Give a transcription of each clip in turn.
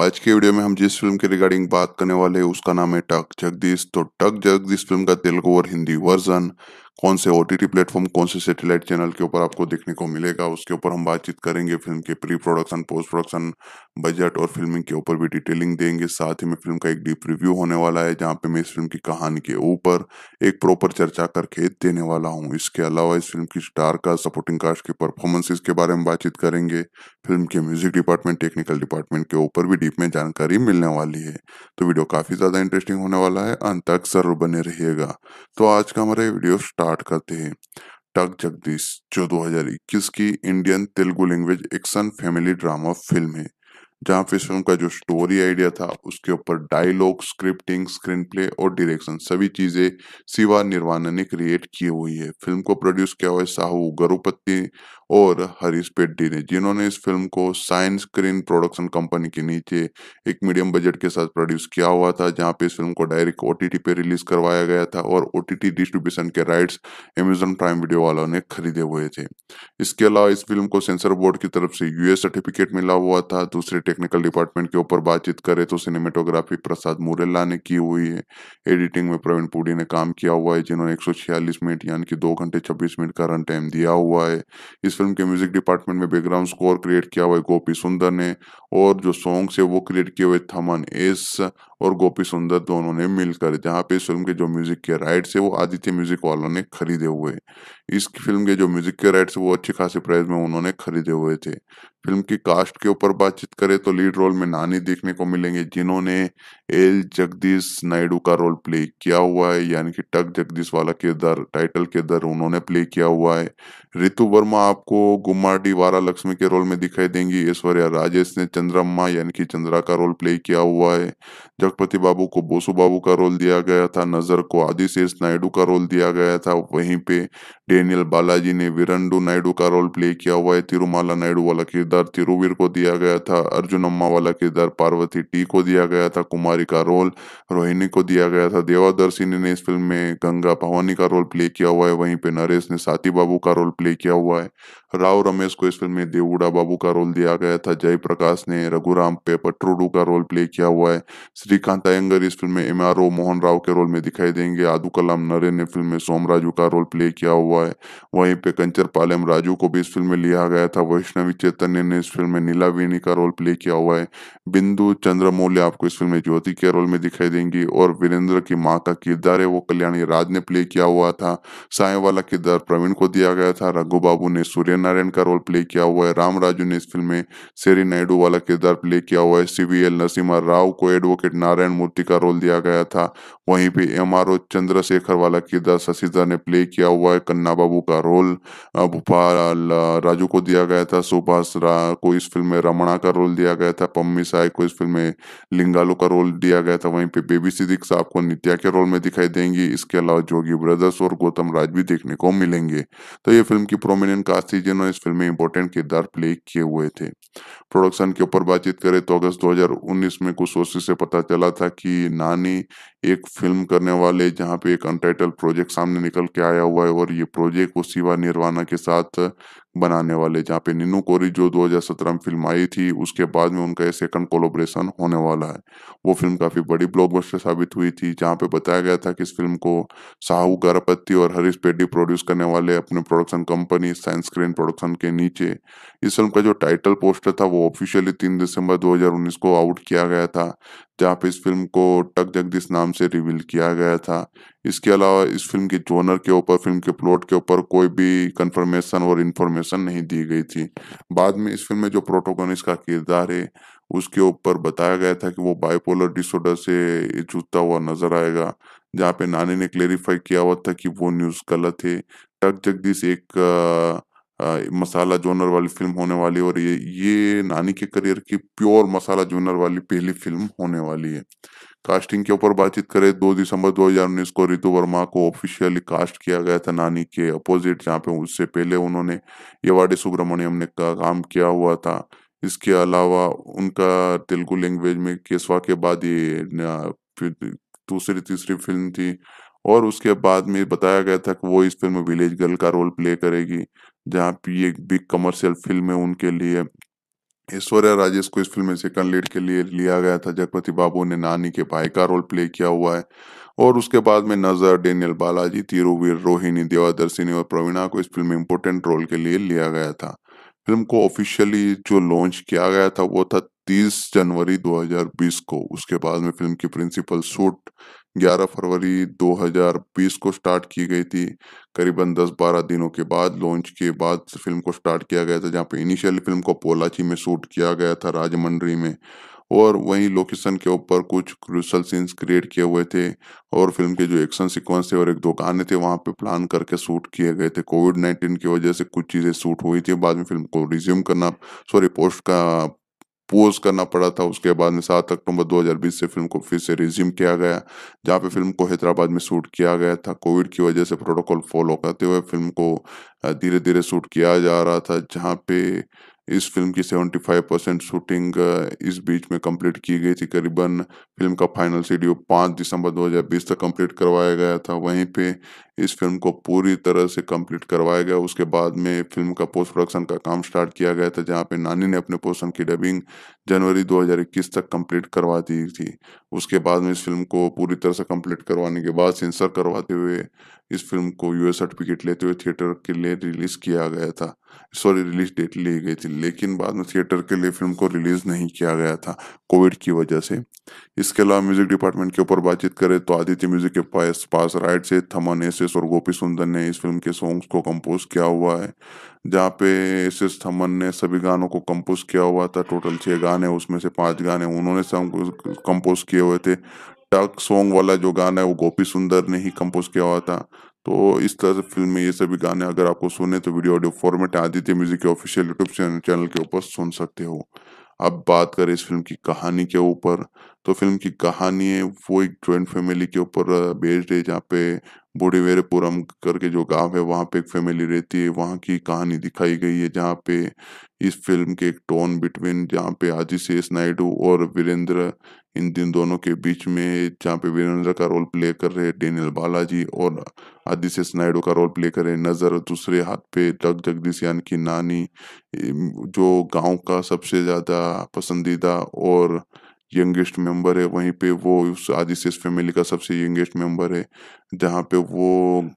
तो आज के वीडियो में हम जिस फिल्म के रिगार्डिंग बात करने वाले उसका नाम है टक जगदीश तो टक जगदीश फिल्म का तेलुगु और हिंदी वर्जन कौन से ओ टी प्लेटफॉर्म कौन से सैटेलाइट चैनल के ऊपर आपको देखने को मिलेगा उसके ऊपर हम बातचीत करेंगे फिल्म के pre production post production budget और फिल्मिंग के ऊपर भी डिटेलिंग देंगे साथ ही में फिल्म का एक डीप रिव्यू होने वाला है जहां पे मैं इस फिल्म की कहानी के ऊपर एक प्रॉपर चर्चा करके देने वाला हूँ इसके अलावा इस फिल्म की स्टार का सपोर्टिंग कास्ट के परफॉर्मेंसेज के बारे में बातचीत करेंगे फिल्म के म्यूजिक डिपार्टमेंट टेक्निकल डिपार्टमेंट के ऊपर भी डीप में जानकारी मिलने वाली है तो वीडियो काफी ज्यादा इंटरेस्टिंग होने वाला है अंत तक जरूर बने रहिएगा तो आज का हमारा वीडियो स्टार्ट स्टार्ट करते हैं टग जगदीश जो 2021 की Indian Telugu language action family drama film है जहां पे इस फिल्म का जो स्टोरी आइडिया था उसके ऊपर डायलॉग स्क्रिप्टिंग स्क्रीन प्ले और डायरेक्शन सभी चीजें शिवा निर्वाण ने क्रिएट की हुई है फिल्म को प्रोड्यूस किया हुआ है साहू गरुपति और हरीश पेड्डी ने जिन्होंने इस फिल्म को साइंस स्क्रीन प्रोडक्शन कंपनी के नीचे एक मीडियम बजट के साथ प्रोड्यूस किया हुआ था जहां पे इस फिल्म को डायरेक्ट ओटीटी पे रिलीज करवाया गया था और ओटीटी डिस्ट्रीब्यूशन के राइट्स अमेजोन प्राइम वीडियो वालों ने खरीदे हुए थे इसके अलावा इस फिल्म को सेंसर बोर्ड की तरफ से यूएस सर्टिफिकेट मिला हुआ था दूसरे टेक्निकल डिपार्टमेंट के ऊपर बातचीत करें तो सिनेमेटोग्राफी प्रसाद मुरेला ने की हुई है एडिटिंग में प्रवीण पुडी ने काम किया हुआ है जिन्होंने एक मिनट यानी कि दो घंटे छब्बीस मिनट का रन टाइम दिया हुआ है इस फिल्म के म्यूजिक डिपार्टमेंट में बैकग्राउंड स्कोर क्रिएट किया हुआ है गोपी सुंदर ने और जो सॉन्ग्स है वो क्रिएट किए हुए थमन एस और गोपी सुंदर दोनों ने मिलकर जहाँ पे इस फिल्म के जो म्यूजिक के राइट्स है वो आदित्य म्यूजिक वालों ने खरीदे हुए इस फिल्म के जो म्यूजिक के राइट्स वो अच्छे खासे प्राइस में उन्होंने खरीदे हुए थे फिल्म की कास्ट के ऊपर बातचीत करें तो लीड रोल में नानी देखने को मिलेंगे जिन्होंने एल जगदीश नायडू का रोल प्ले किया हुआ है यानी कि टक जगदीश वाला किरदार टाइटल किरदार उन्होंने प्ले किया हुआ है रितु वर्मा आपको डी वारा लक्ष्मी के रोल में दिखाई देंगी ऐश्वर्या राजेश ने चंद्रम्मा यानी कि चंद्रा का रोल प्ले किया हुआ है जगपति बाबू को बोसु बाबू का रोल दिया गया था नजर को आदिशेष नायडू का रोल दिया गया था वहीं पे डेनियल बालाजी ने वीरंडू नायडू का रोल प्ले किया हुआ है तिरुमाला नायडू वाला किरदार तिरुवीर को दिया गया था अर्जुन अम्मा वाला किरदार पार्वती टी को दिया गया था कुमारी कुमारी का रोल रोहिणी को दिया गया था देवादर सिंह ने इस फिल्म में गंगा भवानी का रोल प्ले किया हुआ है वहीं पे नरेश ने साथी बाबू का रोल प्ले किया हुआ है राव रमेश को इस फिल्म में देवुड़ा बाबू का रोल दिया गया था जयप्रकाश ने रघुराम पे पट्रोडू का रोल प्ले किया हुआ है श्रीकांत अयंगर इस फिल्म में M R O Mohan Rao के रोल में दिखाई देंगे आदू कलाम नरे ने फिल्म में सोमराजू का रोल प्ले किया हुआ है वहीं पे कंचर पालेम राजू को भी इस फिल्म में लिया गया था वैष्णवी चैतन्य ने इस फिल्म में नीलावेणी का रोल प्ले किया हुआ है बिंदु चंद्रमौल्य आपको इस फिल्म में ज्योति पार्वती के रोल में दिखाई देंगी और वीरेंद्र की माँ का किरदार है वो कल्याणी राज ने प्ले किया हुआ था साय वाला किरदार प्रवीण को दिया गया था रघु बाबू ने सूर्य नारायण का रोल प्ले किया हुआ है राम राजू ने इस फिल्म में शेरी नायडू वाला किरदार प्ले किया हुआ है सी नरसिम्हा राव को एडवोकेट नारायण मूर्ति का रोल दिया गया था वहीं पे एम आर ओ चंद्रशेखर वाला किरदार शशिधर ने प्ले किया हुआ है कन्ना बाबू का रोल भोपाल राजू को दिया गया था सुभाष को इस फिल्म में रमणा का रोल दिया गया था पम्मी साय को इस फिल्म में लिंगालो का रोल दिया गया था वहीं पे बेबी सिद्दीक साहब को नित्या के रोल में दिखाई देंगी इसके अलावा जोगी ब्रदर्स और गौतम राज भी देखने को मिलेंगे तो ये फिल्म की प्रोमिनेंट कास्ट थी जिन्होंने इस फिल्म में इंपॉर्टेंट किरदार प्ले किए हुए थे प्रोडक्शन के ऊपर बातचीत करें तो अगस्त 2019 में कुछ सोर्सेज से पता चला था कि नानी एक फिल्म करने वाले जहां पे एक अनटाइटल प्रोजेक्ट सामने निकल के आया हुआ है और ये प्रोजेक्ट वो शिवा निर्वाणा के साथ बनाने वाले जहां पे निन्नू कोरी जो 2017 में फिल्म आई थी उसके बाद में उनका ये सेकंड कोलोब्रेशन होने वाला है वो फिल्म काफी बड़ी ब्लॉकबस्टर साबित हुई थी जहाँ पे बताया गया था कि इस फिल्म को साहू गर्भपति और हरीश पेड्डी प्रोड्यूस करने वाले अपने production company science screen production के नीचे इस फिल्म का जो टाइटल पोस्टर था वो ऑफिशियली तीन दिसंबर 2019 को आउट किया गया था जहाँ पे इस फिल्म को टक जगदीश नाम से रिवील किया गया था इसके अलावा इस फिल्म के जोनर के ऊपर फिल्म के प्लॉट के ऊपर कोई भी कंफर्मेशन और इन्फॉर्मेशन नहीं दी गई थी बाद में इस फिल्म में जो प्रोटोकोनिस का किरदार है उसके ऊपर बताया गया था कि वो बाइपोलर डिसऑर्डर से जूझता हुआ नजर आएगा जहाँ पे नानी ने क्लेरिफाई किया हुआ था कि वो न्यूज़ गलत है टक जगदीश एक मसाला जोनर वाली फिल्म होने वाली और ये ये नानी के करियर की प्योर मसाला जोनर वाली पहली फिल्म होने वाली है कास्टिंग के ऊपर बातचीत करें दो दिसंबर 2019 को रितु वर्मा को ऑफिशियली कास्ट किया गया था नानी के अपोजिट जहाँ पे उससे पहले उन्होंने यवाडे सुब्रमण्यम ने का काम किया हुआ था इसके अलावा उनका तेलुगु लैंग्वेज में केसवा के बाद ये दूसरी तीसरी फिल्म थी और उसके बाद में बताया गया था कि वो इस फिल्म में विलेज गर्ल का रोल प्ले करेगी जहाँ पे एक बिग कमर्शियल फिल्म है उनके लिए ऐश्वर्या राजेश को इस फिल्म में सेकंड लीड के लिए लिया गया था जगपति बाबू ने नानी के भाई का रोल प्ले किया हुआ है और उसके बाद में नजर डेनियल बालाजी तिरुवीर रोहिणी देवादर्शिनी और प्रवीणा को इस फिल्म में इम्पोर्टेंट रोल के लिए लिया गया था फिल्म को ऑफिशियली जो लॉन्च किया गया था वो था 30 जनवरी 2020 को उसके बाद में फिल्म की प्रिंसिपल शूट 11 फरवरी 2020 को स्टार्ट की गई थी करीबन 10-12 दिनों के बाद लॉन्च के बाद फिल्म को स्टार्ट किया गया था जहाँ पे इनिशियल फिल्म को पोलाची में शूट किया गया था राजमंडरी में और वहीं लोकेशन के ऊपर कुछ क्रूशल सीन्स क्रिएट किए हुए थे और फिल्म के जो एक्शन सीक्वेंस थे और एक दो गाने थे वहाँ पे प्लान करके शूट किए गए थे कोविड नाइन्टीन की वजह से कुछ चीज़ें शूट हुई थी बाद में फिल्म को रिज्यूम करना सॉरी पोस्ट का पोज करना पड़ा था उसके बाद में सात अक्टूबर 2020 से फिल्म को फिर से रिज्यूम किया गया जहां पे फिल्म को हैदराबाद में शूट किया गया था कोविड की वजह से प्रोटोकॉल फॉलो करते हुए फिल्म को धीरे धीरे शूट किया जा रहा था जहाँ पे इस फिल्म की 75 परसेंट शूटिंग इस बीच में कंप्लीट की गई थी करीबन फिल्म का फाइनल शेड्यूल 5 दिसंबर 2020 तक कंप्लीट करवाया गया था वहीं पे इस फिल्म को पूरी तरह से कंप्लीट करवाया गया उसके बाद में फिल्म का पोस्ट प्रोडक्शन का काम स्टार्ट किया गया था जहाँ पे नानी ने अपने पोर्सन की डबिंग जनवरी 2021 तक कंप्लीट करवा दी थी उसके बाद में इस फिल्म को पूरी तरह से कंप्लीट करवाने के बाद सेंसर करवाते हुए इस फिल्म को यूएस सर्टिफिकेट लेते हुए थिएटर के लिए रिलीज किया गया था सॉरी रिलीज डेट ली गई थी लेकिन बाद में थिएटर के लिए फिल्म को रिलीज नहीं किया गया था कोविड की वजह से इसके अलावा म्यूजिक डिपार्टमेंट के ऊपर बातचीत करें तो आदित्य म्यूजिक के पास पास राइट से थमन से राजेश और गोपी सुंदर ने इस फिल्म के सॉन्ग्स को कंपोज किया हुआ है जहाँ पे एस एस थमन ने सभी गानों को कंपोज किया हुआ था टोटल छः गाने उसमें से पांच गाने उन्होंने कंपोज किए हुए थे टक सॉन्ग वाला जो गाना है वो गोपी सुंदर ने ही कंपोज किया हुआ था तो इस तरह से फिल्म में ये सभी गाने अगर आपको सुने तो video audio format Aditya music के ऑफिशियल यूट्यूब चैनल के ऊपर सुन सकते हो अब बात करें इस फिल्म की कहानी के ऊपर तो फिल्म की कहानी है वो एक ज्वाइंट फैमिली के ऊपर बेस्ड है जहाँ पे बोडीवेरेपुरम करके जो गांव है वहाँ पे एक फैमिली रहती है वहाँ की कहानी दिखाई गई है जहाँ पे इस फिल्म के एक टोन बिटवीन जहाँ पे आजीशेष नायडू और वीरेंद्र इन दिन दोनों के बीच में जहाँ पे वीरेंद्र का रोल प्ले कर रहे डेनियल बालाजी और आदिशेष नायडू का रोल प्ले कर रहे नज़र दूसरे हाथ पे डग जगदीश यान की नानी जो गांव का सबसे ज़्यादा पसंदीदा और यंगेस्ट मेंबर है वहीं पे वो उस आदिशेष फैमिली का सबसे यंगेस्ट मेंबर है जहाँ पे वो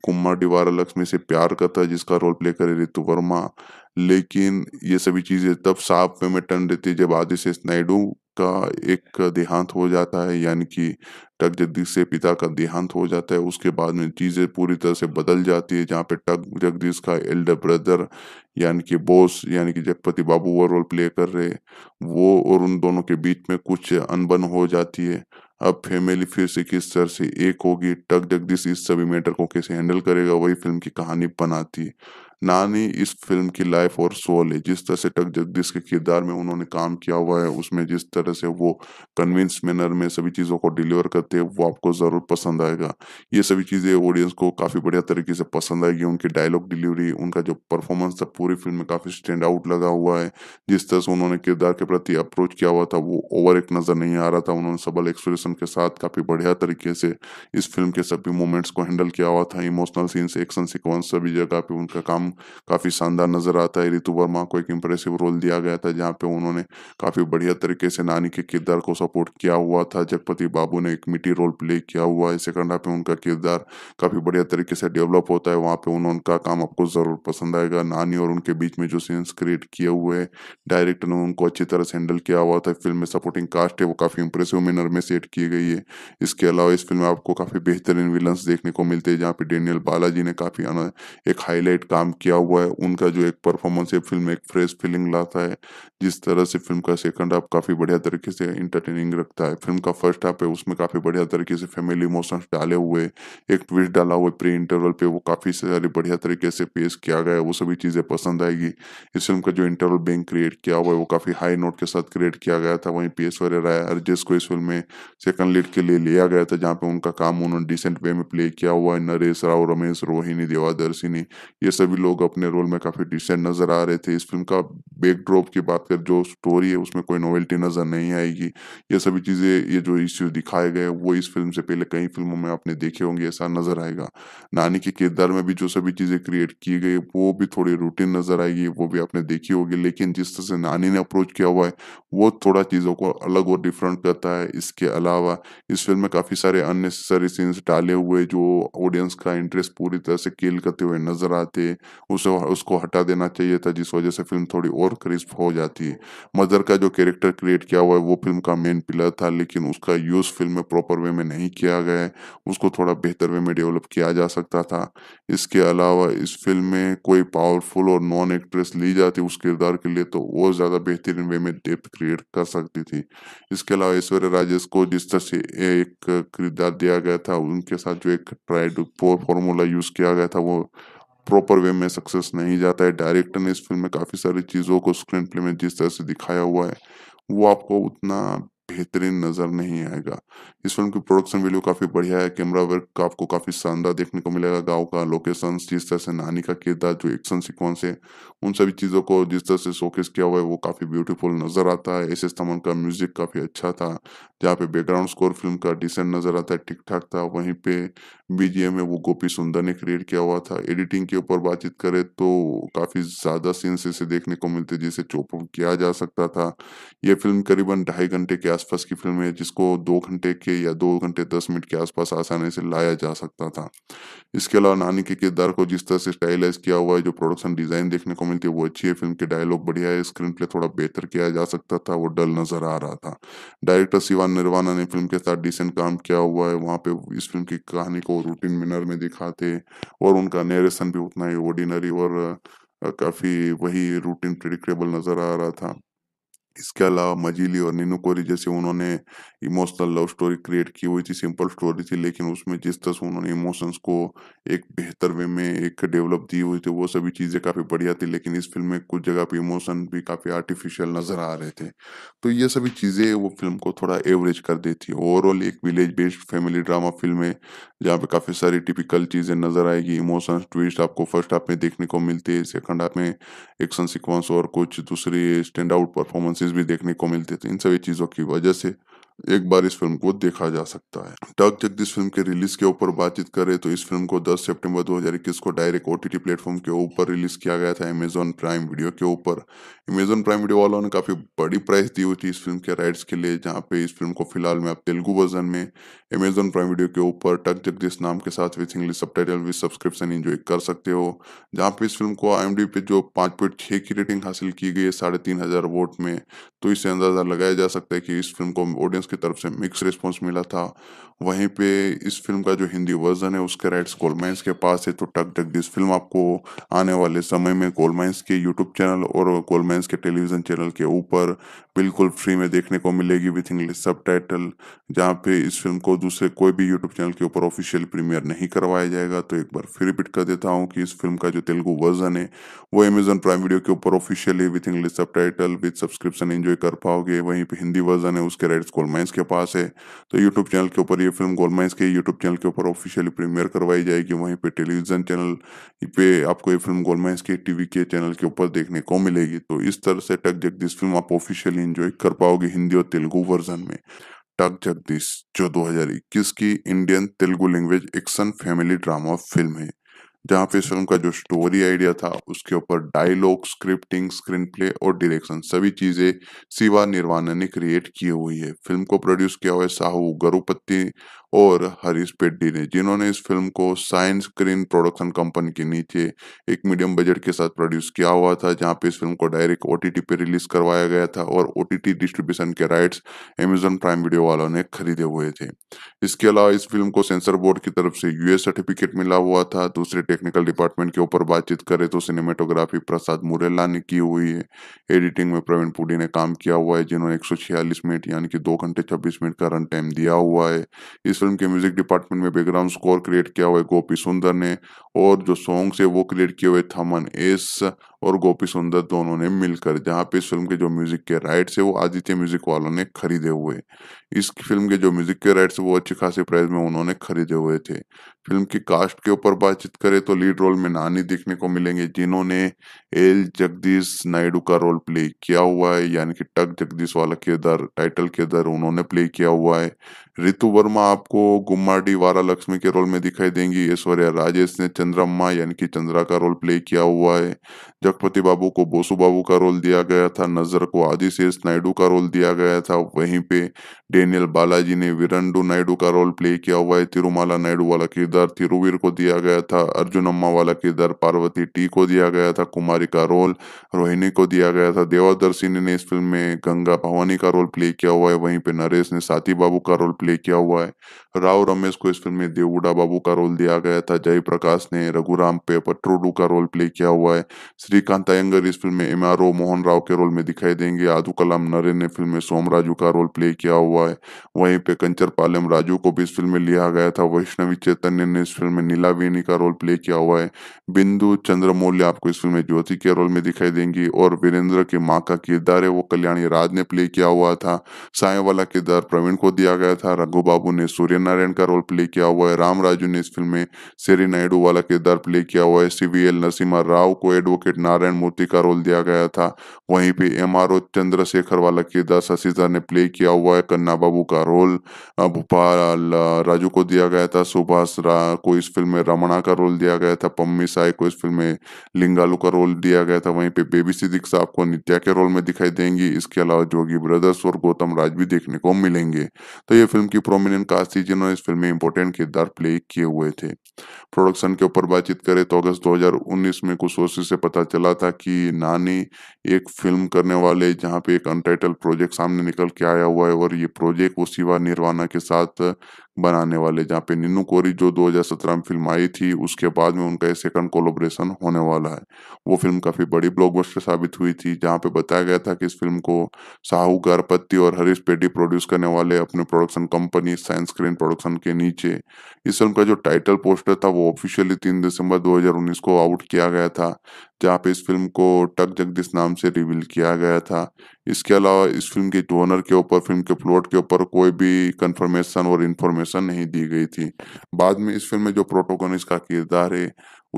कुमार डिवारा लक्ष्मी से प्यार करता है जिसका रोल प्ले करे रितु वर्मा लेकिन ये सभी चीज़ें तब साफ पे में टन देती है जब आदिशेष नायडू का एक देहांत हो जाता है यानी कि टक जगदीश से पिता का देहांत हो जाता है उसके बाद में चीज़ें पूरी तरह से बदल जाती है जहाँ पे टक जगदीश का एल्डर ब्रदर यानी कि बोस यानी कि जगपति बाबू वो रोल प्ले कर रहे वो और उन दोनों के बीच में कुछ अनबन हो जाती है अब फैमिली फिर से किस तरह से एक होगी टक जगदीश इस सभी मैटर को कैसे हैंडल करेगा वही फिल्म की कहानी बनाती है नानी इस फिल्म की लाइफ और सोल है जिस तरह से टक जगदीश के किरदार में उन्होंने काम किया हुआ है उसमें जिस तरह से वो कन्विंस मैनर में सभी चीज़ों को डिलीवर करते हैं वो आपको ज़रूर पसंद आएगा ये सभी चीज़ें ऑडियंस को काफ़ी बढ़िया तरीके से पसंद आएगी उनकी डायलॉग डिलीवरी उनका जो परफॉर्मेंस था पूरी फिल्म में काफ़ी स्टैंड आउट लगा हुआ है जिस तरह से उन्होंने किरदार के प्रति अप्रोच किया हुआ था वो ओवर एक नज़र नहीं आ रहा था उन्होंने सबल एक्सप्रेशन के साथ काफ़ी बढ़िया तरीके से इस फिल्म के सभी मोमेंट्स को हैंडल किया हुआ था इमोशनल सीन्स एक्शन सिक्वेंस सभी जगह पे उनका काम काफ़ी शानदार नजर आता है रितु वर्मा को एक इम्प्रेसिव रोल दिया गया था जहाँ पे उन्होंने काफ़ी बढ़िया तरीके से नानी के किरदार को सपोर्ट किया हुआ था जगपति बाबू ने एक मिट्टी रोल प्ले किया हुआ है सेकंड हाफ में उनका किरदार काफ़ी बढ़िया तरीके से डेवलप होता है वहाँ पे उन्होंने उनका काम आपको ज़रूर पसंद आएगा नानी और उनके बीच में जो सीन्स क्रिएट किए हुए डायरेक्टर ने उनको अच्छी तरह से हैंडल किया हुआ था फिल्म में सपोर्टिंग कास्ट है वो काफ़ी इंप्रेसिव मैनर में सेट की गई है इसके अलावा इस फिल्म में आपको काफ़ी बेहतरीन विलन्स देखने को मिलते हैं जहाँ पे डेनियल बालाजी ने काफ़ी एक हाईलाइट काम किया हुआ है उनका जो एक परफॉर्मेंस है फिल्म एक फ्रेश फीलिंग लाता है जिस तरह से फिल्म का सेकंड हाफ काफ़ी बढ़िया तरीके से इंटरटेनिंग रखता है फिल्म का फर्स्ट हाफ है उसमें काफ़ी बढ़िया तरीके से फैमिली इमोशंस डाले हुए एक ट्विस्ट डाला हुआ प्री इंटरवल पे वो काफ़ी सारी बढ़िया तरीके से पेश किया गया है वो सभी चीज़ें पसंद आएगी इस फिल्म का जो इंटरवल बैंक क्रिएट किया हुआ है वो काफ़ी हाई नोट के साथ क्रिएट किया गया था वहीं पी एस राय अर्जेस को इस फिल्म में सेकंड लीड के लिए लिया गया था जहाँ पे उनका काम उन्होंने डिसेंट वे में प्ले किया हुआ है नरेश राव रमेश रोहिणी देवादर्शिनी ये सभी लोग अपने रोल में काफी डिसेंट नजर आ रहे थे इस फिल्म का बैकड्रॉप की बात कर जो स्टोरी है उसमें कोई नोवेल्टी नजर नहीं आएगी ये सभी चीजें ये जो इश्यूज दिखाए गए वो इस फिल्म से पहले कई फिल्मों में आपने देखे होंगे ऐसा नजर आएगा नानी के किरदार में भी जो सभी चीजें क्रिएट की गई वो भी थोड़ी रूटीन नजर आएगी वो भी आपने देखी होगी लेकिन जिस तरह से नानी ने अप्रोच किया हुआ है वो थोड़ा चीजों को अलग और डिफरेंट करता है इसके अलावा इस फिल्म में काफी सारे अननेसेसरी सीन्स डाले हुए जो ऑडियंस का इंटरेस्ट पूरी तरह से किल करते हुए नजर आते हैं उसे उसको हटा देना चाहिए था जिस वजह से फिल्म थोड़ी और क्रिस्प हो जाती है मदर का जो कैरेक्टर क्रिएट किया हुआ है वो फिल्म का मेन पिलर था लेकिन उसका यूज़ फिल्म में प्रॉपर वे में नहीं किया गया है उसको थोड़ा बेहतर वे में डेवलप किया जा सकता था इसके अलावा इस फिल्म में कोई पावरफुल और नॉन एक्ट्रेस ली जाती उस किरदार के लिए तो वो ज़्यादा बेहतरीन वे में डेप्थ क्रिएट कर सकती थी इसके अलावा ऐश्वर्य राजेश को जिस तरह से एक किरदार दिया गया था उनके साथ जो एक ट्राइड फॉर्मूला यूज़ किया गया था वो प्रॉपर वे में सक्सेस नहीं जाता है डायरेक्टर ने इस फिल्म में काफ़ी सारी चीज़ों को स्क्रीन प्ले में जिस तरह से दिखाया हुआ है वो आपको उतना बेहतरीन नज़र नहीं आएगा इस फिल्म की प्रोडक्शन वैल्यू काफ़ी बढ़िया है कैमरा वर्क का आपको काफ़ी शानदार देखने को मिलेगा गांव का लोकेशन जिस तरह से नानी का किरदार जो एक्शन सिक्वेंस है उन सभी चीज़ों को जिस तरह से शोकेस किया हुआ है वो काफ़ी ब्यूटीफुल नज़र आता है एस एस तमन का म्यूजिक काफ़ी अच्छा था जहाँ पे बैकग्राउंड स्कोर फिल्म का डिसेंट नजर आता है ठीक ठाक था वहीं पे बीजीएम है वो गोपी सुंदर ने क्रिएट किया हुआ था एडिटिंग के ऊपर बातचीत करें तो काफी ज्यादा सीन्स इसे देखने को मिलते जिसे चोप किया जा सकता था ये फिल्म करीबन ढाई घंटे के आसपास की फिल्म है जिसको दो घंटे के या दो घंटे दस मिनट के आसपास आसानी से लाया जा सकता था इसके अलावा नानी के किरदार को जिस तरह से स्टाइलाइज किया हुआ है जो प्रोडक्शन डिजाइन देखने को मिलती है वो अच्छी है फिल्म के डायलॉग बढ़िया है स्क्रीन प्ले थोड़ा बेहतर किया जा सकता था वो डल नजर आ रहा था डायरेक्टर शिवान निर्वाणा ने फिल्म के साथ डिसेंट काम किया हुआ है वहां पे इस फिल्म की कहानी को रूटीन मिनर में दिखाते और उनका नेरेशन भी उतना ही ऑर्डिनरी और काफ़ी वही रूटीन प्रिडिक्टेबल नज़र आ रहा था इसके अलावा मजीली और नीनू कोरी जैसे उन्होंने इमोशनल लव स्टोरी क्रिएट की हुई थी सिंपल स्टोरी थी लेकिन उसमें जिस तरह से उन्होंने इमोशंस को एक बेहतर वे में एक डेवलप दी हुई थी वो सभी चीज़ें काफ़ी बढ़िया थी लेकिन इस फिल्म में कुछ जगह पे इमोशन भी काफ़ी आर्टिफिशियल नज़र आ रहे थे तो ये सभी चीज़ें वो फिल्म को थोड़ा एवरेज कर देती थी ओवरऑल एक village based family drama film है जहाँ पर काफ़ी सारी टिपिकल चीज़ें नज़र आएगी इमोशंस ट्विस्ट आपको फर्स्ट हाफ में देखने को मिलते हैं सेकंड हाफ में एक्शन सिक्वेंस और कुछ दूसरे स्टैंड आउट परफॉर्मेंस केसेस भी देखने को मिलते थे तो इन सभी चीज़ों की वजह से एक बार इस फिल्म को देखा जा सकता है टक जगदीश फिल्म के रिलीज के ऊपर बातचीत करें तो इस फिल्म को 10 सितंबर 2021 को डायरेक्ट ओटीटी प्लेटफॉर्म के ऊपर रिलीज किया गया था अमेजोन प्राइम वीडियो के ऊपर अमेजोन प्राइम वीडियो वालों ने काफी बड़ी प्राइस दी हुई थी इस फिल्म के राइट्स के लिए जहाँ पे इस फिल्म को फिलहाल में आप तेलुगु वर्जन में अमेजोन प्राइम वीडियो के ऊपर टक जगदीश नाम के साथ with English subtitle with subscription enjoy कर सकते हो जहाँ पे इस फिल्म को आई पे जो पांच पॉइंट छः की रेटिंग हासिल की गई है साढ़े तीन हजार वोट में तो इससे अंदाजा लगाया जा सकता है कि इस फिल्म को ऑडियंस प्रोडक्शंस की तरफ से मिक्स रिस्पॉन्स मिला था वहीं पे इस फिल्म का जो हिंदी वर्जन है उसके राइट्स कोलमाइंस के पास है तो टक टक दिस फिल्म आपको आने वाले समय में कोलमाइंस के यूट्यूब चैनल और कोलमाइंस के टेलीविजन चैनल के ऊपर बिल्कुल फ्री में देखने को मिलेगी विथ इंग्लिश सब टाइटल जहाँ पे इस फिल्म को दूसरे कोई भी यूट्यूब चैनल के ऊपर ऑफिशियल प्रीमियर नहीं करवाया जाएगा तो एक बार फिर रिपीट कर देता हूँ कि इस फिल्म का जो तेलुगु वर्जन है वो अमेजन प्राइम वीडियो के ऊपर officially with English subtitle with subscription enjoy कर पाओगे वहीं पर हिंदी वर्जन है उसके राइट्स गोलमाइंस गोलमाइंस के पास है तो यूट्यूब चैनल के ऊपर ये फिल्म गोलमाइंस के यूट्यूब चैनल के ऊपर ऑफिशियली प्रीमियर करवाई जाएगी वहीं पे टेलीविजन चैनल पे आपको ये फिल्म गोलमाइंस के टीवी के चैनल के ऊपर देखने को मिलेगी तो इस तरह से टक जगदीश फिल्म आप ऑफिशियली इंजॉय कर पाओगे हिंदी और तेलुगु वर्जन में टक जगदीश जो दो की Indian Telugu language action family drama film है जहाँ पे इस फिल्म का जो स्टोरी आइडिया था उसके ऊपर डायलॉग स्क्रिप्टिंग स्क्रीन प्ले और डायरेक्शन सभी चीज़ें शिवा निर्वाणा ने क्रिएट की हुई है फिल्म को प्रोड्यूस किया हुआ है साहू गरुपति और हरीश पेड्डी ने जिन्होंने इस फिल्म को साइंस स्क्रीन प्रोडक्शन कंपनी के नीचे एक मीडियम बजट के साथ प्रोड्यूस किया हुआ था जहां पे इस फिल्म को डायरेक्ट ओ पे रिलीज करवाया गया था और ओ डिस्ट्रीब्यूशन के राइट्स अमेजोन प्राइम वीडियो वालों ने खरीदे हुए थे इसके अलावा इस फिल्म को सेंसर बोर्ड की तरफ से यूएस सर्टिफिकेट मिला हुआ था दूसरे टेक्निकल डिपार्टमेंट के ऊपर बातचीत करें तो सिनेमेटोग्राफी प्रसाद मुरेला ने की हुई है एडिटिंग में प्रवीण पुडी ने काम किया हुआ है जिन्होंने एक मिनट यानी कि दो घंटे छब्बीस मिनट का रन टाइम दिया हुआ है इस फिल्म के म्यूजिक डिपार्टमेंट में बैकग्राउंड स्कोर क्रिएट किया हुआ है गोपी सुंदर ने और जो सॉन्ग्स है वो क्रिएट किए हुए थमन एस और गोपी सुंदर दोनों ने मिलकर जहाँ पे इस फिल्म के जो म्यूजिक के राइट्स है वो आदित्य म्यूजिक वालों ने खरीदे हुए इस फिल्म के जो म्यूजिक के राइट्स वो अच्छी खासे प्राइस में उन्होंने खरीदे हुए थे फिल्म की कास्ट के ऊपर बातचीत करें तो लीड रोल में नानी देखने को मिलेंगे जिन्होंने एल जगदीश नायडू का रोल प्ले किया हुआ है यानी कि टक जगदीश वाला किरदार टाइटल किरदार उन्होंने प्ले किया हुआ है रितु वर्मा आपको गुम्माडी वारा लक्ष्मी के रोल में दिखाई देंगी ऐश्वर्या राजेश ने चंद्रम्मा यानी कि चंद्रा का रोल प्ले किया हुआ है लखपति बाबू को बोसू बाबू का रोल दिया गया था नजर को आदिशेष नायडू का रोल दिया गया था वहीं पे डेनियल बालाजी ने वीरंडू नायडू का रोल प्ले किया हुआ है तिरुमाला नायडू वाला किरदार तिरुवीर को दिया गया था अर्जुन अम्मा वाला किरदार पार्वती टी को दिया गया था कुमारी का रोल रोहिणी को दिया गया था देवादर्शिनी ने इस फिल्म में गंगा भवानी का रोल प्ले किया हुआ है वहीं पे नरेश ने साथी बाबू का रोल प्ले किया हुआ है राव रमेश को इस फिल्म में देवुडा बाबू का रोल दिया गया था जयप्रकाश ने रघुराम पे पटरोडू का रोल प्ले किया हुआ है श्री श्रीकांत अयंगर इस फिल्म में M R O Mohan Rao के रोल में दिखाई देंगे आदू कलाम नरेन ने फिल्म में सोमराजू का रोल प्ले किया हुआ है वहीं पे कंचर पालम राजू को भी इस फिल्म में लिया गया था वैष्णवी चैतन्य ने इस फिल्म में नीला वेणी का रोल प्ले किया हुआ है बिंदु चंद्रमौल्य आपको इस फिल्म में ज्योति के रोल में दिखाई देंगी और वीरेंद्र के माँ का किरदार है वो कल्याणी राज ने प्ले किया हुआ था साय वाला किरदार प्रवीण को दिया गया था रघु बाबू ने सूर्य नारायण का रोल प्ले किया हुआ है राम राजू ने इस फिल्म में शेरी नायडू वाला किरदार प्ले किया हुआ है C V L Narasimha Rao को एडवोकेट नारायण मूर्ति का रोल दिया गया था वहीं पे एम आर ओ चंद्रशेखर वाला किरदार शशिधर ने प्ले किया हुआ है कन्ना बाबू का रोल भोपाल राजू को दिया गया था सुभाष को इस फिल्म में रमणा का रोल दिया गया था पम्मी साय को इस फिल्म में लिंगालू का रोल दिया गया था वहीं पे बेबी सिद्दीक साहब को नित्या के रोल में दिखाई देंगी इसके अलावा जोगी ब्रदर्स और गौतम राज भी देखने को मिलेंगे तो ये फिल्म की प्रोमिनेंट कास्ट थी जिन्होंने इस फिल्म में इंपॉर्टेंट किरदार प्ले किए हुए थे प्रोडक्शन के ऊपर बातचीत करें तो अगस्त 2019 में कुछ सोर्सेज से पता चला था कि नानी एक फिल्म करने वाले जहाँ पे एक अनटाइटल प्रोजेक्ट सामने निकल के आया हुआ है और ये प्रोजेक्ट वो शिवा निर्वाणा के साथ बनाने वाले जहाँ पे निन्नू कोरी जो 2017 में फिल्म आई थी उसके बाद में उनका सेकंड कोलोब्रेशन होने वाला है वो फिल्म काफी बड़ी ब्लॉकबस्टर साबित हुई थी जहाँ पे बताया गया था कि इस फिल्म को साहू गारपत्ती और हरीश पेटी प्रोड्यूस करने वाले अपने production company science screen production के नीचे इस फिल्म का जो टाइटल पोस्टर था वो ऑफिशियली तीन दिसंबर दो को आउट किया गया था जहाँ पे इस फिल्म को टक जगदीश नाम से रिवील किया गया था इसके अलावा इस फिल्म के जोनर के ऊपर फिल्म के प्लॉट के ऊपर कोई भी कंफर्मेशन और इन्फॉर्मेशन नहीं दी गई थी बाद में इस फिल्म में जो प्रोटोगोनिस्ट का किरदार है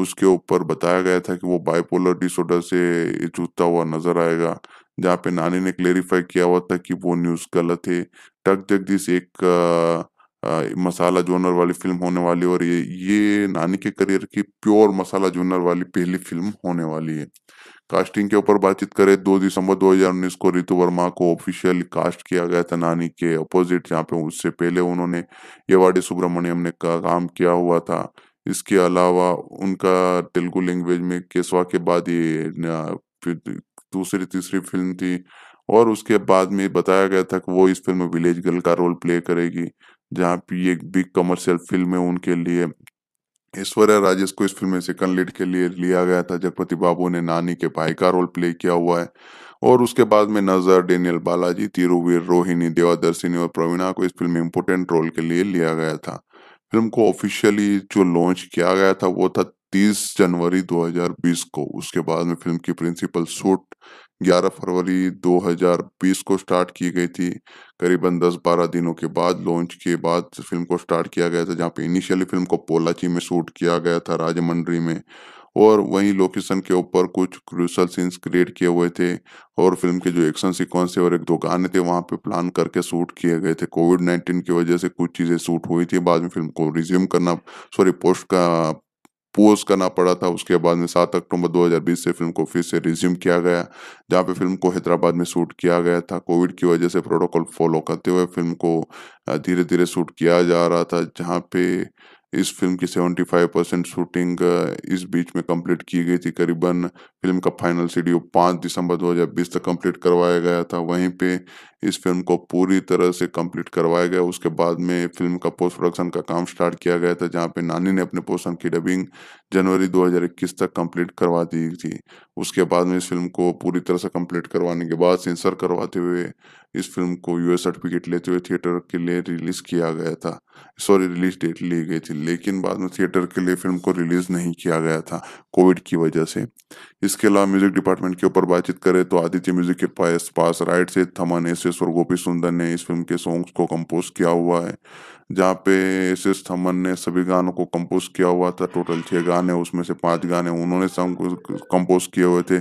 उसके ऊपर बताया गया था कि वो बाइपोलर डिसऑर्डर से जूझता हुआ नजर आएगा जहाँ पे नानी ने क्लेरिफाई किया हुआ था कि वो न्यूज़ गलत है टक जगदीश एक आ, आ, मसाला जोनर वाली फिल्म होने वाली और ये ये नानी के करियर की प्योर मसाला जोनर वाली पहली फिल्म होने वाली है कास्टिंग के ऊपर बातचीत करें दो दिसंबर 2019 को रितु वर्मा को ऑफिशियल कास्ट किया गया था नानी के अपोजिट जहाँ पे उससे पहले उन्होंने यवाडी सुब्रमण्यम ने का, काम किया हुआ था इसके अलावा उनका तेलुगु लैंग्वेज में केसवा के बाद ये दूसरी तीसरी फिल्म थी और उसके बाद में बताया गया था कि वो इस फिल्म में विलेज गर्ल का रोल प्ले करेगी जहाँ पे एक बिग कमर्शियल फिल्म है उनके लिए ऐश्वर्या राजेश को इस फिल्म में सेकंड लीड के लिए लिया गया था जगपति बाबू ने नानी के भाई का रोल प्ले किया हुआ है और उसके बाद में नजर डेनियल बालाजी तिरुवीर रोहिणी देवादर्शिनी और प्रवीणा को इस फिल्म में इम्पोर्टेंट रोल के लिए लिया गया था फिल्म को ऑफिशियली जो लॉन्च किया गया था वो था 30 जनवरी 2020 को उसके बाद में फिल्म की प्रिंसिपल शूट 11 फरवरी 2020 को स्टार्ट की गई थी करीबन 10-12 दिनों के बाद लॉन्च के बाद फिल्म को स्टार्ट किया गया था जहाँ पे इनिशियली फिल्म को पोलाची में शूट किया गया था राजमंडरी में और वहीं लोकेशन के ऊपर कुछ क्रूशल सीन्स क्रिएट किए हुए थे और फिल्म के जो एक्शन सीक्वेंस थे और एक दो गाने थे वहाँ पे प्लान करके शूट किए गए थे कोविड नाइन्टीन की वजह से कुछ चीज़ें शूट हुई थी बाद में फिल्म को रिज्यूम करना सॉरी पोस्ट का पोज करना पड़ा था उसके बाद में सात अक्टूबर 2020 से फिल्म को फिर से रिज्यूम किया गया जहां पे फिल्म को हैदराबाद में शूट किया गया था कोविड की वजह से प्रोटोकॉल फॉलो करते हुए फिल्म को धीरे धीरे शूट किया जा रहा था जहां पे इस फिल्म की 75 परसेंट शूटिंग इस बीच में कंप्लीट की गई थी करीबन फिल्म का फाइनल शेड्यूल 5 दिसंबर 2020 तक कंप्लीट करवाया गया था वहीं पे इस फिल्म को पूरी तरह से कंप्लीट करवाया गया उसके बाद में फिल्म का पोस्ट प्रोडक्शन का काम स्टार्ट किया गया था जहाँ पे नानी ने अपने पोर्सन की डबिंग जनवरी 2021 तक कंप्लीट करवा दी थी उसके बाद में इस फिल्म को पूरी तरह से कंप्लीट करवाने के बाद सेंसर करवाते हुए इस फिल्म को यूएस सर्टिफिकेट लेते हुए थिएटर के लिए रिलीज किया गया था सॉरी रिलीज डेट ली गई थी लेकिन बाद में थिएटर के लिए फिल्म को रिलीज नहीं किया गया था कोविड की वजह से इसके अलावा म्यूजिक डिपार्टमेंट के ऊपर बातचीत करें तो आदित्य म्यूजिक के पास पास राइट से थमन एस एस और गोपी सुंदर ने इस फिल्म के सॉन्ग्स को कंपोज किया हुआ है जहाँ पे एस एस थमन ने सभी गानों को कंपोज किया हुआ था टोटल छः गाने उसमें से पांच गाने उन्होंने कंपोज किए हुए थे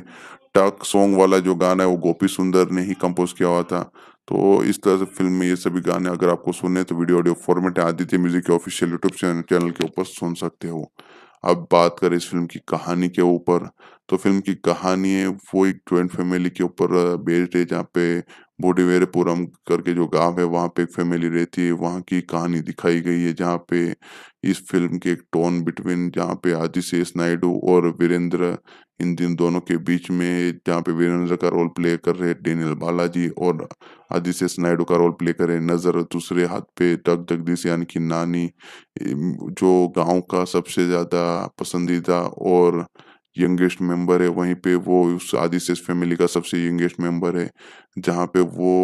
टक सॉन्ग वाला जो गाना है वो गोपी सुंदर ने ही कंपोज किया हुआ था तो इस तरह से फिल्म में ये सभी गाने अगर आपको सुनने तो video audio format Aditya music के ऑफिशियल यूट्यूब चैनल के ऊपर सुन सकते हो अब बात करें इस फिल्म की कहानी के ऊपर तो फिल्म की कहानी है वो एक ज्वाइंट फैमिली के ऊपर बेस्ड है जहाँ पे बोडीवेरपुरम करके जो गांव है वहाँ पे एक फैमिली रहती है वहाँ की कहानी दिखाई गई है जहाँ पे इस फिल्म के एक टोन बिटवीन जहाँ पे आदिशेष नायडू और वीरेंद्र इन दिन दोनों के बीच में जहाँ पे वीरेंद्र का रोल प्ले कर रहे डेनियल बालाजी और आदिशेष नायडू का रोल प्ले कर रहे नज़र दूसरे हाथ पे डग जगदीश यानी कि नानी जो गाँव का सबसे ज़्यादा पसंदीदा और यंगेस्ट मेंबर है वहीं पे वो उस आदिशेष फैमिली का सबसे यंगेस्ट मेंबर है जहाँ पे वो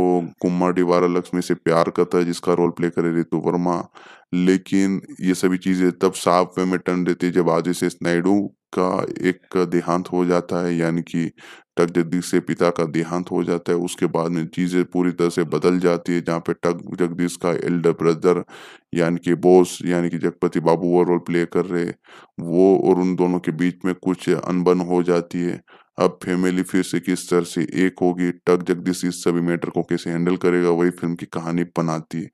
कुमार डिवारा लक्ष्मी से प्यार करता है जिसका रोल प्ले करे रितु वर्मा लेकिन ये सभी चीजें तब साफ वे में टन देती है जब आदिशेष नायडू का एक देहांत हो जाता है यानी कि टग जगदीश से पिता का देहांत हो जाता है उसके बाद में चीज़ें पूरी तरह से बदल जाती है जहाँ पे टक जगदीश का एल्डर ब्रदर यानी कि बोस यानी कि जगपति बाबू वो रोल प्ले कर रहे वो और उन दोनों के बीच में कुछ अनबन हो जाती है अब फैमिली फिर से किस तरह से एक होगी टक जगदीश इस सभी मैटर को कैसे हैंडल करेगा वही फिल्म की कहानी बनाती है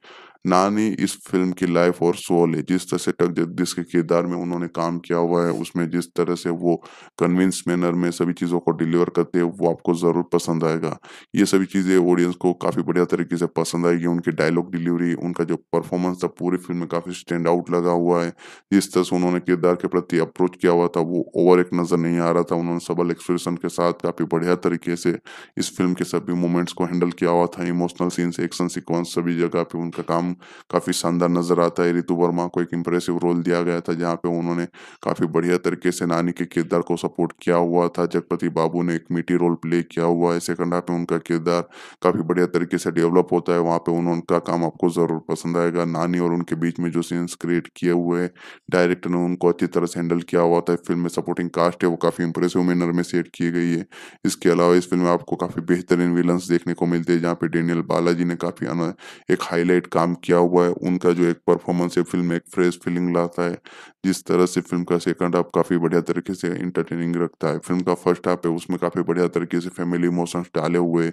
नानी इस फिल्म की लाइफ और सोल है जिस तरह से टक जगदीश के किरदार में उन्होंने काम किया हुआ है उसमें जिस तरह से वो कन्विंस मैनर में सभी चीज़ों को डिलीवर करते हैं वो आपको ज़रूर पसंद आएगा ये सभी चीज़ें ऑडियंस को काफ़ी बढ़िया तरीके से पसंद आएगी उनकी डायलॉग डिलीवरी उनका जो परफॉर्मेंस था पूरी फिल्म में काफ़ी स्टैंड आउट लगा हुआ है जिस तरह से उन्होंने किरदार के प्रति अप्रोच किया हुआ था वो ओवर एक नज़र नहीं आ रहा था उन्होंने सबल एक्सप्रेशन के साथ काफ़ी बढ़िया तरीके से इस फिल्म के सभी मोमेंट्स को हैंडल किया हुआ था इमोशनल सीन्स एक्शन सिक्वेंस सभी जगह पे उनका काम काफ़ी शानदार नजर आता है रितु वर्मा को एक इम्प्रेसिव रोल दिया गया था जहाँ पे उन्होंने काफ़ी बढ़िया तरीके से नानी के किरदार को सपोर्ट किया हुआ था जगपति बाबू ने एक मीठी रोल प्ले किया हुआ है सेकंड हाफ में उनका किरदार काफ़ी बढ़िया तरीके से डेवलप होता है वहाँ पर उनका काम आपको ज़रूर पसंद आएगा नानी और उनके बीच में जो सीन्स क्रिएट किए हुए डायरेक्टर ने उनको अच्छी तरह से हैंडल किया हुआ था फिल्म में सपोर्टिंग कास्ट है वो काफ़ी इंप्रेसिव मैनर में सेट की गई है इसके अलावा इस फिल्म में आपको काफ़ी बेहतरीन विलन्स देखने को मिलते हैं जहाँ पे डेनियल बालाजी ने काफ़ी एक हाईलाइट काम किया हुआ है उनका जो एक परफॉर्मेंस है फिल्म एक फ्रेश फीलिंग लाता है जिस तरह से फिल्म का सेकंड हाफ काफ़ी बढ़िया तरीके से इंटरटेनिंग रखता है फिल्म का फर्स्ट हाफ है उसमें काफ़ी बढ़िया तरीके से फैमिली इमोशंस डाले हुए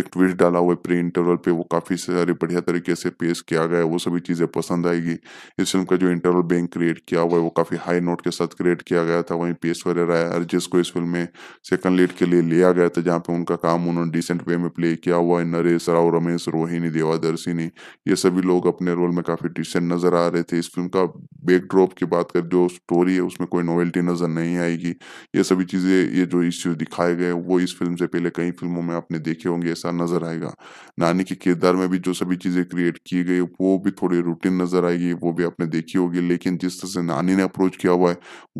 एक ट्विस्ट डाला हुआ है प्री इंटरवल पे वो काफ़ी सारे बढ़िया तरीके से पेश किया गया है वो सभी चीज़ें पसंद आएगी इस फिल्म का जो इंटरवल बैंक क्रिएट किया हुआ है वो काफ़ी हाई नोट के साथ क्रिएट किया गया था वहीं पेश वगैरह है अर्जिस को इस फिल्म में सेकंड लीड के लिए लिया गया था जहाँ पे उनका काम उन्होंने डिसेंट वे में प्ले किया हुआ है नरेश राव रमेश रोहिणी देवादर्शिनी ये सभी लोग अपने रोल में काफी डिसेंट नजर आ रहे थे इस फिल्म का बैकड्रॉप की बात कर जो स्टोरी है उसमें कोई नोवेल्टी नजर नहीं आएगी ये सभी चीजें ये जो इश्यूज दिखाए गए वो इस फिल्म से पहले कई फिल्मों में आपने देखे होंगे ऐसा नजर आएगा नानी के किरदार में भी जो सभी चीजें क्रिएट की गई वो भी थोड़ी रूटीन नजर आएगी वो भी आपने देखी होगी लेकिन जिस तरह से नानी ने अप्रोच किया हुआ है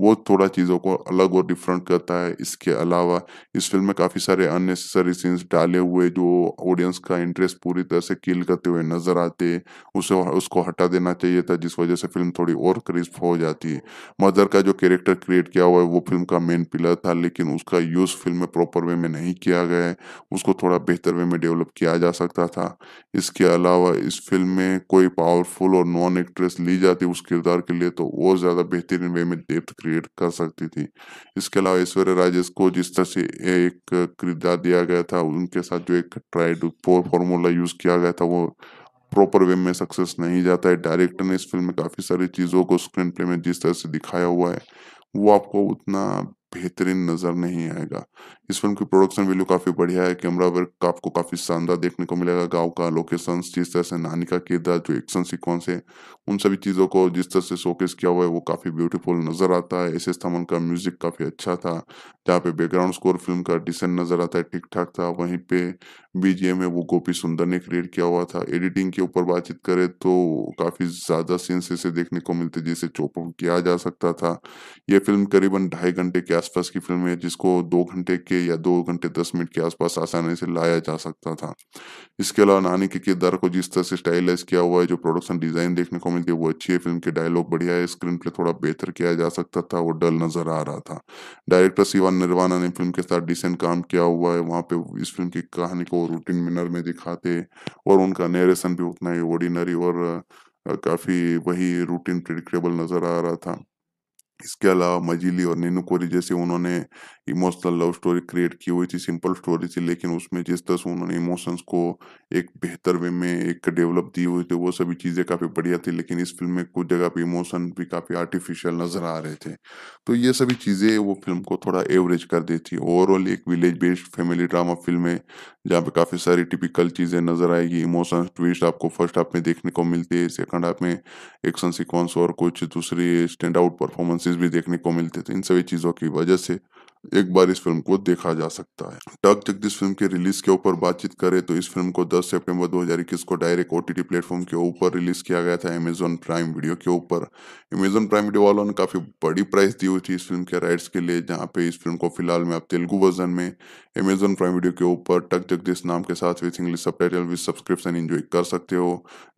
वो थोड़ा चीजों को अलग और डिफरेंट करता है इसके अलावा इस फिल्म में काफी सारे अननेसेसरी सीन्स डाले हुए जो ऑडियंस का इंटरेस्ट पूरी तरह से किल करते हुए नजर आते हैं उसे उसको हटा देना चाहिए था जिस वजह से फिल्म थोड़ी और क्रिस्प हो जाती है मदर का जो कैरेक्टर क्रिएट किया हुआ है वो फिल्म का मेन पिलर था लेकिन उसका यूज़ फिल्म में प्रॉपर वे में नहीं किया गया है उसको थोड़ा बेहतर वे में डेवलप किया जा सकता था इसके अलावा इस फिल्म में कोई पावरफुल और नॉन एक्ट्रेस ली जाती उस किरदार के लिए तो और ज़्यादा बेहतरीन वे में डेप्थ क्रिएट कर सकती थी इसके अलावा ऐश्वर्य राजेश को जिस तरह से एक किरदार दिया गया था उनके साथ जो एक ट्राइड फॉर्मूला यूज़ किया गया था वो प्रॉपर वे में सक्सेस नहीं जाता है डायरेक्टर ने इस फिल्म में काफ़ी सारी चीज़ों को स्क्रीन प्ले में जिस तरह से दिखाया हुआ है वो आपको उतना बेहतरीन नज़र नहीं आएगा इस फिल्म की प्रोडक्शन वैल्यू काफी बढ़िया है कैमरा वर्क आपको काफी शानदार देखने को मिलेगा गांव का लोकेशन जिस तरह से नानी का किरदार जो एक्शन सीक्वेंस है उन सभी चीजों को जिस तरह से शोकेस किया हुआ है वो काफी ब्यूटीफुल नजर आता है ऐसे एस का म्यूजिक काफी अच्छा था जहाँ पे बैकग्राउंड स्कोर फिल्म का डिसेंट नजर आता है ठीक ठाक था वहीं पे बीजे है वो गोपी सुंदर ने क्रिएट किया हुआ था एडिटिंग के ऊपर बातचीत करें तो काफी ज्यादा सीन्स ऐसे देखने को मिलते जिसे चोपअप किया जा सकता था यह फिल्म करीबन ढाई घंटे के आसपास की फिल्म है जिसको दो घंटे के घंटे या दो घंटे दस मिनट के आसपास आसानी से लाया जा सकता था इसके अलावा नानी के किरदार को जिस तरह से स्टाइलाइज किया हुआ है जो प्रोडक्शन डिजाइन देखने को मिलती है वो अच्छी है फिल्म के डायलॉग बढ़िया है स्क्रीन पे थोड़ा बेहतर किया जा सकता था वो डल नजर आ रहा था डायरेक्टर सिवान निर्वाणा ने फिल्म के साथ डिसेंट काम किया हुआ है वहाँ पे इस फिल्म की कहानी को रूटीन मिनर में दिखाते और उनका नेरेशन भी उतना ही ऑर्डिनरी और काफ़ी वही रूटीन प्रिडिक्टेबल नज़र आ रहा था इसके अलावा मजिली और नीनू कोरी जैसे उन्होंने इमोशनल लव स्टोरी क्रिएट की हुई थी सिंपल स्टोरी थी लेकिन उसमें जिस तरह से उन्होंने इमोशंस को एक बेहतर वे में एक डेवलप दी हुई थी वो सभी चीज़ें काफ़ी बढ़िया थी लेकिन इस फिल्म में कुछ जगह पे इमोशन भी काफ़ी आर्टिफिशियल नज़र आ रहे थे तो ये सभी चीज़ें वो फिल्म को थोड़ा एवरेज कर देती ओवरऑल एक village based family drama film है जहाँ पे काफ़ी सारी टिपिकल चीज़ें नज़र आएगी इमोशंस ट्विस्ट आपको फर्स्ट हाफ में देखने को मिलती है सेकंड हाफ में एक्शन सिक्वेंस और कुछ दूसरी स्टैंड आउट परफॉर्मेंस मैचेस भी देखने को मिलते थे तो इन सभी चीज़ों की वजह से एक बार इस फिल्म को देखा जा सकता है टक जगदीश फिल्म के रिलीज के ऊपर बातचीत करें तो इस फिल्म को 10 सितंबर 2021 को डायरेक्ट ओटीटी प्लेटफॉर्म के ऊपर रिलीज किया गया था अमेजोन प्राइम वीडियो के ऊपर अमेजोन प्राइम वीडियो वालों ने काफी बड़ी प्राइस दी हुई थी इस फिल्म के राइट्स के लिए जहाँ पे इस फिल्म को फिलहाल में आप तेलुगु वर्जन में अमेजोन प्राइम वीडियो के ऊपर टक जगदीश नाम के साथ with English subtitle with subscription enjoy कर सकते हो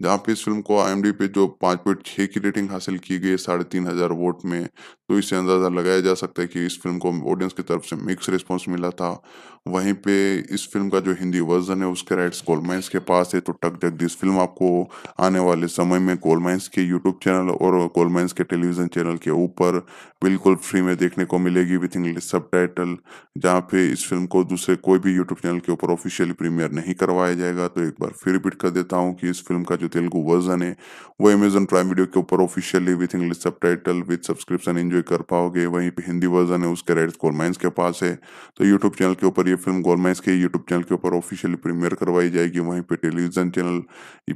जहाँ पे इस फिल्म को आई पे जो पाँच पॉइंट छः की रेटिंग हासिल की गई है साढ़े तीन हजार वोट में तो इससे अंदाजा लगाया जा सकता है कि इस फिल्म को ऑडियंस की तरफ से मिक्स रिस्पॉन्स मिला था वहीं पे इस फिल्म का जो हिंदी वर्जन है उसके राइट्स कोलमाइंस के पास है तो टक दिस फिल्म आपको आने वाले समय में कोलमाइंस के यूट्यूब चैनल और कोलमाइंस के टेलीविजन चैनल के ऊपर बिल्कुल फ्री में देखने को मिलेगी विथ इंग्लिश सब टाइटल जहाँ पे इस फिल्म को दूसरे कोई भी यूट्यूब चैनल के ऊपर ऑफिशियली प्रीमियर नहीं करवाया जाएगा तो एक बार फिर रिपीट कर देता हूँ कि इस फिल्म का जो तेलुगु वर्जन है वो अमेजन प्राइम वीडियो के ऊपर officially with English subtitle with subscription enjoy कर पाओगे वहीं पे हिंदी वर्जन है उसके राइट्स कोलमाइंस के पास है तो यूट्यूब चैनल के ऊपर ये फिल्म गोलमेज के यूट्यूब चैनल के ऊपर ऑफिशियली प्रीमियर करवाई जाएगी वहीं पे टेलीविजन चैनल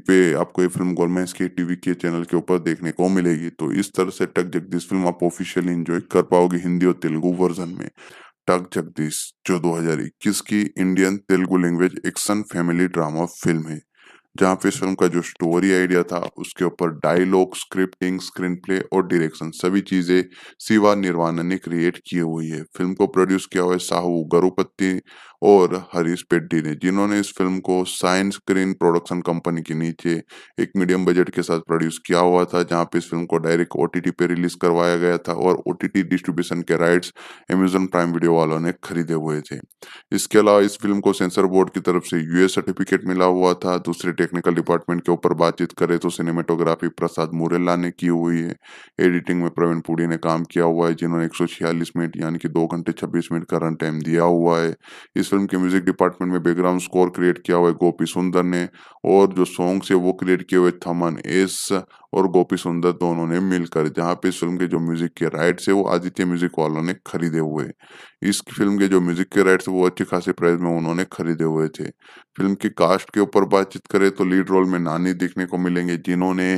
पे आपको ये फिल्म गोलमेज के टीवी के चैनल के ऊपर देखने को मिलेगी तो इस तरह से टक जगदीश फिल्म आप ऑफिशियली इंजॉय कर पाओगे हिंदी और तेलुगु वर्जन में टक जगदीश जो दो की Indian Telugu language action family drama film है जहाँ पे इस फिल्म का जो स्टोरी आइडिया था उसके ऊपर डायलॉग स्क्रिप्टिंग स्क्रीन प्ले और डायरेक्शन सभी चीज़ें शिवा निर्वाणा ने क्रिएट की हुई है फिल्म को प्रोड्यूस किया हुआ है साहू गरुपति और हरीश पेड्डी ने जिन्होंने इस फिल्म को साइंस स्क्रीन प्रोडक्शन कंपनी के नीचे एक मीडियम बजट के साथ प्रोड्यूस किया हुआ था जहां पे इस फिल्म को डायरेक्ट ओटीटी पे रिलीज करवाया गया था और ओटीटी डिस्ट्रीब्यूशन के राइट्स अमेजोन प्राइम वीडियो वालों ने खरीदे हुए थे इसके अलावा इस फिल्म को सेंसर बोर्ड की तरफ से यूएस सर्टिफिकेट मिला हुआ था दूसरे टेक्निकल डिपार्टमेंट के ऊपर बातचीत करें तो सिनेमेटोग्राफी प्रसाद मुरेला ने की हुई है एडिटिंग में प्रवीण पुड़ी ने काम किया हुआ है जिन्होंने एक मिनट यानी कि दो घंटे छब्बीस मिनट का रन टाइम दिया हुआ है इस फिल्म के म्यूजिक डिपार्टमेंट में बैकग्राउंड स्कोर क्रिएट किया हुआ है गोपी सुंदर ने और जो सॉन्ग्स है वो क्रिएट किए हुए थमन एस और गोपी सुंदर दोनों ने मिलकर जहाँ पे इस फिल्म के जो म्यूजिक के राइट्स है वो आदित्य म्यूजिक वालों ने खरीदे हुए इस फिल्म के जो म्यूजिक के राइट्स वो अच्छी खासे प्राइस में उन्होंने खरीदे हुए थे फिल्म की कास्ट के ऊपर बातचीत करें तो लीड रोल में नानी देखने को मिलेंगे जिन्होंने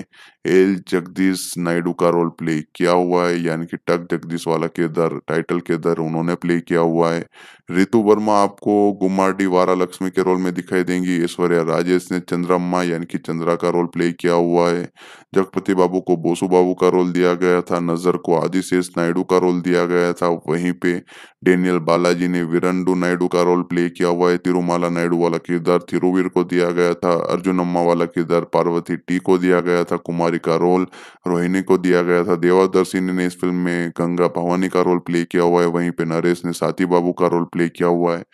एल जगदीश नायडू का रोल प्ले किया हुआ है यानी कि टक जगदीश वाला के दर टाइटल के दर उन्होंने प्ले किया हुआ है रितु वर्मा आपको गुमाडी वारा लक्ष्मी के रोल में दिखाई देंगी ऐश्वर्या राजेश ने चंद्रम्मा यानी कि चंद्रा का रोल प्ले किया हुआ है लखपति बाबू को बोसू बाबू का रोल दिया गया था नजर को आदिशेष नायडू का रोल दिया गया था वहीं पे डेनियल बालाजी ने वीरंडू नायडू का रोल प्ले किया हुआ है तिरुमाला नायडू वाला किरदार थिरुवीर को दिया गया था अर्जुन अम्मा वाला किरदार पार्वती टी को दिया गया था कुमारी का रोल रोहिणी को दिया गया था देवादर्शी ने इस फिल्म में गंगा भवानी का रोल प्ले किया हुआ है वहीं पे नरेश ने साथी बाबू का रोल प्ले किया हुआ है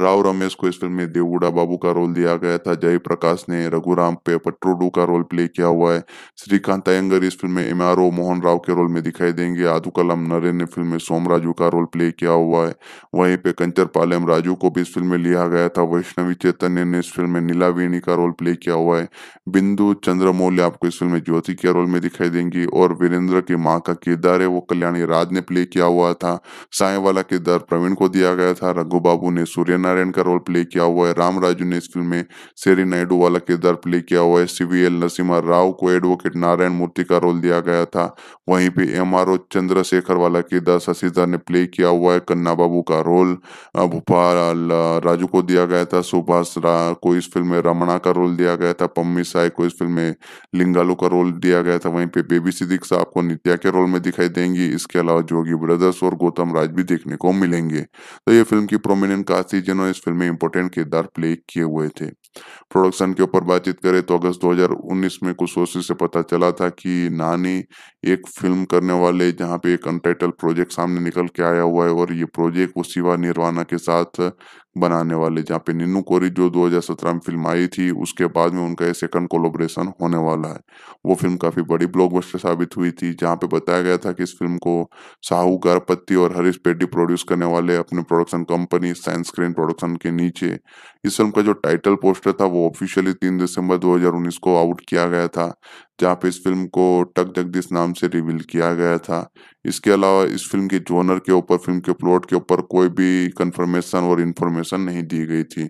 राव रमेश को इस फिल्म में देवुडा बाबू का रोल दिया गया था जयप्रकाश ने रघुराम पे पट्रोडू का रोल प्ले किया हुआ है श्री श्रीकांत अयंगर इस फिल्म में M R O Mohan Rao के रोल में दिखाई देंगे आदू कलाम नरेन ने फिल्म में सोमराजू का रोल प्ले किया हुआ है वहीं पे कंचर पालेम राजू को भी इस फिल्म में लिया गया था वैष्णवी चैतन्य ने इस फिल्म में नीला वेणी का रोल प्ले किया हुआ है बिंदु चंद्रमौल्य आपको इस फिल्म में ज्योति के रोल में दिखाई देंगी और वीरेंद्र की माँ का किरदार है वो कल्याणी राज ने प्ले किया हुआ था साय वाला किरदार प्रवीण को दिया गया था रघु बाबू ने सूर्य नारायण का रोल प्ले किया हुआ है राम राजू ने इस फिल्म में शेरी नायडू वाला किरदार प्ले किया हुआ है C V L Narasimha Rao को एडवोकेट नार नारायण मूर्ति का रोल दिया गया था वहीं पे एम आर ओ चंद्रशेखर वाला दस शशिधर ने प्ले किया हुआ है कन्ना बाबू का रोल भोपाल राजू को दिया गया था सुभाष को इस फिल्म में रमणा का रोल दिया गया था पम्मी साय को इस फिल्म में लिंगालू का रोल दिया गया था वहीं पे बेबी सिद्दीक साहब को नित्या के रोल में दिखाई देंगी इसके अलावा जोगी ब्रदर्स और गौतम राज भी देखने को मिलेंगे तो ये फिल्म की प्रोमिनेंट कास्ट थी जिन्होंने इस फिल्म में इंपॉर्टेंट किरदार प्ले किए हुए थे प्रोडक्शन के ऊपर बातचीत करें तो अगस्त 2019 में कुछ सोर्सेज से पता चला था कि नानी एक फिल्म करने वाले जहाँ पे एक अनटाइटल प्रोजेक्ट सामने निकल के आया हुआ है और ये प्रोजेक्ट वो शिवा निर्वाणा के साथ बनाने वाले जहाँ पे निन्नू कोरी जो 2017 में फिल्म आई थी उसके बाद में उनका ये सेकंड कोलोब्रेशन होने वाला है वो फिल्म काफी बड़ी ब्लॉकबस्टर साबित हुई थी जहाँ पे बताया गया था कि इस फिल्म को साहू गर्भपति और हरीश पेड्डी प्रोड्यूस करने वाले अपने production company science screen production के नीचे इस फिल्म का जो टाइटल पोस्टर था वो ऑफिशियली तीन दिसंबर दो को आउट किया गया था जहाँ पे इस फिल्म को टक जगदीश नाम से रिवील किया गया था इसके अलावा इस फिल्म के जोनर के ऊपर फिल्म के प्लॉट के ऊपर कोई भी कंफर्मेशन और इन्फॉर्मेशन नहीं दी गई थी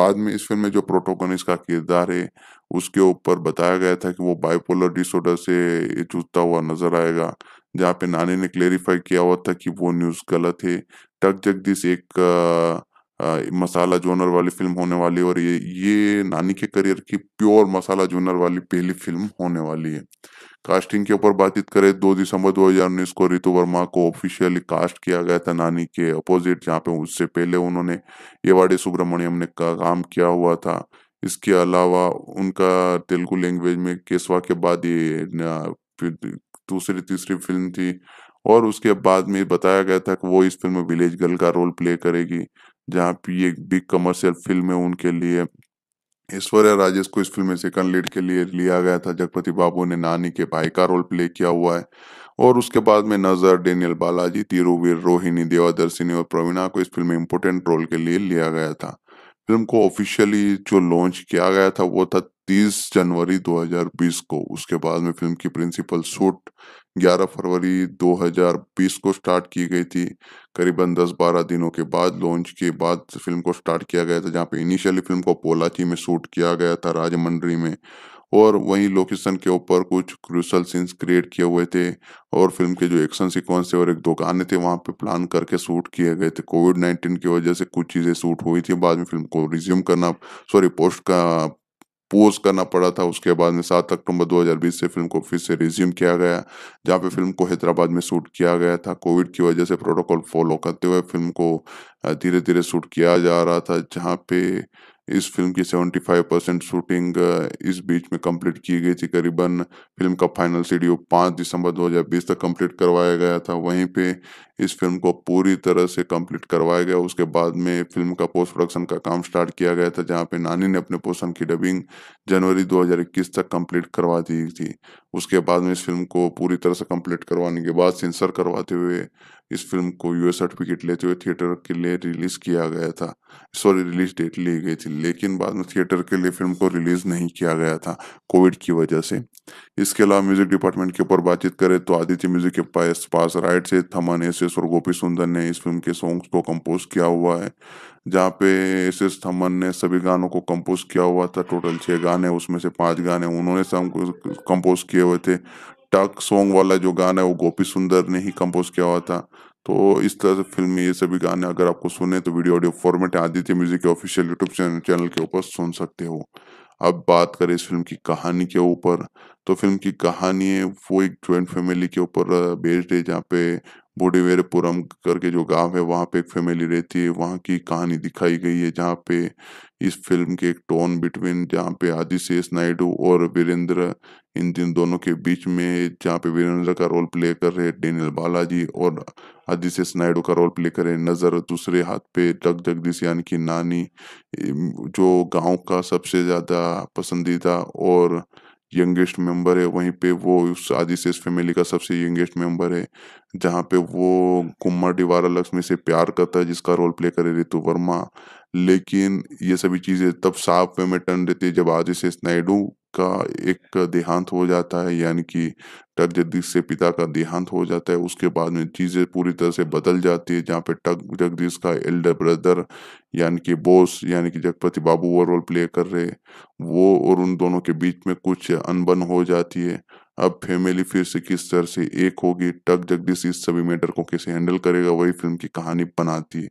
बाद में इस फिल्म में जो प्रोटोकनिस का किरदार है उसके ऊपर बताया गया था कि वो बाइपोलर डिसऑर्डर से जूझता हुआ नजर आएगा जहाँ पे नानी ने क्लेरिफाई किया हुआ था कि वो न्यूज़ गलत है टक जगदीश एक मसाला जोनर वाली फिल्म होने वाली है और ये ये नानी के करियर की प्योर मसाला जोनर वाली पहली फिल्म होने वाली है कास्टिंग के ऊपर बातचीत करें दो दिसंबर 2019 को रितु वर्मा को ऑफिशियली कास्ट किया गया था नानी के अपोजिट जहाँ पे उससे पहले उन्होंने वाडे सुब्रमण्यम ने का काम किया हुआ था इसके अलावा उनका तेलुगु लैंग्वेज में केसवा के बाद ये दूसरी तीसरी फिल्म थी और उसके बाद में बताया गया था कि वो इस फिल्म में विलेज गर्ल का रोल प्ले करेगी जहाँ पे एक बिग कमर्शियल फिल्म है उनके लिए ऐश्वर्या राजेश को इस फिल्म में सेकंड लीड के लिए लिया गया था जगपति बाबू ने नानी के भाई का रोल प्ले किया हुआ है और उसके बाद में नजर डेनियल बालाजी तिरुवीर रोहिणी देवादर्शिनी और प्रवीणा को इस फिल्म में इम्पोर्टेंट रोल के लिए लिया गया था फिल्म को ऑफिशियली जो लॉन्च किया गया था वो था 30 जनवरी 2020 को उसके बाद में फिल्म की प्रिंसिपल शूट 11 फरवरी 2020 को स्टार्ट की गई थी करीबन 10-12 दिनों के बाद लॉन्च के बाद फिल्म को स्टार्ट किया गया था जहाँ पे इनिशियली फिल्म को पोलाची में शूट किया गया था राजमंडरी में और वहीं लोकेशन के ऊपर कुछ क्रूशल सीन्स क्रिएट किए हुए थे और फिल्म के जो एक्शन सीक्वेंस थे और एक दो गाने थे वहाँ पे प्लान करके शूट किए गए थे कोविड नाइन्टीन की वजह से कुछ चीज़ें शूट हुई थी बाद में फिल्म को रिज्यूम करना सॉरी पोस्ट का पोज करना पड़ा था उसके बाद में सात अक्टूबर 2020 से फिल्म को फिर से रिज्यूम किया गया जहाँ पे फिल्म को हैदराबाद में शूट किया गया था कोविड की वजह से प्रोटोकॉल फॉलो करते हुए फिल्म को धीरे धीरे शूट किया जा रहा था जहाँ पे इस फिल्म की 75 परसेंट शूटिंग इस बीच में कंप्लीट की गई थी करीबन फिल्म का फाइनल सीडियो 5 दिसंबर 2020 तक कंप्लीट करवाया गया था वहीं पे इस फिल्म को पूरी तरह से कंप्लीट करवाया गया उसके बाद में फिल्म का पोस्ट प्रोडक्शन का काम स्टार्ट किया गया था जहाँ पे नानी ने अपने पोषण की डबिंग जनवरी दो तक कम्प्लीट करवा दी थी उसके बाद में इस फिल्म को पूरी तरह से कम्प्लीट करवाने के बाद सेंसर करवाते हुए इस फिल्म को यूएस सर्टिफिकेट लेते हुए थिएटर के लिए रिलीज किया गया था सॉरी रिलीज डेट ली गई थी लेकिन बाद में थिएटर के लिए फिल्म को रिलीज नहीं किया गया था कोविड की वजह से इसके अलावा म्यूजिक डिपार्टमेंट के ऊपर बातचीत करें तो आदित्य म्यूजिक के पास पास राइट से थमन एस एस और गोपी सुंदर ने इस फिल्म के सॉन्ग्स को कंपोज किया हुआ है जहाँ पे एस एस थमन ने सभी गानों को कंपोज किया हुआ था टोटल छः गाने उसमें से पांच गाने उन्होंने कंपोज किए हुए थे टक सॉन्ग वाला जो गाना है वो गोपी सुंदर ने ही कंपोज किया हुआ था तो इस तरह से फिल्म में ये सभी गाने अगर आपको सुने तो video audio format Aditya music के ऑफिशियल यूट्यूब चैनल के ऊपर सुन सकते हो अब बात करें इस फिल्म की कहानी के ऊपर तो फिल्म की कहानी है वो एक ज्वाइंट फैमिली के ऊपर बेस्ड है जहाँ पे बोडेवेरपुरम करके जो गांव है वहाँ पे एक फैमिली रहती है वहाँ की कहानी दिखाई गई है जहाँ पे इस फिल्म के एक टोन बिटवीन जहाँ पे आदिशेष नायडू और वीरेंद्र इन दिन दोनों के बीच में जहाँ पे वीरेंद्र का रोल प्ले कर रहे डेनियल बालाजी और आदिशेष नायडू का रोल प्ले कर रहे नज़र दूसरे हाथ पे जग जगदीश यानी कि नानी जो गाँव का सबसे ज़्यादा पसंदीदा और यंगेस्ट मेंबर है वहीं पे वो उस आदिशेष फैमिली का सबसे यंगेस्ट मेंबर है जहाँ पे वो कुमार डिवारा लक्ष्मी से प्यार करता है जिसका रोल प्ले करे रितु वर्मा लेकिन ये सभी चीज़ें तब साफ वे में टन रहती है जब आदिशेष नायडू का एक देहांत हो जाता है यानी कि टक जगदीश से पिता का देहांत हो जाता है उसके बाद में चीज़ें पूरी तरह से बदल जाती है जहाँ पे टक जगदीश का एल्डर ब्रदर यानी कि बोस यानी कि जगपति बाबू वो रोल प्ले कर रहे वो और उन दोनों के बीच में कुछ अनबन हो जाती है अब फैमिली फिर से किस तरह से एक होगी टक जगदीश इस सभी मैटर को कैसे हैंडल करेगा वही फिल्म की कहानी बनाती है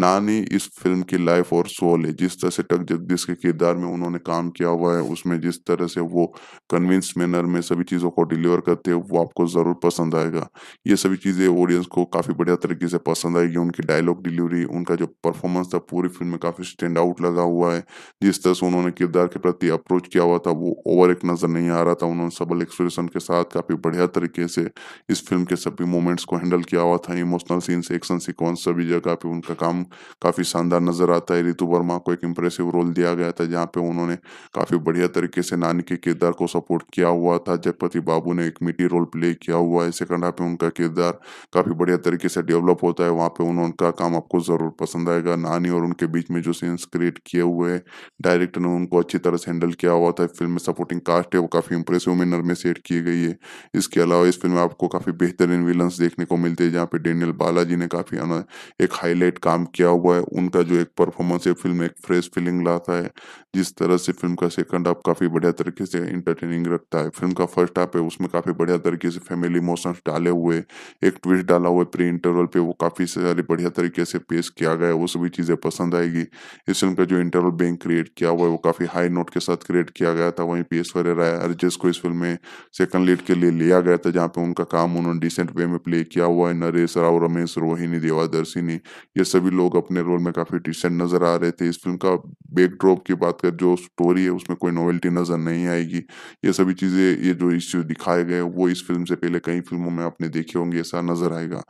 नानी इस फिल्म की लाइफ और सोल है जिस तरह से टक जगदीश के किरदार में उन्होंने काम किया हुआ है उसमें जिस तरह से वो कन्विंस मैनर में सभी चीज़ों को डिलीवर करते हैं वो आपको ज़रूर पसंद आएगा ये सभी चीज़ें ऑडियंस को काफ़ी बढ़िया तरीके से पसंद आएगी उनकी डायलॉग डिलीवरी उनका जो परफॉर्मेंस था पूरी फिल्म में काफ़ी स्टैंड आउट लगा हुआ है जिस तरह से उन्होंने किरदार के प्रति अप्रोच किया हुआ था वो ओवर एक नज़र नहीं आ रहा था उन्होंने सबल एक्सप्रेशन के साथ काफ़ी बढ़िया तरीके से इस फिल्म के सभी मोमेंट्स को हैंडल किया हुआ था इमोशनल सीन्स एक्शन सिक्वेंस सभी जगह पर उनका काम काफ़ी शानदार नजर आता है रितु वर्मा को एक इम्प्रेसिव रोल दिया गया था जहाँ पे उन्होंने काफ़ी बढ़िया तरीके से नानी के किरदार को सपोर्ट किया हुआ था जगपति बाबू ने एक मिट्टी रोल प्ले किया हुआ है सेकंड हाफ में उनका किरदार काफ़ी बढ़िया तरीके से डेवलप होता है वहाँ पे उनका काम आपको ज़रूर पसंद आएगा नानी और उनके बीच में जो सीन्स क्रिएट किए हुए हैं डायरेक्टर ने उनको अच्छी तरह से हैंडल किया हुआ था फिल्म में सपोर्टिंग कास्ट है वो काफ़ी इंप्रेसिव मैनर में सेट की गई है इसके अलावा इस फिल्म में आपको काफ़ी बेहतरीन विलन्स देखने को मिलते हैं जहाँ पे डेनियल बालाजी ने काफ़ी एक हाईलाइट काम किया हुआ है उनका जो एक परफॉर्मेंस है फिल्म एक फ्रेश फीलिंग लाता है जिस तरह से फिल्म का सेकंड हाफ काफी बढ़िया तरीके से इंटरटेनिंग रखता है फिल्म का फर्स्ट हाफ है उसमें काफी बढ़िया तरीके से फैमिली इमोशंस डाले हुए एक ट्विस्ट डाला हुआ है प्री इंटरवल पे वो काफी सारे बढ़िया तरीके से पेश किया गया है वो सभी चीजें पसंद आएगी इस फिल्म का जो इंटरवल बैंक क्रिएट किया हुआ है वो काफी हाई नोट के साथ क्रिएट किया गया था वहीं पी एस वगैरह अर्जेस को इस फिल्म में सेकंड लीड के लिए लिया गया था जहाँ पे उनका काम उन्होंने डिसेंट वे में प्ले किया हुआ है नरेश राव रमेश रोहिणी देवादर्शिनी ये सभी लोग अपने रोल में काफी डिसेंट नजर आ रहे थे इस फिल्म का बैकड्रॉप की बात कर जो स्टोरी है उसमें कोई नॉवेल्टी नजर नहीं आएगी ये सभी चीजें ये जो इश्यू दिखाए गए वो इस फिल्म से पहले कई फिल्मों में आपने देखे होंगे ऐसा नजर आएगा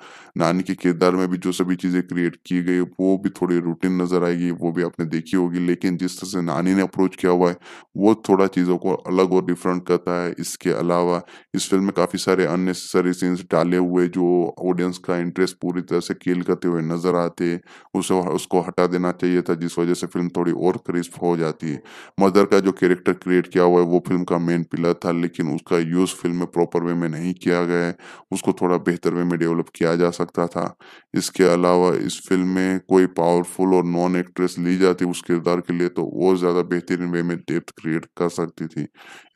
नानी के किरदार में भी जो सभी चीजें क्रिएट की गई वो भी थोड़ी रूटीन नजर आएगी वो भी आपने देखी होगी लेकिन जिस तरह से नानी ने अप्रोच किया हुआ है वो थोड़ा चीजों को अलग और डिफरेंट करता है इसके अलावा इस फिल्म में काफी सारे अननेसेसरी सीन्स डाले हुए जो ऑडियंस का इंटरेस्ट पूरी तरह से किल करते हुए नजर आते उसे उसको हटा देना चाहिए था जिस वजह से फिल्म थोड़ी और क्रिस्प हो जाती है मदर का जो कैरेक्टर क्रिएट किया हुआ है वो फिल्म का मेन पिलर था लेकिन उसका यूज़ फिल्म में प्रॉपर वे में नहीं किया गया है उसको थोड़ा बेहतर वे में डेवलप किया जा सकता था इसके अलावा इस फिल्म में कोई पावरफुल और नॉन एक्ट्रेस ली जाती उस किरदार के लिए तो वो ज़्यादा बेहतरीन वे में डेप्थ क्रिएट कर सकती थी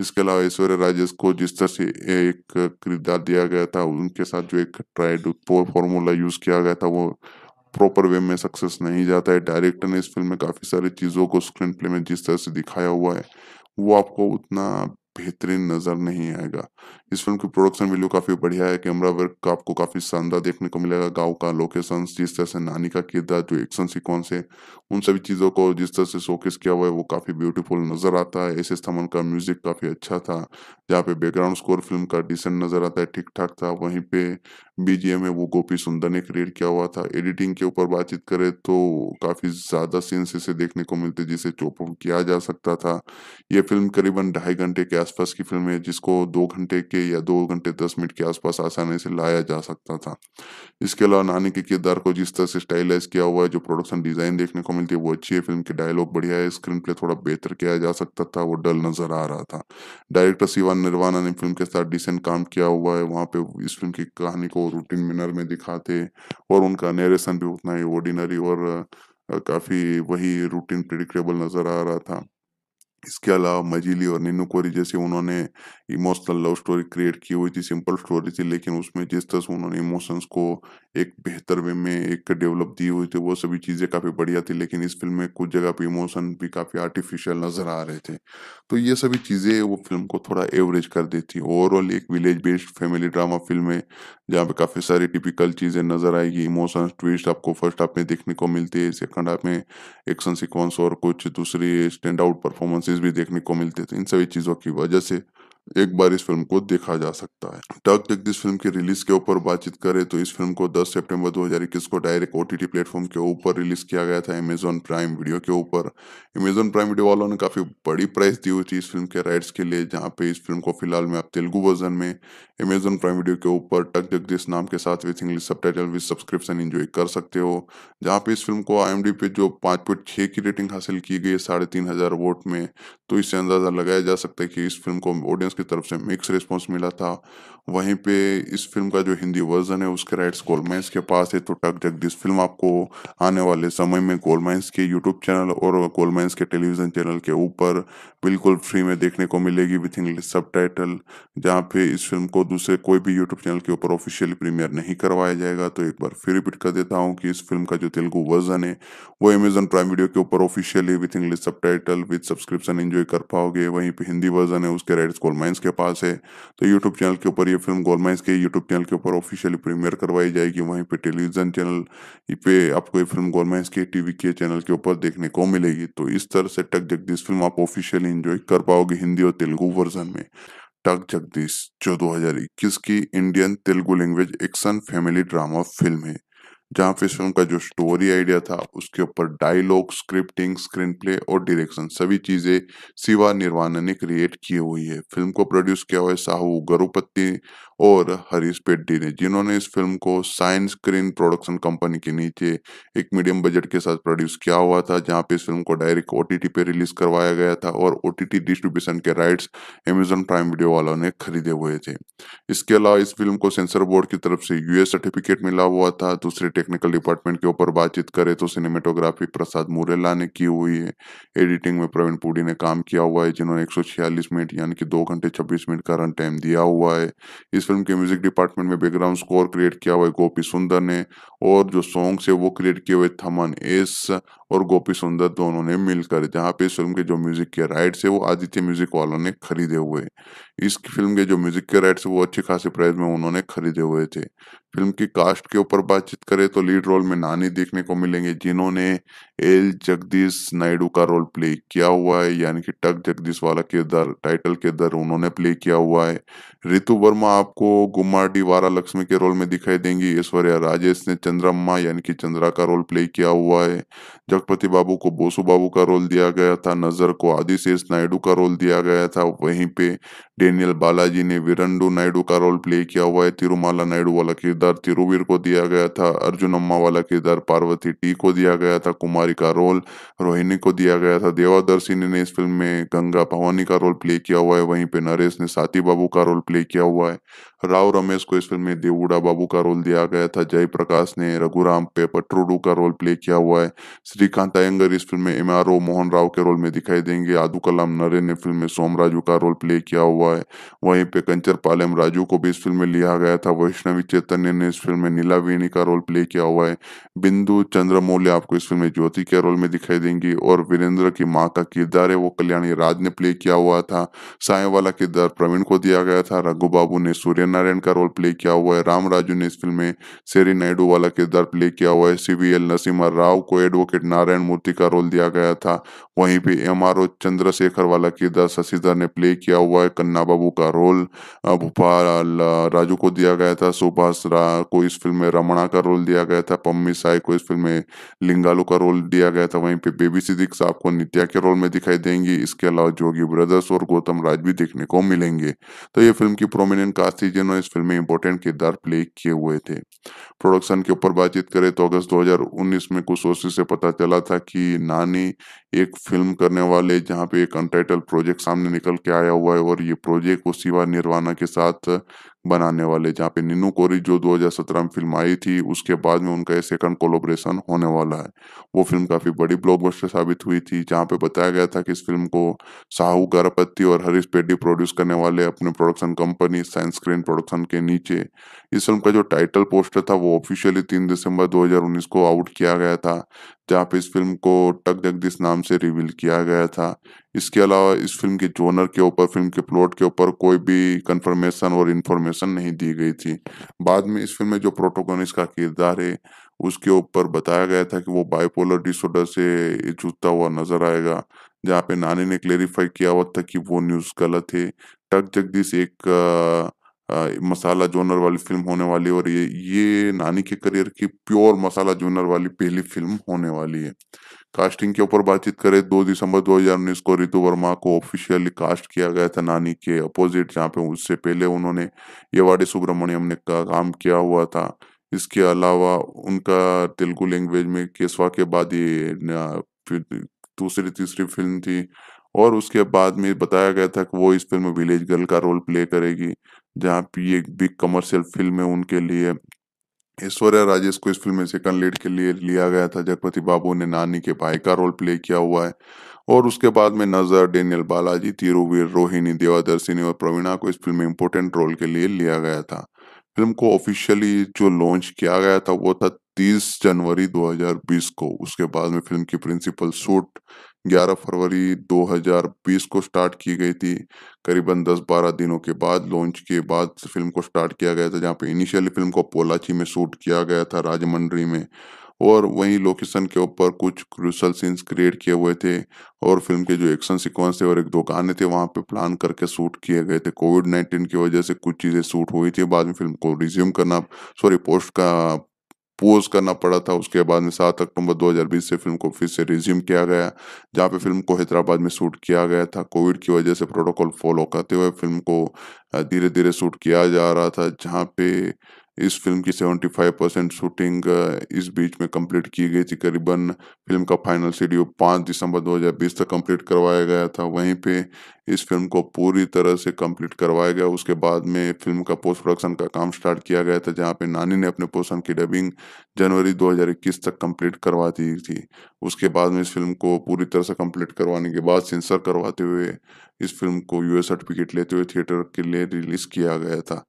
इसके अलावा ऐश्वर्य राजेश को जिस तरह से एक किरदार दिया गया था उनके साथ जो एक ट्राइड फॉर्मूला यूज़ किया गया था वो प्रॉपर वे में सक्सेस नहीं जाता है डायरेक्टर ने इस फिल्म में काफ़ी सारी चीज़ों को स्क्रीन प्ले में जिस तरह से दिखाया हुआ है वो आपको उतना बेहतरीन नज़र नहीं आएगा इस फिल्म की प्रोडक्शन वैल्यू काफ़ी बढ़िया है कैमरा वर्क का आपको काफ़ी शानदार देखने को मिलेगा गांव का लोकेशन जिस तरह से नानी का किरदार जो एक्शन सिक्वेंस है उन सभी चीज़ों को जिस तरह से शोकेस किया हुआ है वो काफ़ी ब्यूटीफुल नज़र आता है एस एस थमन का म्यूजिक काफ़ी अच्छा था जहाँ पे बैकग्राउंड स्कोर फिल्म का डिसेंट नजर आता है ठीक ठाक था वहीं पे बीजीएम है वो गोपी सुंदर ने क्रिएट किया हुआ था एडिटिंग के ऊपर बातचीत करें तो काफी ज्यादा सीन्स इसे देखने को मिलते जिसे चोप किया जा सकता था ये फिल्म करीबन ढाई घंटे के आसपास की फिल्म है जिसको दो घंटे के या दो घंटे दस मिनट के आसपास आसानी से लाया जा सकता था इसके अलावा नानी के किरदार को जिस तरह से स्टाइलाइज किया हुआ है जो प्रोडक्शन डिजाइन देखने को मिलती है वो अच्छी है फिल्म के डायलॉग बढ़िया है स्क्रीन प्ले थोड़ा बेहतर किया जा सकता था वो डल नजर आ रहा था डायरेक्टर सिवान निर्वाणा ने फिल्म के साथ डिसेंट काम किया हुआ है वहाँ पे इस फिल्म की कहानी को रूटीन मिनर में दिखाते और उनका नरेशन भी उतना ही ऑर्डिनरी और काफ़ी वही रूटीन प्रिडिक्टेबल नज़र आ रहा था इसके अलावा मजिली और नीनू कोरी जैसे उन्होंने इमोशनल लव स्टोरी क्रिएट की हुई थी सिंपल स्टोरी थी लेकिन उसमें जिस तरह से उन्होंने इमोशंस को एक बेहतर वे में एक डेवलप दी हुई थी वो सभी चीज़ें काफ़ी बढ़िया थी लेकिन इस फिल्म में कुछ जगह पे इमोशन भी काफ़ी आर्टिफिशियल नज़र आ रहे थे तो ये सभी चीज़ें वो फिल्म को थोड़ा एवरेज कर देती ओवरऑल एक village based family drama film है जहाँ पे काफ़ी सारी टिपिकल चीज़ें नज़र आएगी इमोशन ट्विस्ट आपको फर्स्ट हाफ में देखने को मिलती है सेकंड हाफ में एक्शन सिक्वेंस और कुछ दूसरी स्टैंड आउट परफॉर्मेंसेस केसेस भी देखने को मिलते थे तो इन सभी चीज़ों की वजह से एक बार इस फिल्म को देखा जा सकता है टक जगदीश फिल्म के रिलीज के ऊपर बातचीत करें तो इस फिल्म को 10 सितंबर 2021 को डायरेक्ट ओटीटी प्लेटफॉर्म के ऊपर रिलीज किया गया था अमेजोन प्राइम वीडियो के ऊपर अमेजोन प्राइम वीडियो वालों ने काफी बड़ी प्राइस दी हुई थी इस फिल्म के राइट्स के लिए जहाँ पे इस फिल्म को फिलहाल में आप तेलुगु वर्जन में अमेजोन प्राइम वीडियो के ऊपर टक जगदीश नाम के साथ with English subtitle subscription enjoy कर सकते हो जहाँ पे इस फिल्म को आई पे जो पांच पॉइंट की रेटिंग हासिल की गई है साढ़े तीन वोट में तो इससे अंदाज़ा लगाया जा सकता है कि इस फिल्म को ऑडियंस की तरफ से मिक्स रिस्पॉन्स मिला था वहीं पे इस फिल्म का जो हिंदी वर्जन है उसके राइट्स गोलमाइंस के पास है तो टक जगदीश फिल्म आपको आने वाले समय में गोलमाइंस के यूट्यूब चैनल और गोलमाइंस के टेलीविज़न चैनल के ऊपर बिल्कुल फ्री में देखने को मिलेगी विथ इंग्लिश सब टाइटल जहाँ पे इस फिल्म को दूसरे कोई भी यूट्यूब चैनल के ऊपर ऑफिशियली प्रीमियर नहीं करवाया जाएगा तो एक बार फिर रिपीट कर देता हूँ कि इस फिल्म का जो तेलुगु वर्जन है वो अमेजन प्राइम वीडियो के ऊपर officially with English subtitle with subscription enjoy पे कर पाओगे वहीं पे हिंदी वर्जन है उसके राइट्स गोलमाइंस के पास है तो यूट्यूब चैनल के ऊपर ये फिल्म गोलमाइंस के यूट्यूब चैनल के ऊपर ऑफिशियली प्रीमियर करवाई जाएगी वहीं पे टेलीविजन चैनल पे आपको ये फिल्म गोलमाइंस के टीवी के चैनल के ऊपर देखने को मिलेगी तो इस तरह से टक जगदीश फिल्म आप ऑफिशियली इंजॉय कर पाओगे हिंदी और तेलुगु वर्जन में टक जगदीश जो दो की Indian Telugu language action family drama film है जहां पे इस फिल्म का जो स्टोरी आइडिया था उसके ऊपर डायलॉग स्क्रिप्टिंग स्क्रीन प्ले और डायरेक्शन सभी चीजें शिवा निर्वाणा ने क्रिएट की हुई है फिल्म को प्रोड्यूस किया हुआ है साहू गरुपति और हरीश पेड्डी ने जिन्होंने इस फिल्म को साइन स्क्रीन प्रोडक्शन कंपनी के नीचे एक मीडियम बजट के साथ प्रोड्यूस किया हुआ था जहां पे इस फिल्म को डायरेक्ट ओटीटी पे रिलीज करवाया गया था और ओटीटी डिस्ट्रीब्यूशन के राइट्स अमेजोन प्राइम वीडियो वालों ने खरीदे हुए थे इसके अलावा इस फिल्म को सेंसर बोर्ड की तरफ से यूएस सर्टिफिकेट मिला हुआ था दूसरे टेक्निकल डिपार्टमेंट के ऊपर बातचीत करें तो सिनेमेटोग्राफी प्रसाद मुरेला ने की हुई है एडिटिंग में प्रवीण पुडी ने काम किया हुआ है जिन्होंने एक मिनट यानी कि दो घंटे छब्बीस मिनट का रन टाइम दिया हुआ है इस फिल्म के म्यूजिक डिपार्टमेंट में बैकग्राउंड स्कोर क्रिएट किया हुआ है गोपी सुंदर ने और जो सॉन्ग्स है वो क्रिएट किए हुए थमन एस और गोपी सुंदर दोनों ने मिलकर जहाँ पे इस फिल्म के जो म्यूजिक के राइट्स है वो आदित्य म्यूजिक वालों ने खरीदे हुए इस फिल्म के जो म्यूजिक के राइट्स वो अच्छी खासे प्राइस में उन्होंने खरीदे हुए थे फिल्म की कास्ट के ऊपर बातचीत करें तो लीड रोल में नानी देखने को मिलेंगे जिन्होंने एल जगदीश नायडू का रोल प्ले किया हुआ है यानी कि टक जगदीश वाला किरदार टाइटल किरदार उन्होंने प्ले किया हुआ है रितु वर्मा आपको डी वारा लक्ष्मी के रोल में दिखाई देंगी ऐश्वर्या राजेश ने चंद्रम्मा यानी कि चंद्रा का रोल प्ले किया हुआ है छत्रपति बाबू को बोसू बाबू का रोल दिया गया था नजर को आदिशेष नायडू का रोल दिया गया था वहीं पे डेनियल बालाजी ने वीरंडू नायडू का रोल प्ले किया हुआ है तिरुमाला नायडू वाला किरदार तिरुवीर को दिया गया था अर्जुन अम्मा वाला किरदार पार्वती टी को दिया गया था कुमारी का रोल रोहिणी को दिया गया था देवादर्शी ने इस फिल्म में गंगा भवानी का रोल प्ले किया हुआ है वहीं पे नरेश ने साथी बाबू का रोल प्ले किया हुआ है राव रमेश को इस फिल्म में देवुड़ा बाबू का रोल दिया गया था जयप्रकाश ने रघुराम पे पटरूडू का रोल प्ले किया हुआ है श्रीकांत अयंगर इस फिल्म में एम मोहन राव के रोल में दिखाई देंगे आदू कलाम नरे ने फिल्म में सोमराजू का रोल प्ले किया हुआ हुआ है वहीं पे कंचर पालेम राजू को भी इस फिल्म में लिया गया था वैष्णवी चैतन्य ने इस फिल्म में नीला वेणी का रोल प्ले किया हुआ है बिंदु चंद्रमौल्य आपको इस फिल्म में ज्योति के रोल में दिखाई देंगी और वीरेंद्र की माँ का किरदार है वो कल्याणी राज ने प्ले किया हुआ था साय वाला किरदार प्रवीण को दिया गया था रघु बाबू ने सूर्य नारायण का रोल प्ले किया हुआ है राम राजू ने इस फिल्म में शेरी नायडू वाला किरदार प्ले किया हुआ है C V L Narasimha Rao को एडवोकेट नारायण मूर्ति का रोल दिया गया था वहीं पे एम आर ओ चंद्रशेखर वाला किरदार शशिधर ने प्ले किया हुआ है नन्ना बाबू का रोल भोपाल राजू को दिया गया था सुभाष को इस फिल्म में रमणा का रोल दिया गया था पम्मी साय को इस फिल्म में लिंगालू का रोल दिया गया था वहीं पे बेबी सिद्दीक साहब को नित्या के रोल में दिखाई देंगी इसके अलावा जोगी ब्रदर्स और गौतम राज भी देखने को मिलेंगे तो ये फिल्म की प्रोमिनेंट कास्ट थी जिन्होंने इस फिल्म में इंपॉर्टेंट किरदार प्ले किए हुए थे प्रोडक्शन के ऊपर बातचीत करें तो अगस्त 2019 में कुछ सोर्सेज से पता चला था कि नानी एक फिल्म करने वाले जहां पे एक अनटाइटल प्रोजेक्ट सामने निकल के आया हुआ है और ये प्रोजेक्ट को सिवा निर्वाणा के साथ बनाने वाले जहाँ पे नीनू कोरी जो 2017 में फिल्म आई थी उसके बाद में उनका ये सेकंड कोलोब्रेशन होने वाला है वो फिल्म काफी बड़ी ब्लॉकबस्टर साबित हुई थी जहाँ पे बताया गया था कि इस फिल्म को साहू गर्भपति और हरीश पेड्डी प्रोड्यूस करने वाले अपने production company science screen production के नीचे इस फिल्म का जो टाइटल पोस्टर था वो ऑफिशियली तीन दिसंबर दो को आउट किया गया था जहाँ पे इस फिल्म को टक जगदीश नाम से रिवील किया गया था इसके अलावा इस फिल्म के जोनर के ऊपर फिल्म के प्लॉट के ऊपर कोई भी कंफर्मेशन और इन्फॉर्मेशन एक्सप्लेनेशन नहीं दी गई थी बाद में इस फिल्म में जो प्रोटोगोनिस्ट का किरदार है उसके ऊपर बताया गया था कि वो बाइपोलर डिसऑर्डर से जूझता हुआ नजर आएगा जहाँ पे नानी ने क्लेरिफाई किया हुआ था कि वो न्यूज़ गलत है टक जगदीश एक आ, आ, मसाला जोनर वाली फिल्म होने वाली और ये ये नानी के करियर की प्योर मसाला जोनर वाली पहली फिल्म होने वाली है कास्टिंग के ऊपर बातचीत करें दो दिसंबर 2019 को रितु वर्मा को ऑफिशियली कास्ट किया गया था नानी के अपोजिट जहाँ पे उससे पहले उन्होंने ये वाडे सुब्रमण्यम ने का काम किया हुआ था इसके अलावा उनका तेलुगु लैंग्वेज में केसवा के बाद ये दूसरी तीसरी फिल्म थी और उसके बाद में बताया गया था कि वो इस फिल्म में विलेज गर्ल का रोल प्ले करेगी जहाँ पे एक बिग कमर्शियल फिल्म है उनके लिए ऐश्वर्या राजेश को इस फिल्म में सेकंड लीड के लिए लिया गया था जगपति बाबू ने नानी के भाई का रोल प्ले किया हुआ है और उसके बाद में नजर डेनियल बालाजी तिरुवीर रोहिणी देवादर्शिनी और प्रवीणा को इस फिल्म में इम्पोर्टेंट रोल के लिए लिया गया था फिल्म को ऑफिशियली जो लॉन्च किया गया था वो था 30 जनवरी 2020 को उसके बाद में फिल्म की प्रिंसिपल शूट 11 फरवरी 2020 को स्टार्ट की गई थी करीबन 10-12 दिनों के बाद लॉन्च के बाद फिल्म को स्टार्ट किया गया था जहाँ पे इनिशियली फिल्म को पोलाची में शूट किया गया था राजमंडरी में और वहीं लोकेशन के ऊपर कुछ क्रूशल सीन्स क्रिएट किए हुए थे और फिल्म के जो एक्शन सीक्वेंस थे और एक दो गाने थे वहाँ पे प्लान करके शूट किए गए थे कोविड नाइन्टीन की वजह से कुछ चीज़ें शूट हुई थी बाद में फिल्म को रिज्यूम करना सॉरी पोस्ट का पोज करना पड़ा था उसके बाद में सात अक्टूबर 2020 से फिल्म को फिर से रिज्यूम किया गया जहां पे फिल्म को हैदराबाद में शूट किया गया था कोविड की वजह से प्रोटोकॉल फॉलो करते हुए फिल्म को धीरे धीरे शूट किया जा रहा था जहाँ पे इस फिल्म की 75 परसेंट शूटिंग इस बीच में कंप्लीट की गई थी करीबन फिल्म का फाइनल शेड्यूल 5 दिसंबर 2020 तक कंप्लीट करवाया गया था वहीं पे इस फिल्म को पूरी तरह से कंप्लीट करवाया गया उसके बाद में फिल्म का पोस्ट प्रोडक्शन का काम स्टार्ट किया गया था जहां पे नानी ने अपने पोर्सन की डबिंग जनवरी दो तक कम्प्लीट करवा दी थी उसके बाद में इस फिल्म को पूरी तरह से कंप्लीट करवाने के बाद सेंसर करवाते हुए इस फिल्म को यूएस सर्टिफिकेट लेते हुए थिएटर के लिए रिलीज किया गया था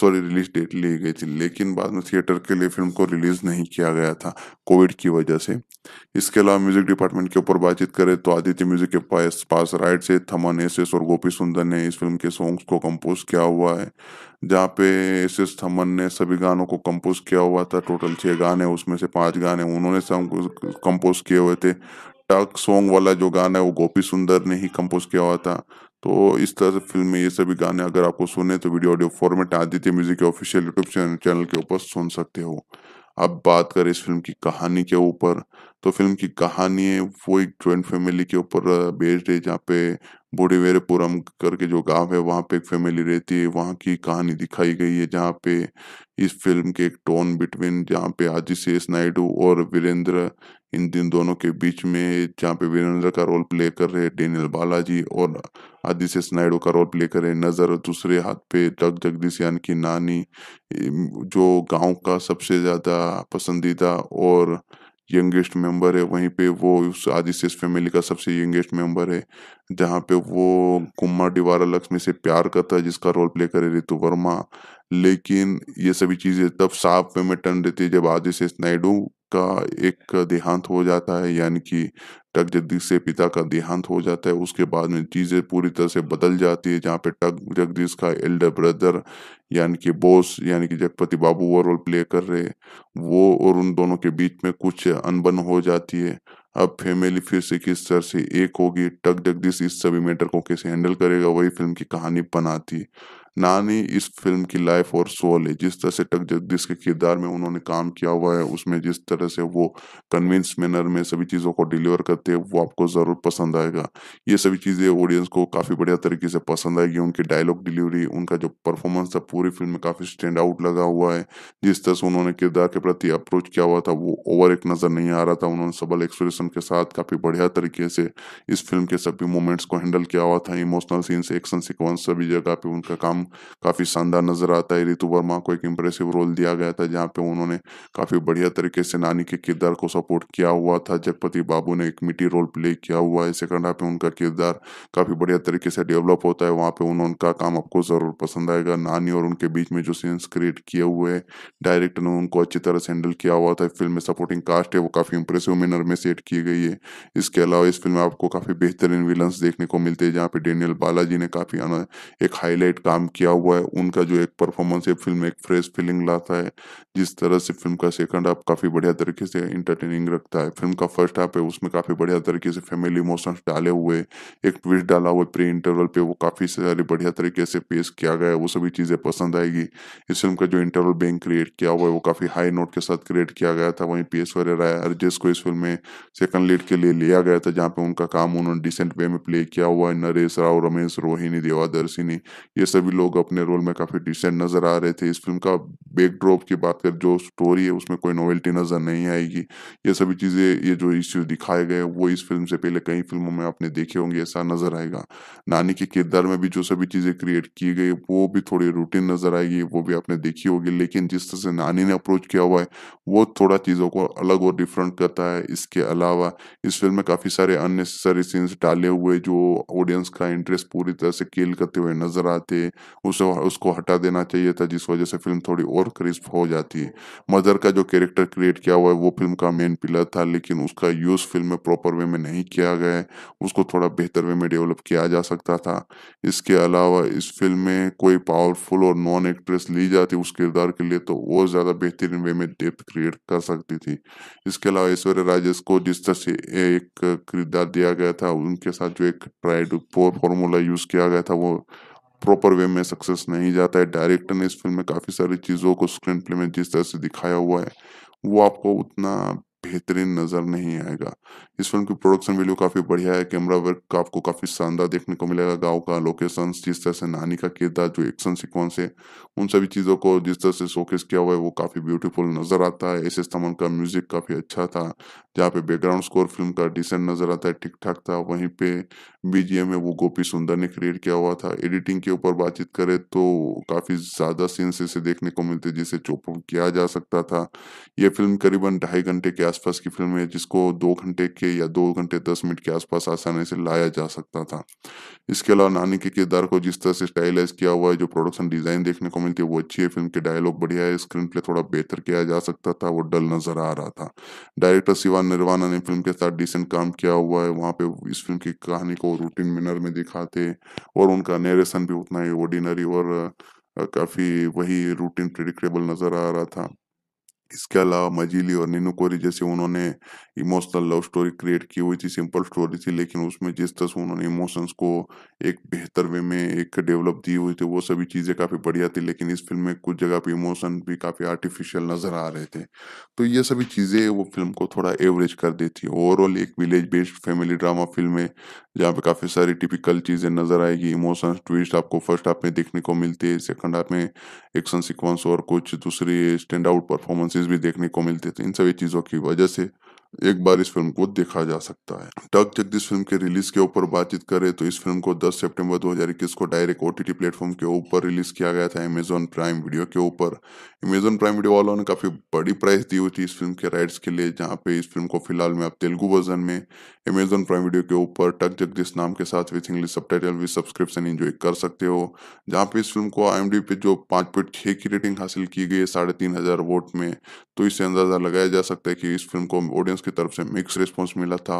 सॉरी रिलीज डेट ली गई थी लेकिन बाद में थिएटर के लिए फिल्म को रिलीज नहीं किया गया था कोविड की वजह से इसके अलावा म्यूजिक डिपार्टमेंट के ऊपर बातचीत करें तो आदित्य म्यूजिक के पास पास राइट से थमन एस और गोपी सुंदर ने इस फिल्म के सॉन्ग्स को कंपोज किया हुआ है जहाँ पे एस एस थमन ने सभी गानों को कंपोज किया हुआ था टोटल छः गाने उसमें से पांच गाने उन्होंने कंपोज किए हुए थे टक सॉन्ग वाला जो गाना है वो गोपी सुंदर ने ही कंपोज किया हुआ था तो इस तरह से फिल्म में ये सभी गाने अगर आपको सुने तो video audio format Aditya music के ऑफिशियल यूट्यूब चैनल के ऊपर सुन सकते हो अब बात करें इस फिल्म की कहानी के ऊपर तो फिल्म की कहानी है वो एक ज्वाइंट फैमिली के ऊपर बेस्ड है जहाँ पे बोडेवेरेपुरम करके जो गांव है वहां पे एक फैमिली रहती है वहां की कहानी दिखाई गई है जहाँ पे इस फिल्म के एक टोन बिटवीन जहाँ पे आजिशेष नायडू और वीरेंद्र इन दिन दोनों के बीच में जहाँ पे वीरेंद्र का रोल प्ले कर रहे हैं डेनियल बालाजी और आदिशेष नायडू का रोल प्ले कर रहे हैं नज़र दूसरे हाथ पे जग जगदीश यान की नानी जो गांव का सबसे ज़्यादा पसंदीदा और यंगेस्ट मेंबर है वहीं पे वो उस आदिशेष फैमिली का सबसे यंगेस्ट मेंबर है जहाँ पे वो कुमार डिवारा लक्ष्मी से प्यार करता है जिसका रोल प्ले करे रितु वर्मा लेकिन ये सभी चीजें तब साफ पे में टन देती है जब आदिशेष नायडू का एक देहांत हो जाता है यानी कि टक जगदीश से पिता का देहांत हो जाता है उसके बाद में चीजें पूरी तरह से बदल जाती है जहाँ पे टक जगदीश का एल्डर ब्रदर यानी कि बोस यानी कि जगपति बाबू वो रोल प्ले कर रहे वो और उन दोनों के बीच में कुछ अनबन हो जाती है अब फैमिली फिर से किस तरह से एक होगी टक जगदीश इस सभी मैटर को कैसे हैंडल करेगा वही फिल्म की कहानी बनाती है नानी इस फिल्म की लाइफ और सोल है जिस तरह से टक जगदीश के किरदार में उन्होंने काम किया हुआ है उसमें जिस तरह से वो कन्विंस मैनर में सभी चीज़ों को डिलीवर करते हैं वो आपको ज़रूर पसंद आएगा ये सभी चीज़ें ऑडियंस को काफ़ी बढ़िया तरीके से पसंद आएगी उनकी डायलॉग डिलीवरी उनका जो परफॉर्मेंस था पूरी फिल्म में काफ़ी स्टैंड आउट लगा हुआ है जिस तरह से उन्होंने किरदार के प्रति अप्रोच किया हुआ था वो ओवर एक नज़र नहीं आ रहा था उन्होंने सबल एक्सप्रेशन के साथ काफ़ी बढ़िया तरीके से इस फिल्म के सभी मोमेंट्स को हैंडल किया हुआ था इमोशनल सीन्स एक्शन सिक्वेंस सभी जगह पे उनका काम काफ़ी शानदार नजर आता है रितु वर्मा को एक इम्प्रेसिव रोल दिया गया था जहाँ पे उन्होंने काफ़ी बढ़िया तरीके से नानी के किरदार को सपोर्ट किया हुआ था जगपति बाबू ने एक मिट्टी रोल प्ले किया हुआ है सेकंड हाफ में उनका किरदार काफ़ी बढ़िया तरीके से डेवलप होता है वहाँ पे उनका काम आपको ज़रूर पसंद आएगा नानी और उनके बीच में जो सीन्स क्रिएट किए हुए हैं डायरेक्टर ने उनको अच्छी तरह से हैंडल किया हुआ था फिल्म में सपोर्टिंग कास्ट है वो काफ़ी इंप्रेसिव मैनर में सेट की गई है इसके अलावा इस फिल्म में आपको काफ़ी बेहतरीन विलन्स देखने को मिलते हैं जहाँ पे डेनियल बालाजी ने काफ़ी एक हाईलाइट काम किया हुआ है उनका जो एक परफॉर्मेंस है फिल्म एक फ्रेश फीलिंग लाता है जिस तरह से फिल्म का सेकंड हाफ काफी बढ़िया तरीके से इंटरटेनिंग रखता है फिल्म का फर्स्ट हाफ है उसमें काफी बढ़िया तरीके से फैमिली इमोशंस डाले हुए एक ट्विस्ट डाला हुआ प्री इंटरवल पे वो काफी सारे बढ़िया तरीके से पेश किया गया है वो सभी चीजें पसंद आएगी इस फिल्म का जो इंटरवल बैंक क्रिएट किया हुआ है वो काफी हाई नोट के साथ क्रिएट किया गया था वहीं पी एस वगैरह अर्जेस को इस फिल्म में सेकंड लीड के लिए लिया गया था जहाँ पे उनका काम उन्होंने डिसेंट वे में प्ले किया हुआ है नरेश राव रमेश रोहिणी देवादर्शिनी ये सभी लोग अपने रोल में काफी डिसेंट नजर आ रहे थे इस फिल्म का बैकड्रॉप की बात कर जो स्टोरी है उसमें कोई नॉवेल्टी नजर नहीं आएगी ये सभी चीजें ये जो इश्यूज दिखाए गए वो इस फिल्म से पहले कई फिल्मों में आपने देखे होंगे ऐसा नजर आएगा नानी के किरदार में भी जो सभी चीजें क्रिएट की गई वो भी थोड़ी रूटीन नजर आएगी वो भी आपने देखी होगी लेकिन जिस तरह से नानी ने अप्रोच किया हुआ है वो थोड़ा चीजों को अलग और डिफरेंट करता है इसके अलावा इस फिल्म में काफी सारे अननेसेसरी सीन्स डाले हुए जो ऑडियंस का इंटरेस्ट पूरी तरह से किल करते हुए नजर आते हैं उसे उसको हटा देना चाहिए था जिस वजह से फिल्म थोड़ी और क्रिस्प हो जाती मदर का जो कैरेक्टर क्रिएट किया हुआ है वो फिल्म का मेन पिलर था लेकिन उसका यूज़ फिल्म में प्रॉपर वे में नहीं किया गया है उसको थोड़ा बेहतर वे में डेवलप किया जा सकता था इसके अलावा इस फिल्म में कोई पावरफुल और नॉन एक्ट्रेस ली जाती उस किरदार के लिए तो वो ज़्यादा बेहतरीन वे में डेप्थ क्रिएट कर सकती थी इसके अलावा ऐश्वर्य राजेश को जिस तरह से एक किरदार दिया गया था उनके साथ जो एक ट्राइड फॉर्मूला यूज़ किया गया था वो प्रॉपर वे में सक्सेस नहीं जाता है डायरेक्टर ने इस फिल्म में काफ़ी सारी चीज़ों को स्क्रीन प्ले में जिस तरह से दिखाया हुआ है वो आपको उतना बेहतरीन नज़र नहीं आएगा इस फिल्म की प्रोडक्शन वैल्यू काफ़ी बढ़िया है कैमरा वर्क का आपको काफ़ी शानदार देखने को मिलेगा गांव का लोकेशंस जिस तरह से नानी का किरदार जो एक्शन सिक्वेंस है उन सभी चीज़ों को जिस तरह से शोकेस किया हुआ है वो काफ़ी ब्यूटीफुल नज़र आता है एस एस तमन का म्यूजिक काफ़ी अच्छा था जहाँ पे बैकग्राउंड स्कोर फिल्म का डिसेंट नज़र आता है ठीक ठाक था वहीं पे बीजीएम में वो गोपी सुंदर ने क्रिएट किया हुआ था एडिटिंग के ऊपर बातचीत करें तो काफ़ी ज़्यादा सीन्स इसे देखने को मिलते जिसे चोप किया जा सकता था ये फिल्म करीबन ढाई घंटे के आसपास की फिल्म है जिसको दो घंटे के या दो घंटे दस मिनट के आसपास आसानी से लाया जा सकता था इसके अलावा नानी के किरदार को जिस तरह से स्टाइलाइज किया हुआ है जो प्रोडक्शन डिज़ाइन देखने को मिलती है वो अच्छी है फिल्म के डायलॉग बढ़िया है स्क्रीन प्ले थोड़ा बेहतर किया जा सकता था वो डल नज़र आ रहा था डायरेक्टर शिवान निर्वाणा ने फिल्म के साथ डिसेंट काम किया हुआ है वहाँ पे इस फिल्म की कहानी को रूटीन मिनर में दिखाते और उनका नरेशन भी उतना ही ऑर्डिनरी और काफी वही रूटीन प्रिडिक्टेबल नजर आ रहा था इसके अलावा मजीली और नीनू कोरी जैसे उन्होंने इमोशनल लव स्टोरी क्रिएट की हुई थी सिंपल स्टोरी थी लेकिन उसमें जिस तरह से उन्होंने इमोशंस को एक बेहतर वे में एक डेवलप दी हुई थी वो सभी चीज़ें काफ़ी बढ़िया थी लेकिन इस फिल्म में कुछ जगह पे इमोशन भी काफ़ी आर्टिफिशियल नज़र आ रहे थे तो ये सभी चीज़ें वो फिल्म को थोड़ा एवरेज कर देती है ओवरऑल एक village based family drama film है जहाँ पे काफ़ी सारी टिपिकल चीज़ें नज़र आएगी इमोशंस ट्विस्ट आपको फर्स्ट हाफ में देखने को मिलती है सेकंड हाफ में एक्शन सिक्वेंस और कुछ दूसरी स्टैंड आउट परफॉर्मेंसेस केसेस भी देखने को मिलते थे तो इन सभी चीज़ों की वजह से एक बार इस फिल्म को देखा जा सकता है टक जगदीश फिल्म के रिलीज के ऊपर बातचीत करें तो इस फिल्म को 10 सितंबर 2021 को डायरेक्ट ओटीटी प्लेटफॉर्म के ऊपर रिलीज किया गया था अमेजोन प्राइम वीडियो के ऊपर अमेजोन प्राइम वीडियो वालों ने काफी बड़ी प्राइस दी हुई थी इस फिल्म के राइट्स के लिए जहाँ पे इस फिल्म को फिलहाल में आप तेलुगु वर्जन में अमेजोन प्राइम वीडियो के ऊपर टक जगदीश नाम के साथ with English subtitle with subscription enjoy कर सकते हो जहाँ पे इस फिल्म को आई पे जो पांच पॉइंट छः की रेटिंग हासिल की गई है साढ़े तीन हजार वोट में तो इससे अंदाज़ा लगाया जा सकता है कि इस फिल्म को ऑडियंस की तरफ से मिक्स रिस्पॉन्स मिला था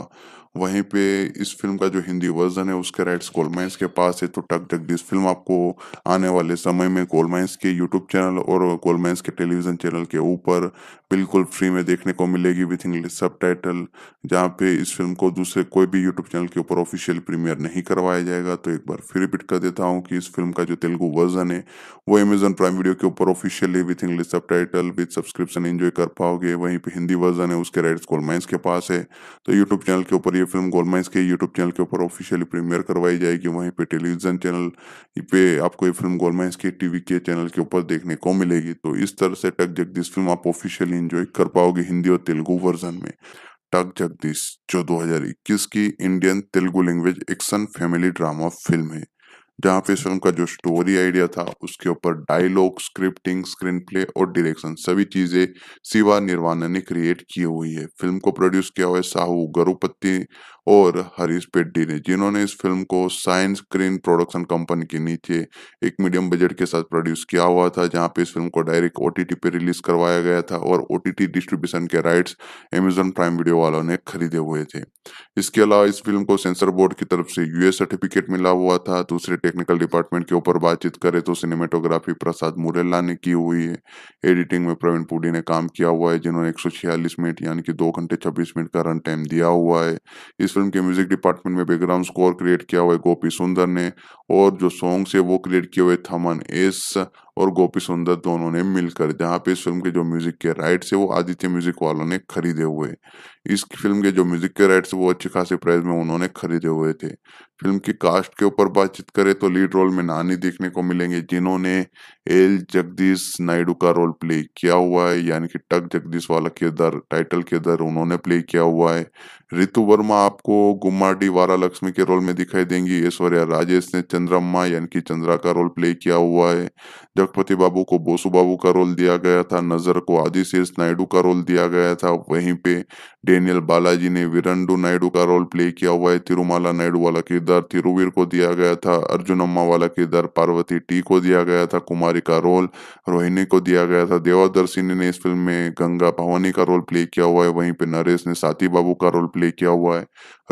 वहीं पे इस फिल्म का जो हिंदी वर्जन है उसके राइट्स कोलमाइंस के पास है तो टक दिस फिल्म आपको आने वाले समय में कोलमाइंस के यूट्यूब चैनल और कोलमाइंस के टेलीविजन चैनल के ऊपर बिल्कुल फ्री में देखने को मिलेगी विथ इंग्लिश सब टाइटल जहाँ पे इस फिल्म को दूसरे कोई भी यूट्यूब चैनल के ऊपर ऑफिशियल प्रीमियर नहीं करवाया जाएगा तो एक बार फिर रिपीट कर देता हूँ कि इस फिल्म का जो तेलुगु वर्जन है वो अमेजन प्राइम वीडियो के ऊपर officially with English subtitle with subscription enjoy पे कर पाओगे वहीं पे हिंदी वर्जन है उसके राइट्स गोलमाइंस के पास है तो यूट्यूब चैनल के ऊपर ये फिल्म गोलमाइंस के यूट्यूब चैनल के ऊपर ऑफिशियली प्रीमियर करवाई जाएगी वहीं पे टेलीविजन चैनल पे आपको ये फिल्म गोलमाइंस के टीवी के चैनल के ऊपर देखने को मिलेगी तो इस तरह से टक जगदीश फिल्म आप ऑफिशियली इंजॉय कर पाओगे हिंदी और तेलुगु वर्जन में टक जगदीश जो दो की Indian Telugu language action family drama film है जहाँ पे इस फिल्म का जो स्टोरी आइडिया था उसके ऊपर डायलॉग स्क्रिप्टिंग स्क्रीन प्ले और डायरेक्शन सभी चीज़ें शिवा निर्वाणा ने क्रिएट की हुई है फिल्म को प्रोड्यूस किया हुआ है साहू गरुपति और हरीश पेड्डी ने जिन्होंने इस फिल्म को साइंस स्क्रीन प्रोडक्शन कंपनी के नीचे एक मीडियम बजट के साथ प्रोड्यूस किया हुआ था जहां पे इस फिल्म को डायरेक्ट ओटीटी पे रिलीज करवाया गया था और ओ डिस्ट्रीब्यूशन के राइट्स अमेजोन प्राइम वीडियो वालों ने खरीदे हुए थे इसके अलावा इस फिल्म को सेंसर बोर्ड की तरफ से यूएस सर्टिफिकेट मिला हुआ था दूसरे टेक्निकल डिपार्टमेंट के ऊपर बातचीत करें तो सिनेमेटोग्राफी प्रसाद मुरेला ने की हुई है एडिटिंग में प्रवीण पुडी ने काम किया हुआ है जिन्होंने एक मिनट यानी कि दो घंटे छब्बीस मिनट का रन टाइम दिया हुआ है इस फिल्म के म्यूजिक डिपार्टमेंट में बैकग्राउंड स्कोर क्रिएट किया हुआ है गोपी सुंदर ने और जो सॉन्ग्स है वो क्रिएट किए हुए थमन एस और गोपी सुंदर दोनों ने मिलकर जहाँ पे इस फिल्म के जो म्यूजिक के राइट्स है वो आदित्य म्यूजिक वालों ने खरीदे हुए इस फिल्म के जो म्यूजिक के राइट्स वो अच्छी खासे प्राइस में उन्होंने खरीदे हुए थे फिल्म की कास्ट के ऊपर बातचीत करें तो लीड रोल में नानी देखने को मिलेंगे जिन्होंने एल जगदीश नायडू का रोल प्ले किया हुआ है यानी कि टक जगदीश वाला किरदार टाइटल किरदार उन्होंने प्ले किया हुआ है रितु वर्मा आपको गुम्माडी वारा लक्ष्मी के रोल में दिखाई देंगी ऐश्वर्या राजेश ने चंद्रम्मा यानी कि चंद्रा का रोल प्ले किया हुआ है जगपति बाबू को बोसू बाबू का रोल दिया गया था नजर को आदिशेष नायडू का रोल दिया गया था वहीं पे डेनियल बालाजी ने वीरंडू नायडू का रोल प्ले किया हुआ है तिरुमाला नायडू वाला किरदार तिरुवीर को दिया गया था अर्जुन अम्मा वाला किरदार पार्वती टी को दिया गया था कुमारी का रोल रोहिणी को दिया गया था देवादर्शिनी ने इस फिल्म में गंगा भवानी का रोल प्ले किया हुआ है वहीं पे नरेश ने साथी बाबू का रोल प्ले किया हुआ है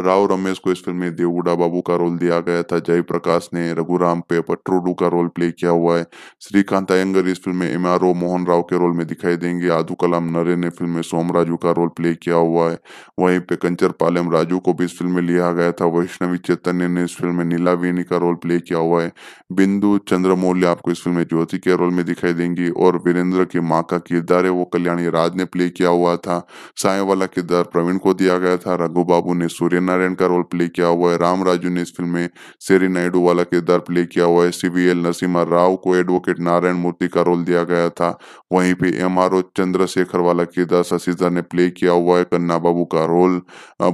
राव रमेश को इस फिल्म में देवगुडा बाबू का रोल दिया गया था जयप्रकाश ने रघुराम पे पट्रोडू का रोल प्ले किया हुआ है श्री श्रीकांत अयंगर इस फिल्म में M R O Mohan Rao के रोल में दिखाई देंगे आदू कलाम नरे ने फिल्म में सोम राजू का रोल प्ले किया हुआ है वहीं पे कंचर पालेम राजू को भी इस फिल्म में लिया गया था वैष्णवी चैतन्य ने इस फिल्म में नीला वेणी का रोल प्ले किया हुआ है बिंदु चंद्रमौल्य आपको इस फिल्म में ज्योति के रोल में दिखाई देंगी और वीरेंद्र की माँ का किरदार है वो कल्याणी राज ने प्ले किया हुआ था साय वाला किरदार प्रवीण को दिया गया था रघु बाबू ने सूर्य नारायण का रोल प्ले किया हुआ है राम राजू ने इस फिल्म में शेरी नायडू वाला किरदार प्ले किया हुआ है C V L Narasimha Rao को एडवोकेट नारायण मूर्ति का रोल दिया गया था वहीं पे एम आर ओ चंद्रशेखर वाला किरदार शशिधर ने प्ले किया हुआ है कन्ना बाबू का रोल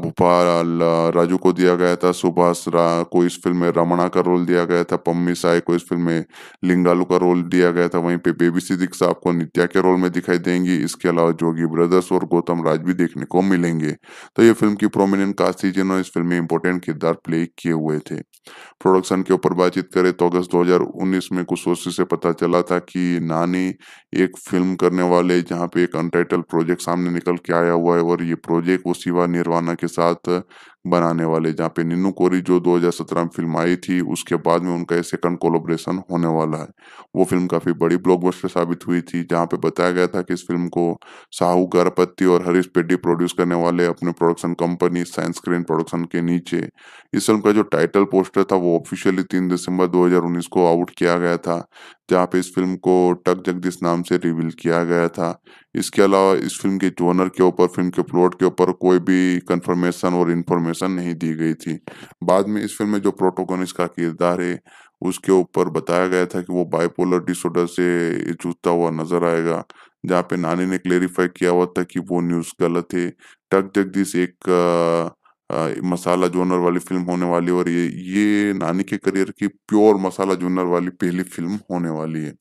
भोपाल राजू को दिया गया था सुभाष को इस फिल्म में रमणा का रोल दिया गया था पम्मी साय को इस फिल्म में लिंगालू का रोल दिया गया था वहीं पे बेबी सिद्दीक साहब को नित्या के रोल में दिखाई देंगी इसके अलावा जोगी ब्रदर्स और गौतम राज भी देखने को मिलेंगे तो ये फिल्म की प्रोमिनेंट कास्ट थी जिन्होंने इस फिल्म में इंपॉर्टेंट किरदार प्ले किए हुए थे प्रोडक्शन के ऊपर बातचीत करें तो अगस्त 2019 में कुछ सोर्सेस से पता चला था कि नानी एक फिल्म करने वाले जहाँ पे एक अनटाइटल प्रोजेक्ट सामने निकल के आया हुआ है और ये प्रोजेक्ट वो शिवा निर्वाणा के साथ बनाने वाले जहाँ पे निन्नू कोरी जो 2017 में फिल्म आई थी उसके बाद में उनका ये सेकंड कोलोब्रेशन होने वाला है वो फिल्म काफी बड़ी ब्लॉकबस्टर साबित हुई थी जहाँ पे बताया गया था कि इस फिल्म को साहू गर्भपति और हरीश पेड्डी प्रोड्यूस करने वाले अपने production company science screen production के नीचे इस फिल्म का जो टाइटल पोस्टर था वो ऑफिशियली तीन दिसंबर दो को आउट किया गया था जहाँ पे इस फिल्म को टक जगदीश नाम से रिवील किया गया था इसके अलावा इस फिल्म के जोनर के ऊपर फिल्म के प्लॉट के ऊपर कोई भी कंफर्मेशन और इन्फॉर्मेशन नहीं दी गई थी बाद में इस फिल्म में जो प्रोटोकोनिस्ट का किरदार है उसके ऊपर बताया गया था कि वो बाइपोलर डिसऑर्डर से जूझता हुआ नजर आएगा जहाँ पे नानी ने क्लेरिफाई किया हुआ था कि वो न्यूज़ गलत है टक जगदीश एक आ, मसाला जोनर वाली फिल्म होने वाली और ये ये नानी के करियर की प्योर मसाला जोनर वाली पहली फिल्म होने वाली है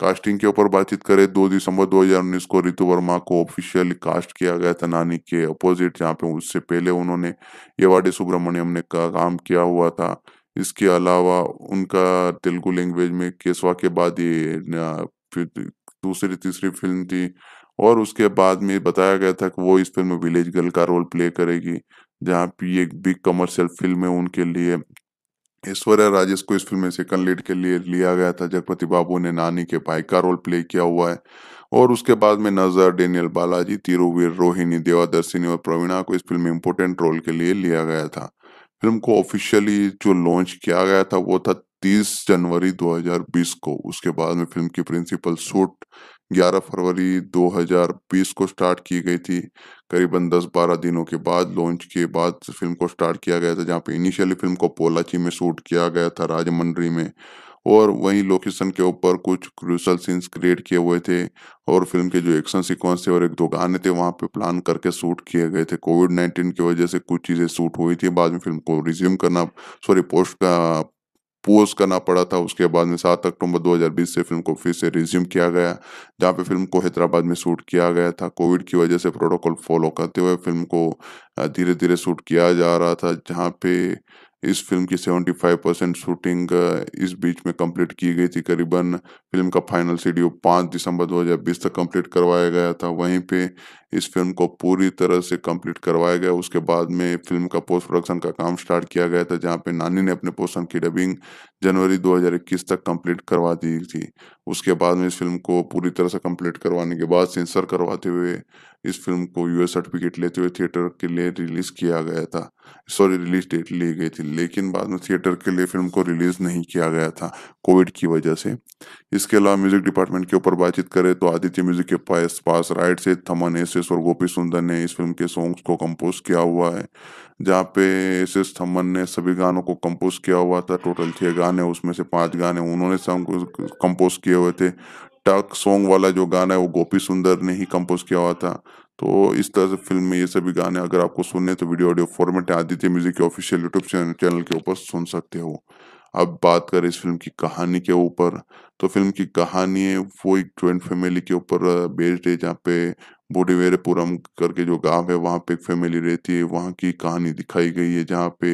कास्टिंग के ऊपर बातचीत करें दो दिसंबर 2019 को रितु वर्मा को ऑफिशियली कास्ट किया गया था नानी के अपोजिट जहाँ पे उससे पहले उन्होंने ये सुब्रमण्यम ने का काम किया हुआ था इसके अलावा उनका तेलुगु लैंग्वेज में केसवा के बाद ये दूसरी तीसरी फिल्म थी और उसके बाद में बताया गया था कि वो इस फिल्म में विलेज गर्ल का रोल प्ले करेगी जहाँ पे एक बिग कमर्शियल फिल्म है उनके लिए ऐश्वर्या राजेश को इस फिल्म में सेकंड लीड के लिए लिया गया था जगपति बाबू ने नानी के भाई का रोल प्ले किया हुआ है और उसके बाद में नजर डेनियल बालाजी तिरुवीर रोहिणी देवादर्शिनी और प्रवीणा को इस फिल्म में इम्पोर्टेंट रोल के लिए लिया गया था फिल्म को ऑफिशियली जो लॉन्च किया गया था वो था 30 जनवरी 2020 को उसके बाद में फिल्म की प्रिंसिपल शूट 11 फरवरी 2020 को स्टार्ट की गई थी करीबन 10-12 दिनों के बाद लॉन्च के बाद फिल्म को स्टार्ट किया गया था जहां पे इनिशियली फिल्म को पोलाची में शूट किया गया था राजमंडरी में और वहीं लोकेशन के ऊपर कुछ क्रूशल सीन्स क्रिएट किए हुए थे और फिल्म के जो एक्शन सीक्वेंस थे और एक दो गाने थे वहाँ पे प्लान करके शूट किए गए थे कोविड नाइन्टीन की वजह से कुछ चीज़ें शूट हुई थी बाद में फिल्म को रिज्यूम करना सॉरी पोस्ट का पोज करना पड़ा था उसके बाद में सात अक्टूबर 2020 से फिल्म को फिर से रिज्यूम किया गया जहाँ पे फिल्म को हैदराबाद में शूट किया गया था कोविड की वजह से प्रोटोकॉल फॉलो करते हुए फिल्म को धीरे धीरे शूट किया जा रहा था जहाँ पे इस फिल्म की 75 परसेंट शूटिंग इस बीच में कंप्लीट की गई थी करीबन फिल्म का फाइनल सीडियो 5 दिसंबर 2020 तक कंप्लीट करवाया गया था वहीं पे इस फिल्म को पूरी तरह से कंप्लीट करवाया गया उसके बाद में फिल्म का पोस्ट प्रोडक्शन का काम स्टार्ट किया गया था जहाँ पे नानी ने अपने पोर्सन की डबिंग जनवरी 2021 तक कंप्लीट करवा दी थी उसके बाद में इस फिल्म को पूरी तरह से कंप्लीट करवाने के बाद सेंसर करवाते हुए इस फिल्म को यूएस सर्टिफिकेट लेते हुए थिएटर के लिए रिलीज किया गया था सॉरी रिलीज डेट ली गई थी लेकिन बाद में थिएटर के लिए फिल्म को रिलीज नहीं किया गया था कोविड की वजह से इसके अलावा म्यूजिक डिपार्टमेंट के ऊपर बातचीत करें तो आदित्य म्यूजिक के पास पास राइट से थमन एस एस और गोपी सुंदर ने इस फिल्म के सॉन्ग्स को कंपोज किया हुआ है जहाँ पे एस एस थमन ने सभी गानों को कंपोज किया हुआ था टोटल छः गाने उसमें से पांच गाने उन्होंने कंपोज किए हुए थे टक सॉन्ग वाला जो गाना है वो गोपी सुंदर ने ही कंपोज किया हुआ था तो इस तरह से फिल्म में ये सभी गाने अगर आपको सुनने तो video audio format Aditya music के ऑफिशियल यूट्यूब चैनल के ऊपर सुन सकते हो अब बात करें इस फिल्म की कहानी के ऊपर तो फिल्म की कहानी है वो एक जॉइंट फैमिली के ऊपर बेस्ड uh, है जहाँ पे बोडीवेरपुरम करके जो गांव है वहाँ पे एक फैमिली रहती है वहाँ की कहानी दिखाई गई है जहाँ पे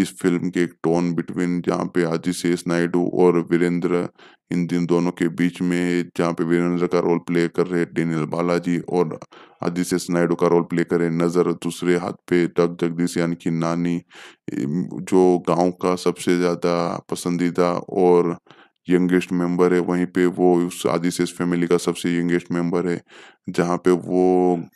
इस फिल्म के एक टोन बिटवीन जहाँ पे आजीशेष नायडू और वीरेंद्र इन दिन दोनों के बीच में जहाँ पे वीरेंद्र का रोल प्ले कर रहे डेनियल बालाजी और आदिशेष नायडू का रोल प्ले कर रहे नज़र दूसरे हाथ पे डग जगदीश यानी कि नानी जो गाँव का सबसे ज़्यादा पसंदीदा और यंगेस्ट मेंबर है वहीं पे वो उस आदिशेष फैमिली का सबसे यंगेस्ट मेंबर है जहाँ पे वो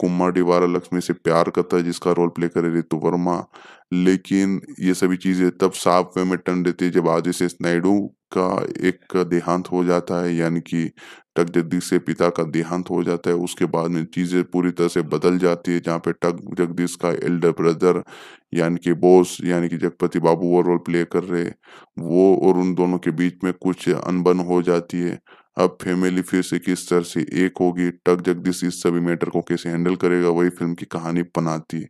कुम्मा डिवारा लक्ष्मी से प्यार करता है जिसका रोल प्ले करे रितु वर्मा लेकिन ये सभी चीजें तब साफ वे में टन देती है जब आदिशेष नायडू का एक देहांत हो जाता है यानी कि टक जगदीश से पिता का देहांत हो जाता है उसके बाद में चीजें पूरी तरह से बदल जाती है जहाँ पे टक जगदीश का एल्डर ब्रदर यानी कि बोस यानी कि जगपति बाबू वो रोल प्ले कर रहे वो और उन दोनों के बीच में कुछ अनबन हो जाती है अब फैमिली फिर से किस तरह से एक होगी टक जगदीश इस सभी मैटर को कैसे हैंडल करेगा वही फिल्म की कहानी बनाती है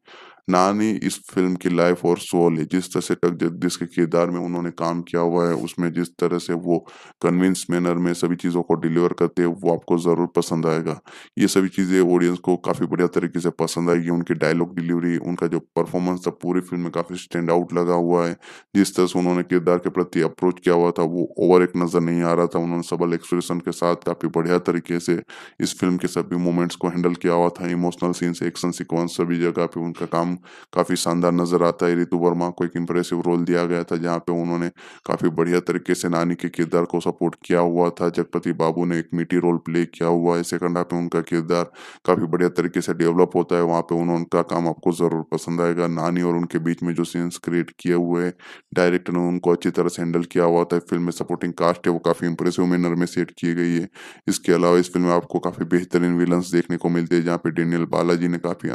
नानी इस फिल्म की लाइफ और सोल है जिस तरह से टक जगदीश के किरदार में उन्होंने काम किया हुआ है उसमें जिस तरह से वो कन्विंस मैनर में सभी चीज़ों को डिलीवर करते हैं वो आपको ज़रूर पसंद आएगा ये सभी चीज़ें ऑडियंस को काफ़ी बढ़िया तरीके से पसंद आएगी उनकी डायलॉग डिलीवरी उनका जो परफॉर्मेंस था पूरी फिल्म में काफ़ी स्टैंड आउट लगा हुआ है जिस तरह से उन्होंने किरदार के प्रति अप्रोच किया हुआ था वो ओवर एक नज़र नहीं आ रहा था उन्होंने सबल एक्सप्रेशन के साथ काफ़ी बढ़िया तरीके से इस फिल्म के सभी मोमेंट्स को हैंडल किया हुआ था इमोशनल सीन्स एक्शन सिक्वेंस सभी जगह पे उनका काम काफ़ी शानदार नजर आता है रितु वर्मा को एक इम्प्रेसिव रोल दिया गया था जहाँ पे उन्होंने काफ़ी बढ़िया तरीके से नानी के किरदार को सपोर्ट किया हुआ था जगपति बाबू ने एक मीठी रोल प्ले किया हुआ है सेकंड हाफ में उनका किरदार काफ़ी बढ़िया तरीके से डेवलप होता है वहाँ पर उनका काम आपको ज़रूर पसंद आएगा नानी और उनके बीच में जो सीन्स क्रिएट किए हुए हैं डायरेक्टर ने उनको अच्छी तरह से हैंडल किया हुआ था फिल्म में सपोर्टिंग कास्ट है वो काफ़ी इंप्रेसिव मैनर में सेट की गई है इसके अलावा इस फिल्म में आपको काफ़ी बेहतरीन विलन्स देखने को मिलते हैं जहाँ पे डेनियल बालाजी ने काफ़ी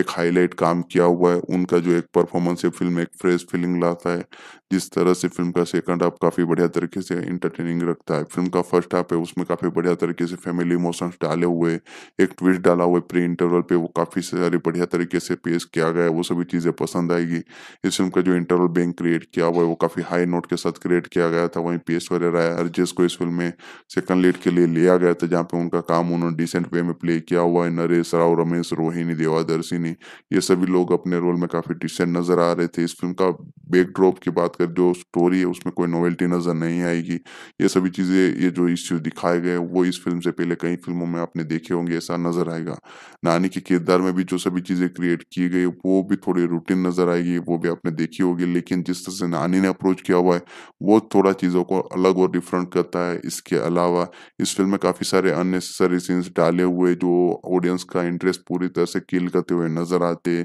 एक हाईलाइट काम किया हुआ है उनका जो एक परफॉर्मेंस है फिल्म एक फ्रेश फीलिंग लाता है जिस तरह से फिल्म का सेकंड हाफ काफी बढ़िया तरीके से इंटरटेनिंग रखता है फिल्म का फर्स्ट हाफ है उसमें काफी बढ़िया तरीके से फैमिली इमोशंस डाले हुए एक ट्विस्ट डाला हुआ प्री इंटरवल पे वो काफी सारी बढ़िया तरीके से पेश किया गया है वो सभी चीजें पसंद आएगी इस फिल्म का जो इंटरवल बैंक क्रिएट किया हुआ है वो काफी हाई नोट के साथ क्रिएट किया गया था वहीं पेश वगैरह है अर्जेस को इस फिल्म में सेकंड लीड के लिए लिया गया था जहाँ पे उनका काम उन्होंने डिसेंट वे में प्ले किया हुआ है नरेश राव रमेश रोहिणी देवादर्शिनी ये सभी लोग अपने रोल में काफी डिसेंट नजर आ रहे थे इस फिल्म का बैकड्रॉप की बात कर जो स्टोरी है उसमें कोई नोवेल्टी नज़र नहीं आएगी ये सभी चीज़ें ये जो इश्यूज दिखाए गए वो इस फिल्म से पहले कई फिल्मों में आपने देखे होंगे ऐसा नज़र आएगा नानी के किरदार में भी जो सभी चीज़ें क्रिएट की गई वो भी थोड़ी रूटीन नज़र आएगी वो भी आपने देखी होगी लेकिन जिस तरह से नानी ने अप्रोच किया हुआ है वो थोड़ा चीज़ों को अलग और डिफरेंट करता है इसके अलावा इस फिल्म में काफ़ी सारे अननेसेसरी सीन्स डाले हुए जो ऑडियंस का इंटरेस्ट पूरी तरह से किल करते हुए नज़र आते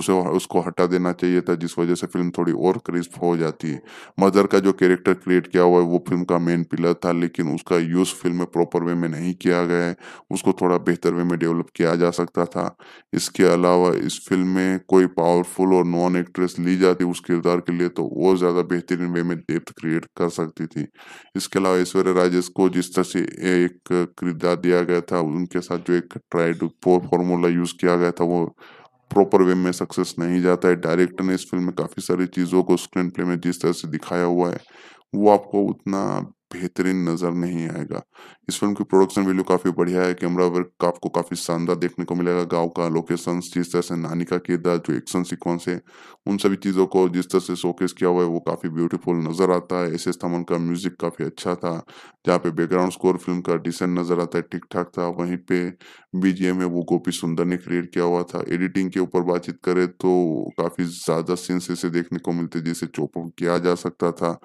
उसे उसको हटा देना चाहिए था जिस वजह से फिल्म थोड़ी और क्रिस्प हो जाती थी मदर का जो कैरेक्टर क्रिएट किया हुआ है वो फिल्म का मेन पिलर था लेकिन उसका यूज़ फिल्म में प्रॉपर वे में नहीं किया गया है उसको थोड़ा बेहतर वे में डेवलप किया जा सकता था इसके अलावा इस फिल्म में कोई पावरफुल और नॉन एक्ट्रेस ली जाती उस किरदार के लिए तो वो ज़्यादा बेहतरीन वे में डेप्थ क्रिएट कर सकती थी इसके अलावा ऐश्वर्या राजेश को जिस तरह से एक किरदार दिया गया था उनके साथ जो एक ट्राइड फॉर्मूला यूज़ किया गया था वो प्रॉपर वे में सक्सेस नहीं जाता है डायरेक्टर ने इस फिल्म में काफ़ी सारी चीज़ों को स्क्रीन प्ले में जिस तरह से दिखाया हुआ है वो आपको उतना बेहतरीन नज़र नहीं आएगा इस फिल्म की प्रोडक्शन वैल्यू काफी बढ़िया है कैमरा वर्क आपको काफी शानदार देखने को मिलेगा गांव का लोकेशन जिस तरह से नानी का किरदार जो एक्शन सीक्वेंस है उन सभी चीजों को जिस तरह से शोकेस किया हुआ है वो काफी ब्यूटीफुल नजर आता है एस एस थमन का म्यूजिक काफी अच्छा था जहाँ पे बैकग्राउंड स्कोर फिल्म का डिसेंट नजर आता है ठीक ठाक था वहीं पे बीजेम है वो गोपी सुंदर ने क्रिएट किया हुआ था एडिटिंग के ऊपर बातचीत करे तो काफी ज्यादा सीन्स ऐसे देखने को मिलते जिसे चोप किया जा सकता था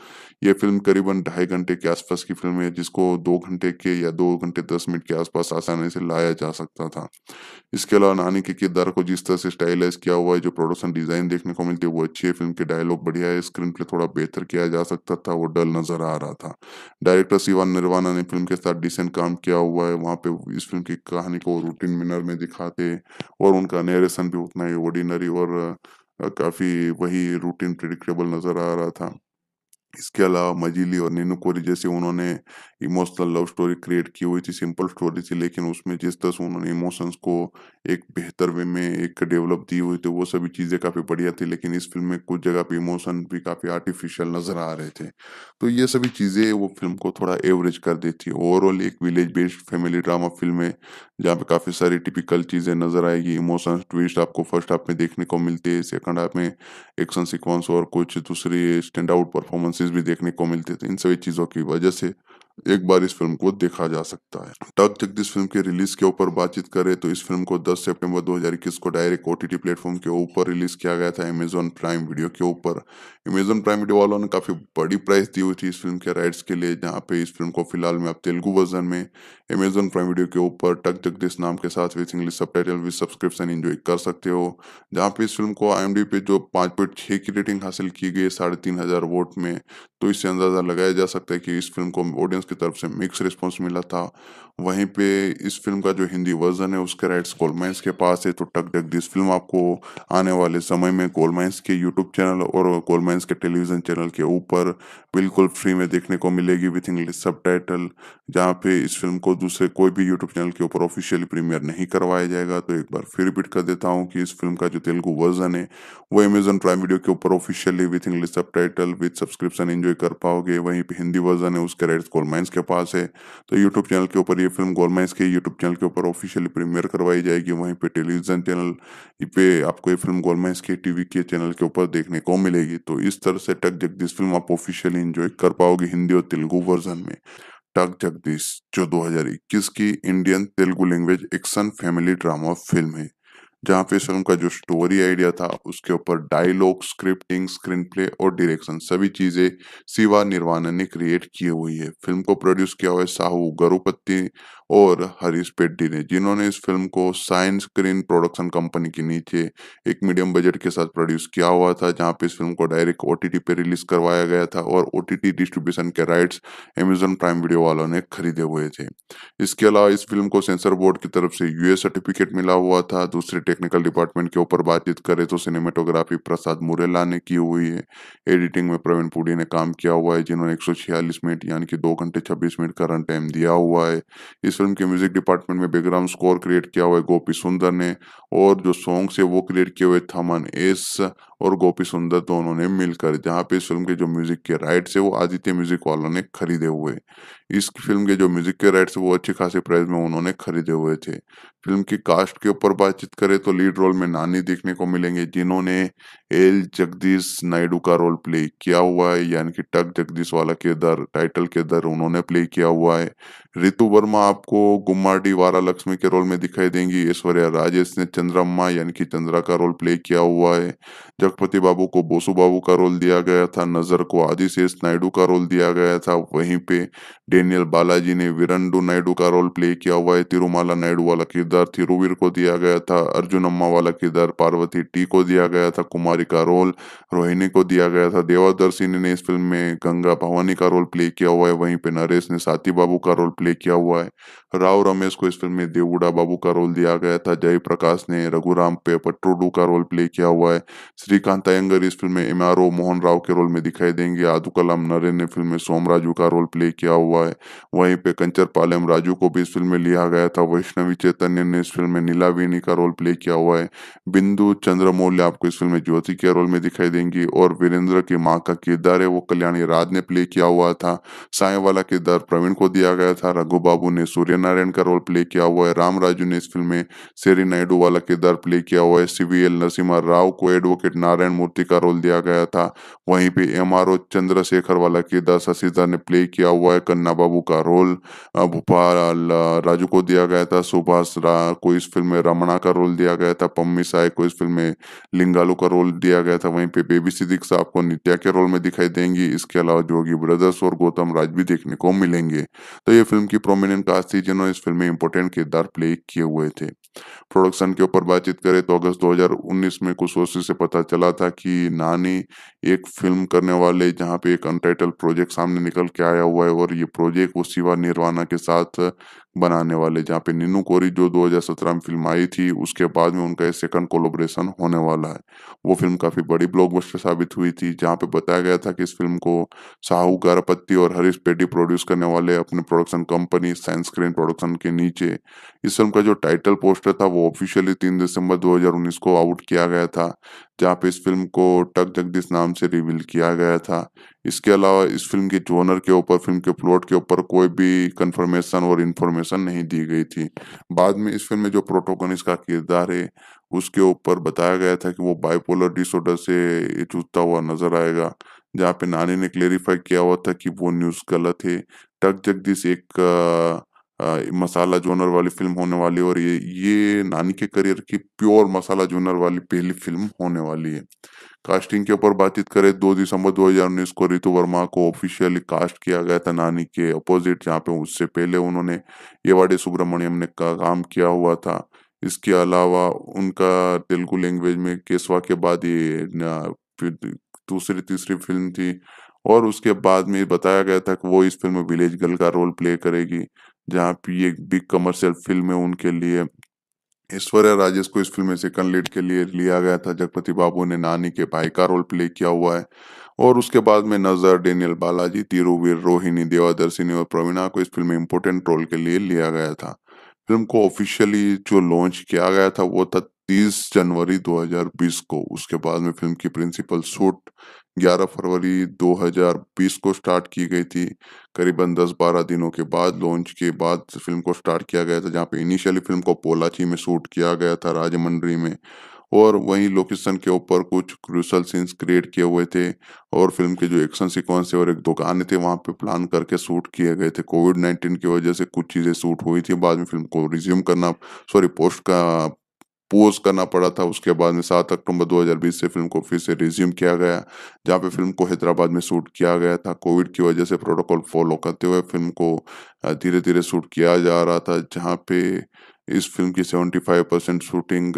यह फिल्म करीबन ढाई घंटे के आसपास की फिल्म है जिसको दो घंटे के या दो घंटे दस मिनट के आसपास आसानी से लाया जा सकता था इसके अलावा नानी के किरदार को जिस तरह से स्टाइलाइज किया हुआ है जो प्रोडक्शन डिजाइन देखने को मिलती है वो अच्छी है फिल्म के डायलॉग बढ़िया है स्क्रीन प्ले थोड़ा बेहतर किया जा सकता था वो डल नजर आ रहा था डायरेक्टर शिवान निर्वाणा ने फिल्म के साथ डिसेंट काम किया हुआ है वहाँ पे इस फिल्म की कहानी को रूटीन मिनर में दिखाते और उनका नरेशन भी उतना ही ऑर्डिनरी और काफ़ी वही रूटीन प्रिडिक्टेबल नज़र आ रहा था इसके अलावा मजीली और नीनू कोरी जैसे उन्होंने इमोशनल लव स्टोरी क्रिएट की हुई थी सिंपल स्टोरी थी लेकिन उसमें जिस तरह से उन्होंने इमोशंस को एक बेहतर वे में एक डेवलप दी हुई थी तो वो सभी चीज़ें काफ़ी बढ़िया थी लेकिन इस फिल्म में कुछ जगह पे इमोशन भी काफ़ी आर्टिफिशियल नज़र आ रहे थे तो ये सभी चीज़ें वो फिल्म को थोड़ा एवरेज कर देती है ओवरऑल एक village based family drama film है जहाँ पे काफ़ी सारी टिपिकल चीज़ें नज़र आएगी इमोशंस ट्विस्ट आपको फर्स्ट हाफ में देखने को मिलते हैं सेकंड हाफ में एक्शन सिक्वेंस और कुछ दूसरी स्टैंड आउट परफॉर्मेंसेज भी देखने को मिलते थे तो इन सभी चीज़ों की वजह से एक बार इस फिल्म को देखा जा सकता है टक जगदीश फिल्म के रिलीज के ऊपर बातचीत करें तो इस फिल्म को 10 सितंबर 2021 को डायरेक्ट ओटीटी प्लेटफॉर्म के ऊपर रिलीज किया गया था अमेजोन प्राइम वीडियो के ऊपर अमेजोन प्राइम वीडियो वालों ने काफी बड़ी प्राइस दी हुई थी इस फिल्म के राइट्स के लिए जहाँ पे इस फिल्म को फिलहाल में आप तेलुगु वर्जन में अमेजोन प्राइम वीडियो के ऊपर टक जगदीश नाम के साथ with English subtitle with subscription enjoy कर सकते हो जहाँ पे इस फिल्म को आई पे जो पाँच पॉइंट छः की रेटिंग हासिल की गई है साढ़े तीन हजार वोट में तो इससे अंदाजा लगाया जा सकता है कि इस फिल्म को ऑडियंस की तरफ से मिक्स रिस्पॉन्स मिला था वहीं पे इस फिल्म का जो हिंदी वर्जन है उसके राइट्स कोलमाइंस के पास है तो टक डक दिस फिल्म आपको आने वाले समय में कोलमाइंस के यूट्यूब चैनल और कोलमाइंस के टेलीविजन चैनल के ऊपर बिल्कुल फ्री में देखने को मिलेगी विथ इंग्लिश सब टाइटल जहाँ पे इस फिल्म को दूसरे कोई भी यूट्यूब चैनल के ऊपर ऑफिशियली प्रीमियर नहीं करवाया जाएगा तो एक बार फिर रिपीट कर देता हूँ कि इस फिल्म का जो तेलुगु वर्जन है वो अमेजन प्राइम वीडियो के ऊपर officially with English subtitle with subscription enjoy कर पाओगे वहीं पर हिंदी वर्जन है उसके राइट्स कोलमाइंस के पास है तो यूट्यूब चैनल के ऊपर ये फिल्म गोलमा के यूट्यूब चैनल के ऊपर ऑफिशियली प्रीमियर करवाई जाएगी वहीं पे टेलीविजन चैनल पे आपको ये फिल्म गोलमा के टीवी के चैनल के ऊपर देखने को मिलेगी तो इस तरह से टक जगदीश फिल्म आप ऑफिशियली इंजॉय कर पाओगे हिंदी और तेलुगु वर्जन में टक जगदीश जो दो की Indian Telugu language action family drama film है जहाँ पे फिल्म का जो स्टोरी आइडिया था उसके ऊपर डायलॉग स्क्रिप्टिंग स्क्रीन प्ले और डायरेक्शन सभी चीज़ें शिवा निर्वाणन ने क्रिएट की हुई है फिल्म को प्रोड्यूस किया हुआ है साहू गरुपति और हरीश पेड्डी ने जिन्होंने इस फिल्म को साइंस स्क्रीन प्रोडक्शन कंपनी के नीचे एक मीडियम बजट के साथ प्रोड्यूस किया हुआ था जहां पे इस फिल्म को डायरेक्ट ओ पे रिलीज करवाया गया था और ओ डिस्ट्रीब्यूशन के राइट्स अमेजोन प्राइम वीडियो वालों ने खरीदे हुए थे इसके अलावा इस फिल्म को सेंसर बोर्ड की तरफ से यूएस सर्टिफिकेट मिला हुआ था दूसरे टेक्निकल डिपार्टमेंट के ऊपर बातचीत करें तो सिनेमेटोग्राफी प्रसाद मुरेला ने की हुई है एडिटिंग में प्रवीण पुडी ने काम किया हुआ है जिन्होंने एक मिनट यानी कि दो घंटे छब्बीस मिनट का रन टाइम दिया हुआ है इस इस फिल्म के म्यूजिक डिपार्टमेंट में बैकग्राउंड स्कोर क्रिएट किया हुआ है गोपी सुंदर ने और जो सॉन्ग्स है वो क्रिएट किए हुए थमन एस और गोपी सुंदर दोनों ने मिलकर जहाँ पे इस फिल्म के जो म्यूजिक के राइट्स है वो आदित्य म्यूजिक वालों ने खरीदे हुए इस फिल्म के जो म्यूजिक के राइट्स वो अच्छे खासे प्राइस में उन्होंने खरीदे हुए थे फिल्म की कास्ट के ऊपर बातचीत करें तो लीड रोल में नानी देखने को मिलेंगे जिन्होंने एल जगदीश नायडू का रोल प्ले किया हुआ है यानी कि टक जगदीश वाला के दर टाइटल के दर उन्होंने प्ले किया हुआ है रितु वर्मा आपको गुम्माडी वारा लक्ष्मी के रोल में दिखाई देंगी ऐश्वर्या राजेश ने चंद्रम्मा यानी कि चंद्रा का रोल प्ले किया हुआ है जगपति बाबू को बोसू बाबू का रोल दिया गया था नजर को आदिशेष नायडू का रोल दिया गया था वहीं पे डेनियल बालाजी ने वीरंडू नायडू का रोल प्ले किया हुआ है तिरुमाला नायडू वाला किरदार थिरुवीर को दिया गया था अर्जुन अम्मा वाला किरदार पार्वती टी को दिया गया था कुमारी का रोल रोहिणी को दिया गया था देवादर देवादर्शिनी ने इस फिल्म में गंगा भवानी का रोल प्ले किया हुआ है वहीं पे नरेश ने साथी बाबू का रोल प्ले किया हुआ है राव रमेश को इस फिल्म में देवुडा बाबू का रोल दिया गया था जयप्रकाश ने रघुराम पे पट्टूडू का रोल प्ले किया हुआ है श्री श्रीकांत अयंगर इस फिल्म में M R O Mohan Rao के रोल में दिखाई देंगे आदू कलाम नरेन ने फिल्म में सोम राजू का रोल प्ले किया हुआ है वहीं पे कंचर पालेम राजू को भी इस फिल्म में लिया गया था वैष्णवी चैतन्य ने इस फिल्म में नीला नीलावेणी का रोल प्ले किया हुआ है बिंदु चंद्रमौल्य आपको इस फिल्म में ज्योति के रोल में दिखाई देंगी और वीरेंद्र की माँ का किरदार है वो कल्याणी राज ने प्ले किया हुआ था साय वाला किरदार प्रवीण को दिया गया था रघु बाबू ने सूर्य नारायण का रोल प्ले किया हुआ है राम राजू ने इस फिल्म में शेरी नायडू वाला किरदार प्ले किया हुआ है सीवीएल नरसिम्हा राव को एडवोकेट नारायण मूर्ति का रोल दिया गया था वहीं पे एम आर ओ चंद्रशेखर वाला किरदार शशिधर ने प्ले किया हुआ है कन्ना बाबू का रोल भोपाल राजू को दिया गया था सुभाष को इस फिल्म में रमणा का रोल दिया गया था पम्मी साय को इस फिल्म में लिंगालू का रोल दिया गया था वहीं पे बेबी सिद्दीक साहब को नित्या के रोल में दिखाई देंगी इसके अलावा जोगी ब्रदर्स और गौतम राज भी देखने को मिलेंगे तो ये फिल्म की प्रोमिनेंट कास्ट थी जिन्होंने इस फिल्म में इंपॉर्टेंट किरदार प्ले किए हुए थे प्रोडक्शन के ऊपर बातचीत करें तो अगस्त 2019 में कुछ सोर्सेज से पता चला चला था कि नानी एक फिल्म करने वाले जहाँ पे एक अनटाइटल प्रोजेक्ट सामने निकल के आया हुआ है और ये प्रोजेक्ट वो शिवा निर्वाणा के साथ बनाने वाले जहाँ पे नीनू कोरी जो 2017 में फिल्म आई थी उसके बाद में उनका एक सेकंड कोलोब्रेशन होने वाला है वो फिल्म काफ़ी बड़ी ब्लॉकबस्टर साबित हुई थी जहाँ पे बताया गया था कि इस फिल्म को साहू गारपत्ति और हरीश पेटी प्रोड्यूस करने वाले अपने production company science sunscreen production के नीचे इस फिल्म का जो टाइटल पोस्टर था वो ऑफिशियली तीन दिसंबर दो को आउट किया गया था जहाँ पे इस फिल्म को टक जगदीश नाम से रिवील किया गया था इसके अलावा इस फिल्म के जोनर के ऊपर फिल्म के प्लॉट के ऊपर कोई भी कंफर्मेशन और इन्फॉर्मेशन नहीं दी गई थी बाद में इस फिल्म में जो प्रोटोकनिस्ट का किरदार है उसके ऊपर बताया गया था कि वो बाइपोलर डिसऑर्डर से जूझता हुआ नजर आएगा जहाँ पे नानी ने क्लेरिफाई किया हुआ था कि वो न्यूज़ गलत है टक जगदीश एक आ, आ, मसाला जोनर वाली फिल्म होने वाली है और ये ये नानी के करियर की प्योर मसाला जोनर वाली पहली फिल्म होने वाली है कास्टिंग के ऊपर बातचीत करें दो दिसंबर 2019 को रितु वर्मा को ऑफिशियली कास्ट किया गया था नानी के अपोजिट जहाँ पे उससे पहले उन्होंने ये वाडे सुब्रमण्यम ने का काम किया हुआ था इसके अलावा उनका तेलुगु लैंग्वेज में केसवा के बाद ये दूसरी तीसरी फिल्म थी और उसके बाद में बताया गया था कि वो इस फिल्म में विलेज गर्ल का रोल प्ले करेगी जहाँ पे एक बिग कमर्शियल फिल्म है उनके लिए ऐश्वर्या राजेश को इस फिल्म में सेकंड लीड के लिए लिया गया था जगपति बाबू ने नानी के भाई का रोल प्ले किया हुआ है और उसके बाद में नजर डेनियल बालाजी तिरुवीर रोहिणी देवादर्शिनी और प्रवीणा को इस फिल्म में इम्पोर्टेंट रोल के लिए लिया गया था फिल्म को ऑफिशियली जो लॉन्च किया गया था वो था 30 जनवरी 2020 को उसके बाद में फिल्म की प्रिंसिपल शूट 11 फरवरी 2020 को स्टार्ट की गई थी करीबन 10-12 दिनों के बाद लॉन्च के बाद फिल्म को स्टार्ट किया गया था जहां पे इनिशियली फिल्म को पोलाची में शूट किया गया था राजमंडरी में और वहीं लोकेशन के ऊपर कुछ क्रूशल सीन्स क्रिएट किए हुए थे और फिल्म के जो एक्शन सिक्वेंस थे और एक दुकान थे वहाँ पे प्लान करके शूट किए गए थे कोविड नाइन्टीन की वजह से कुछ चीज़ें शूट हुई थी बाद में फिल्म को रिज्यूम करना सॉरी पोस्ट का पोज करना पड़ा था उसके बाद में सात अक्टूबर 2020 से फिल्म को फिर से रिज्यूम किया गया जहाँ पे फिल्म को हैदराबाद में शूट किया गया था कोविड की वजह से प्रोटोकॉल फॉलो करते हुए फिल्म को धीरे धीरे शूट किया जा रहा था जहाँ पे इस फिल्म की 75 परसेंट शूटिंग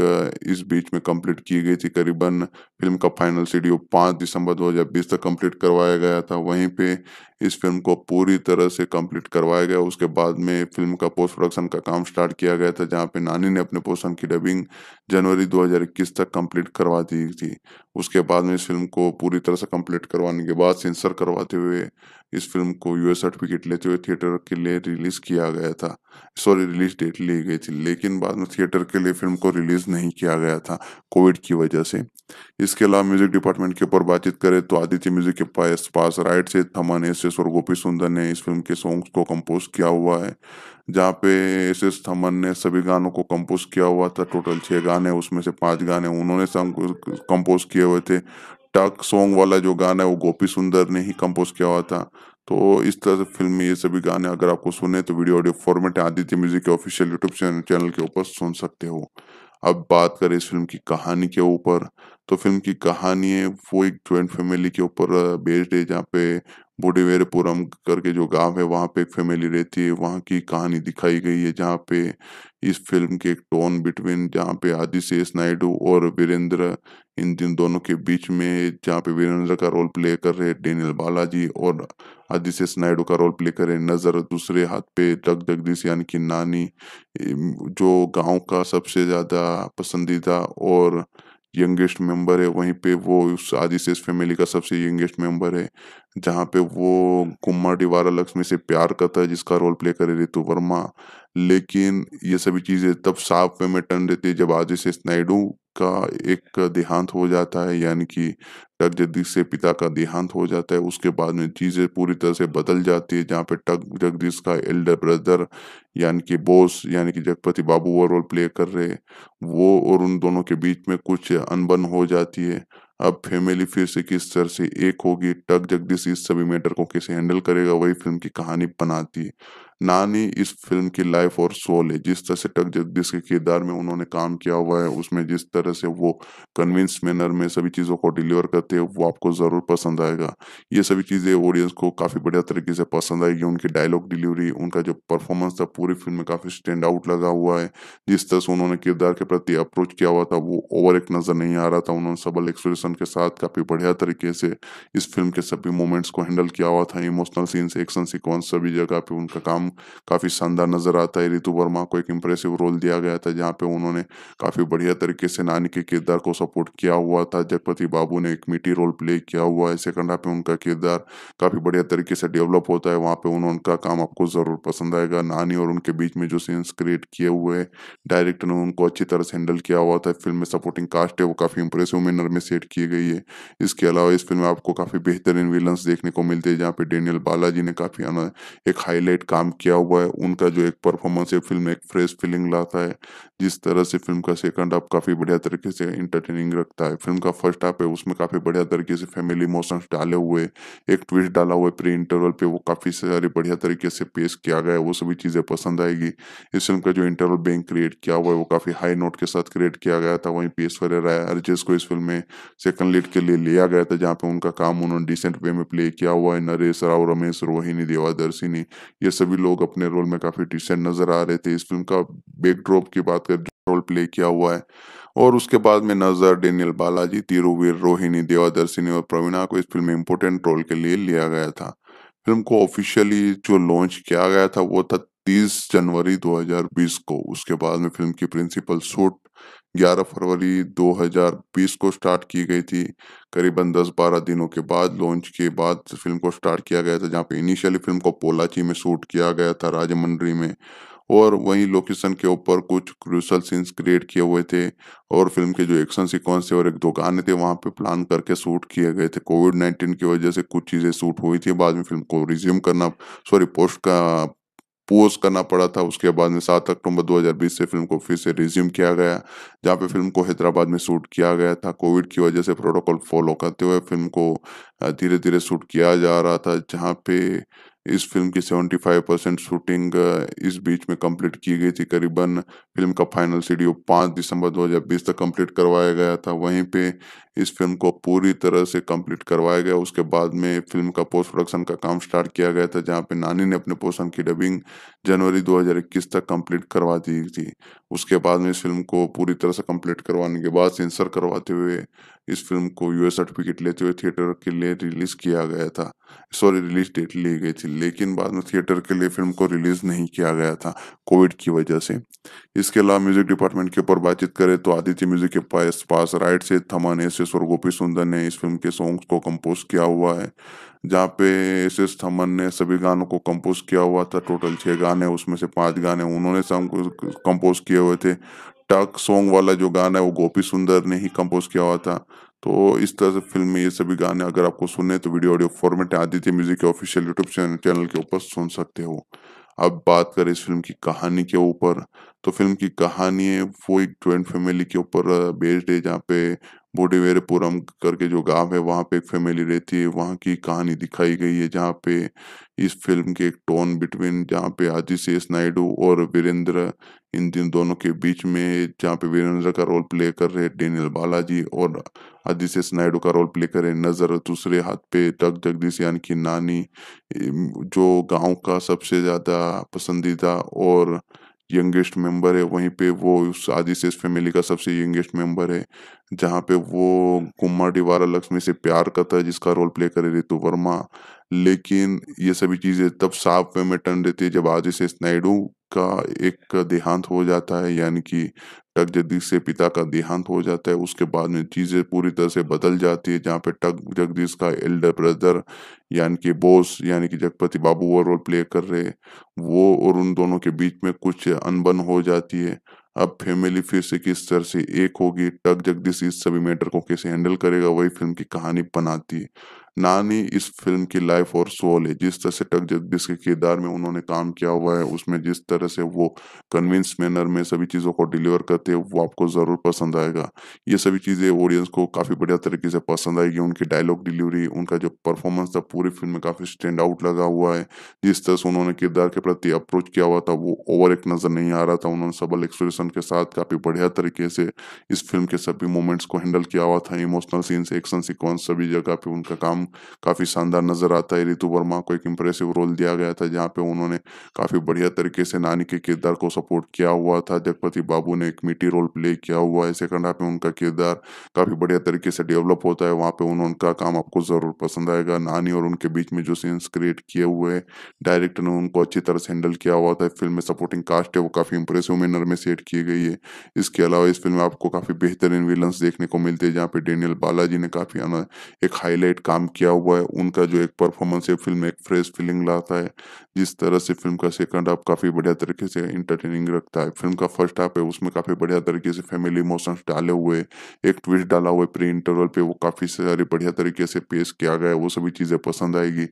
इस बीच में कंप्लीट की गई थी करीबन फिल्म का फाइनल सीडियो 5 दिसंबर 2020 तक कंप्लीट करवाया गया था वहीं पे इस फिल्म को पूरी तरह से कंप्लीट करवाया गया उसके बाद में फिल्म का पोस्ट प्रोडक्शन का काम स्टार्ट किया गया था जहां पे नानी ने अपने पोर्सन की डबिंग जनवरी दो तक कम्प्लीट करवा दी थी उसके बाद में इस फिल्म को पूरी तरह से कम्प्लीट करवाने के बाद सेंसर करवाते हुए इस फिल्म को यूएस सर्टिफिकेट लेते हुए थिएटर के लिए रिलीज किया गया था सॉरी रिलीज डेट ली गई थी लेकिन बाद में थिएटर के लिए फिल्म को रिलीज नहीं किया गया था कोविड की वजह से इसके अलावा म्यूजिक डिपार्टमेंट के ऊपर बातचीत करें तो आदित्य म्यूजिक के पास पास राइट से थमन एस एस और गोपी सुंदर ने इस फिल्म के सॉन्ग्स को कंपोज किया हुआ है जहाँ पे एस एस थमन ने सभी गानों को कंपोज किया हुआ था टोटल छः गाने उसमें से पांच गाने उन्होंने कंपोज किए हुए थे टक सॉन्ग वाला जो गाना है वो गोपी सुंदर ने ही कंपोज किया हुआ था तो इस तरह से फिल्म में ये सभी गाने अगर आपको सुने तो video audio format Aditya music के ऑफिशियल यूट्यूब चैनल के ऊपर सुन सकते हो अब बात करें इस फिल्म की कहानी के ऊपर तो फिल्म की कहानी है वो एक ज्वाइंट फैमिली के ऊपर बेस्ड है जहाँ पे बोडेवेरपुरम करके जो गांव है वहाँ पे एक फैमिली रहती है वहाँ की कहानी दिखाई गई है जहाँ पे इस फिल्म के एक टोन बिटवीन जहाँ पे आदिशेष नायडू और वीरेंद्र इन दिन दोनों के बीच में जहाँ पे वीरेंद्र का रोल प्ले कर रहे डेनियल बालाजी और आदिशेष नायडू का रोल प्ले कर रहे नज़र दूसरे हाथ पे जग जगदीश यानी कि नानी जो गांव का सबसे ज़्यादा पसंदीदा और यंगेस्ट मेंबर है वहीं पे वो उस आदिशेष फैमिली का सबसे यंगेस्ट मेंबर है जहाँ पे वो कुमार डिवारा लक्ष्मी से प्यार करता है जिसका रोल प्ले करे रितु वर्मा लेकिन ये सभी चीजें तब साफ वे में टन देती है जब आदिशेष नायडू का एक देहांत हो जाता है यानी कि टक जगदीश से पिता का देहांत हो जाता है उसके बाद में चीज़ें पूरी तरह से बदल जाती है जहाँ पे टक जगदीश का एल्डर ब्रदर यानी कि बोस यानी कि जगपति बाबू वो रोल प्ले कर रहे वो और उन दोनों के बीच में कुछ अनबन हो जाती है अब फैमिली फिर से किस तरह से एक होगी टक जगदीश इस सभी मैटर को कैसे हैंडल करेगा वही फिल्म की कहानी बनाती है नानी इस फिल्म की लाइफ और सोल है जिस तरह से टक जगदीश के किरदार में उन्होंने काम किया हुआ है उसमें जिस तरह से वो कन्विंस मैनर में सभी चीज़ों को डिलीवर करते हैं वो आपको ज़रूर पसंद आएगा ये सभी चीज़ें ऑडियंस को काफ़ी बढ़िया तरीके से पसंद आएगी उनकी डायलॉग डिलीवरी उनका जो परफॉर्मेंस था पूरी फिल्म में काफ़ी स्टैंड आउट लगा हुआ है जिस तरह से उन्होंने किरदार के प्रति अप्रोच किया हुआ था वो ओवर एक नज़र नहीं आ रहा था उन्होंने सबल एक्सप्रेशन के साथ काफ़ी बढ़िया तरीके से इस फिल्म के सभी मोमेंट्स को हैंडल किया हुआ था इमोशनल सीन्स एक्शन सिक्वेंस सभी जगह पे उनका काम काफ़ी शानदार नज़र आता है रितु वर्मा को एक इम्प्रेसिव रोल दिया गया था जहाँ पे उन्होंने काफ़ी बढ़िया तरीके से नानी के किरदार को सपोर्ट किया हुआ था जगपति बाबू ने एक मीठी रोल प्ले किया हुआ है सेकंड हाफ में उनका किरदार काफ़ी बढ़िया तरीके से डेवलप होता है वहाँ पर उन्होंने उनका काम आपको ज़रूर पसंद आएगा नानी और उनके बीच में जो सीन्स क्रिएट किए हुए डायरेक्टर ने उनको अच्छी तरह से हैंडल किया हुआ था फिल्म में सपोर्टिंग कास्ट है वो काफ़ी इम्प्रेसिव मैनर में सेट की गई है इसके अलावा इस फिल्म में आपको काफ़ी बेहतरीन विलन्स देखने को मिलते हैं जहाँ पे डेनियल बालाजी ने काफ़ी एक हाईलाइट काम किया हुआ है उनका जो एक परफॉर्मेंस है फिल्म एक फ्रेश फीलिंग लाता है जिस तरह से फिल्म का सेकंड हाफ काफ़ी बढ़िया तरीके से इंटरटेनिंग रखता है फिल्म का फर्स्ट हाफ है उसमें काफ़ी बढ़िया तरीके से फैमिली इमोशंस डाले हुए एक ट्विस्ट डाला हुआ है प्री इंटरवल पे वो काफ़ी सारे बढ़िया तरीके से पेश किया गया है वो सभी चीज़ें पसंद आएगी इस फिल्म का जो इंटरवल बैंक क्रिएट किया हुआ है वो काफ़ी हाई नोट के साथ क्रिएट किया गया था वहीं पी एस राय अर्जेस को इस फिल्म में सेकंड लीड के लिए लिया गया था जहाँ पे उनका काम उन्होंने डिसेंट वे में प्ले किया हुआ है नरेश राव रमेश रोहिणी देवादर्शिनी ये सभी लोग अपने रोल में काफी डिसेंट नजर आ रहे थे इस फिल्म का बैकड्रॉप की बात कर रोल प्ले किया हुआ है और उसके बाद में नजर डेनियल बालाजी तिरुवीर रोहिणी देवादर्शिनी और प्रवीणा को इस फिल्म में इम्पोर्टेंट रोल के लिए लिया गया था फिल्म को ऑफिशियली जो लॉन्च किया गया था वो था 30 जनवरी 2020 को उसके बाद में फिल्म की प्रिंसिपल शूट 11 फरवरी 2020 को स्टार्ट की गई थी करीबन 10-12 दिनों के बाद लॉन्च के बाद फिल्म को स्टार्ट किया गया था जहाँ पे इनिशियली फिल्म को पोलाची में शूट किया गया था राजमंडरी में और वहीं लोकेशन के ऊपर कुछ क्रूशल सीन्स क्रिएट किए हुए थे और फिल्म के जो एक्शन सिक्वेंस थे और एक दो गाने थे वहाँ पे प्लान करके शूट किए गए थे कोविड नाइन्टीन की वजह से कुछ चीज़ें शूट हुई थी बाद में फिल्म को रिज्यूम करना सॉरी पोस्ट का पोज करना पड़ा था उसके बाद में सात अक्टूबर 2020 से फिल्म को फिर से रिज्यूम किया गया जहां पे फिल्म को हैदराबाद में शूट किया गया था कोविड की वजह से प्रोटोकॉल फॉलो करते हुए फिल्म को धीरे धीरे शूट किया जा रहा था जहां पे इस फिल्म की 75 परसेंट शूटिंग इस बीच में कंप्लीट की गई थी करीबन फिल्म का फाइनल सीडियो 5 दिसंबर 2020 तक कंप्लीट करवाया गया था वहीं पे इस फिल्म को पूरी तरह से कंप्लीट करवाया गया उसके बाद में फिल्म का पोस्ट प्रोडक्शन का काम स्टार्ट किया गया था जहां पे नानी ने अपने पोषण की डबिंग जनवरी 2021 तक कंप्लीट करवा दी थी उसके बाद में इस फिल्म को पूरी तरह से कंप्लीट करवाने के बाद सेंसर करवाते हुए इस फिल्म को यूएस सर्टिफिकेट लेते हुए थिएटर के लिए रिलीज किया गया था सॉरी रिलीज डेट ली गई थी लेकिन बाद में थिएटर के लिए फिल्म को रिलीज नहीं किया गया था कोविड की वजह से इसके अलावा म्यूजिक डिपार्टमेंट के ऊपर बातचीत करें तो आदित्य म्यूजिक के पास पास राइट से थमाने से और गोपी सुंदर ने इस फिल्म के सॉन्ग्स को कंपोज किया हुआ है जहाँ पे एस एस थमन ने सभी गानों को कंपोज किया हुआ था टोटल छः गाने उसमें से पांच गाने उन्होंने कंपोज किए हुए थे टक सॉन्ग वाला जो गाना है वो गोपी सुंदर ने ही कंपोज किया हुआ था तो इस तरह से फिल्म में ये सभी गाने अगर आपको सुनने तो video audio format Aditya music के ऑफिशियल यूट्यूब चैनल के ऊपर सुन सकते हो अब बात करें इस फिल्म की कहानी के ऊपर तो फिल्म की कहानी है वो एक ज्वाइंट फैमिली के ऊपर बेस्ड है जहाँ पे बोडेवेरपुरम करके जो गांव है वहाँ पे एक फैमिली रहती है वहाँ की कहानी दिखाई गई है जहाँ पे इस फिल्म के एक टोन बिटवीन जहाँ पे आदिशेष नायडू और वीरेंद्र इन दिन दोनों के बीच में जहाँ पे वीरेंद्र का रोल प्ले कर रहे डेनियल बालाजी और आदिशेष नायडू का रोल प्ले कर रहे नज़र दूसरे हाथ पे डग जगदीश यानी कि नानी जो गांव का सबसे ज़्यादा पसंदीदा और यंगेस्ट मेंबर है वहीं पे वो उस से फैमिली का सबसे यंगेस्ट मेंबर है जहाँ पे वो कुमार डिवारा लक्ष्मी से प्यार करता है जिसका रोल प्ले करे रितु वर्मा लेकिन ये सभी चीज़ें तब साफ में टन रहती है जब से नायडू का एक देहांत हो जाता है यानी कि टक जगदीश से पिता का देहांत हो जाता है उसके बाद में चीजें पूरी तरह से बदल जाती है जहाँ पे टक जगदीश का एल्डर ब्रदर यानी कि बोस यानी कि जगपति बाबू वो रोल प्ले कर रहे वो और उन दोनों के बीच में कुछ अनबन हो जाती है अब फैमिली फिर से किस तरह से एक होगी टक जगदीश इस सभी मैटर को कैसे हैंडल करेगा वही फिल्म की कहानी बनाती है नानी इस फिल्म की लाइफ और सोल है जिस तरह से टक जगदीश के किरदार में उन्होंने काम किया हुआ है उसमें जिस तरह से वो कन्विंस मैनर में सभी चीज़ों को डिलीवर करते हैं वो आपको ज़रूर पसंद आएगा ये सभी चीज़ें ऑडियंस को काफ़ी बढ़िया तरीके से पसंद आएगी उनकी डायलॉग डिलीवरी उनका जो परफॉर्मेंस था पूरी फिल्म में काफ़ी स्टैंड आउट लगा हुआ है जिस तरह से उन्होंने किरदार के प्रति अप्रोच किया हुआ था वो ओवर एक नज़र नहीं आ रहा था उन्होंने सबल एक्सप्रेशन के साथ काफ़ी बढ़िया तरीके से इस फिल्म के सभी मोमेंट्स को हैंडल किया हुआ था इमोशनल सीन्स एक्शन सिक्वेंस सभी जगह पे उनका काम काफ़ी शानदार नजर आता है रितु वर्मा को एक इम्प्रेसिव रोल दिया गया था जहाँ पे उन्होंने काफ़ी बढ़िया तरीके से नानी के किरदार को सपोर्ट किया हुआ था जगपति बाबू ने एक मीठी रोल प्ले किया हुआ है सेकंड हाफ में उनका किरदार काफ़ी बढ़िया तरीके से डेवलप होता है वहाँ पर उनका काम आपको ज़रूर पसंद आएगा नानी और उनके बीच में जो सीन्स क्रिएट किए हुए डायरेक्टर ने उनको अच्छी तरह से हैंडल किया हुआ था फिल्म में सपोर्टिंग कास्ट है वो काफ़ी इम्प्रेसिव मैनर में सेट की गई है इसके अलावा इस फिल्म में आपको काफ़ी बेहतरीन विलन्स देखने को मिलते हैं जहाँ पे डेनियल बालाजी ने काफ़ी एक हाईलाइट काम किया हुआ है उनका जो एक परफॉर्मेंस है फिल्म एक फ्रेश फीलिंग लाता है जिस तरह से फिल्म का सेकंड हाफ काफी बढ़िया तरीके से इंटरटेनिंग रखता है फिल्म का फर्स्ट हाफ है उसमें काफी बढ़िया तरीके से फैमिली इमोशंस डाले हुए एक ट्विस्ट डाला हुआ है प्री इंटरवल पे वो काफी सारे बढ़िया तरीके से पेश किया गया है वो सभी चीजें पसंद आएगी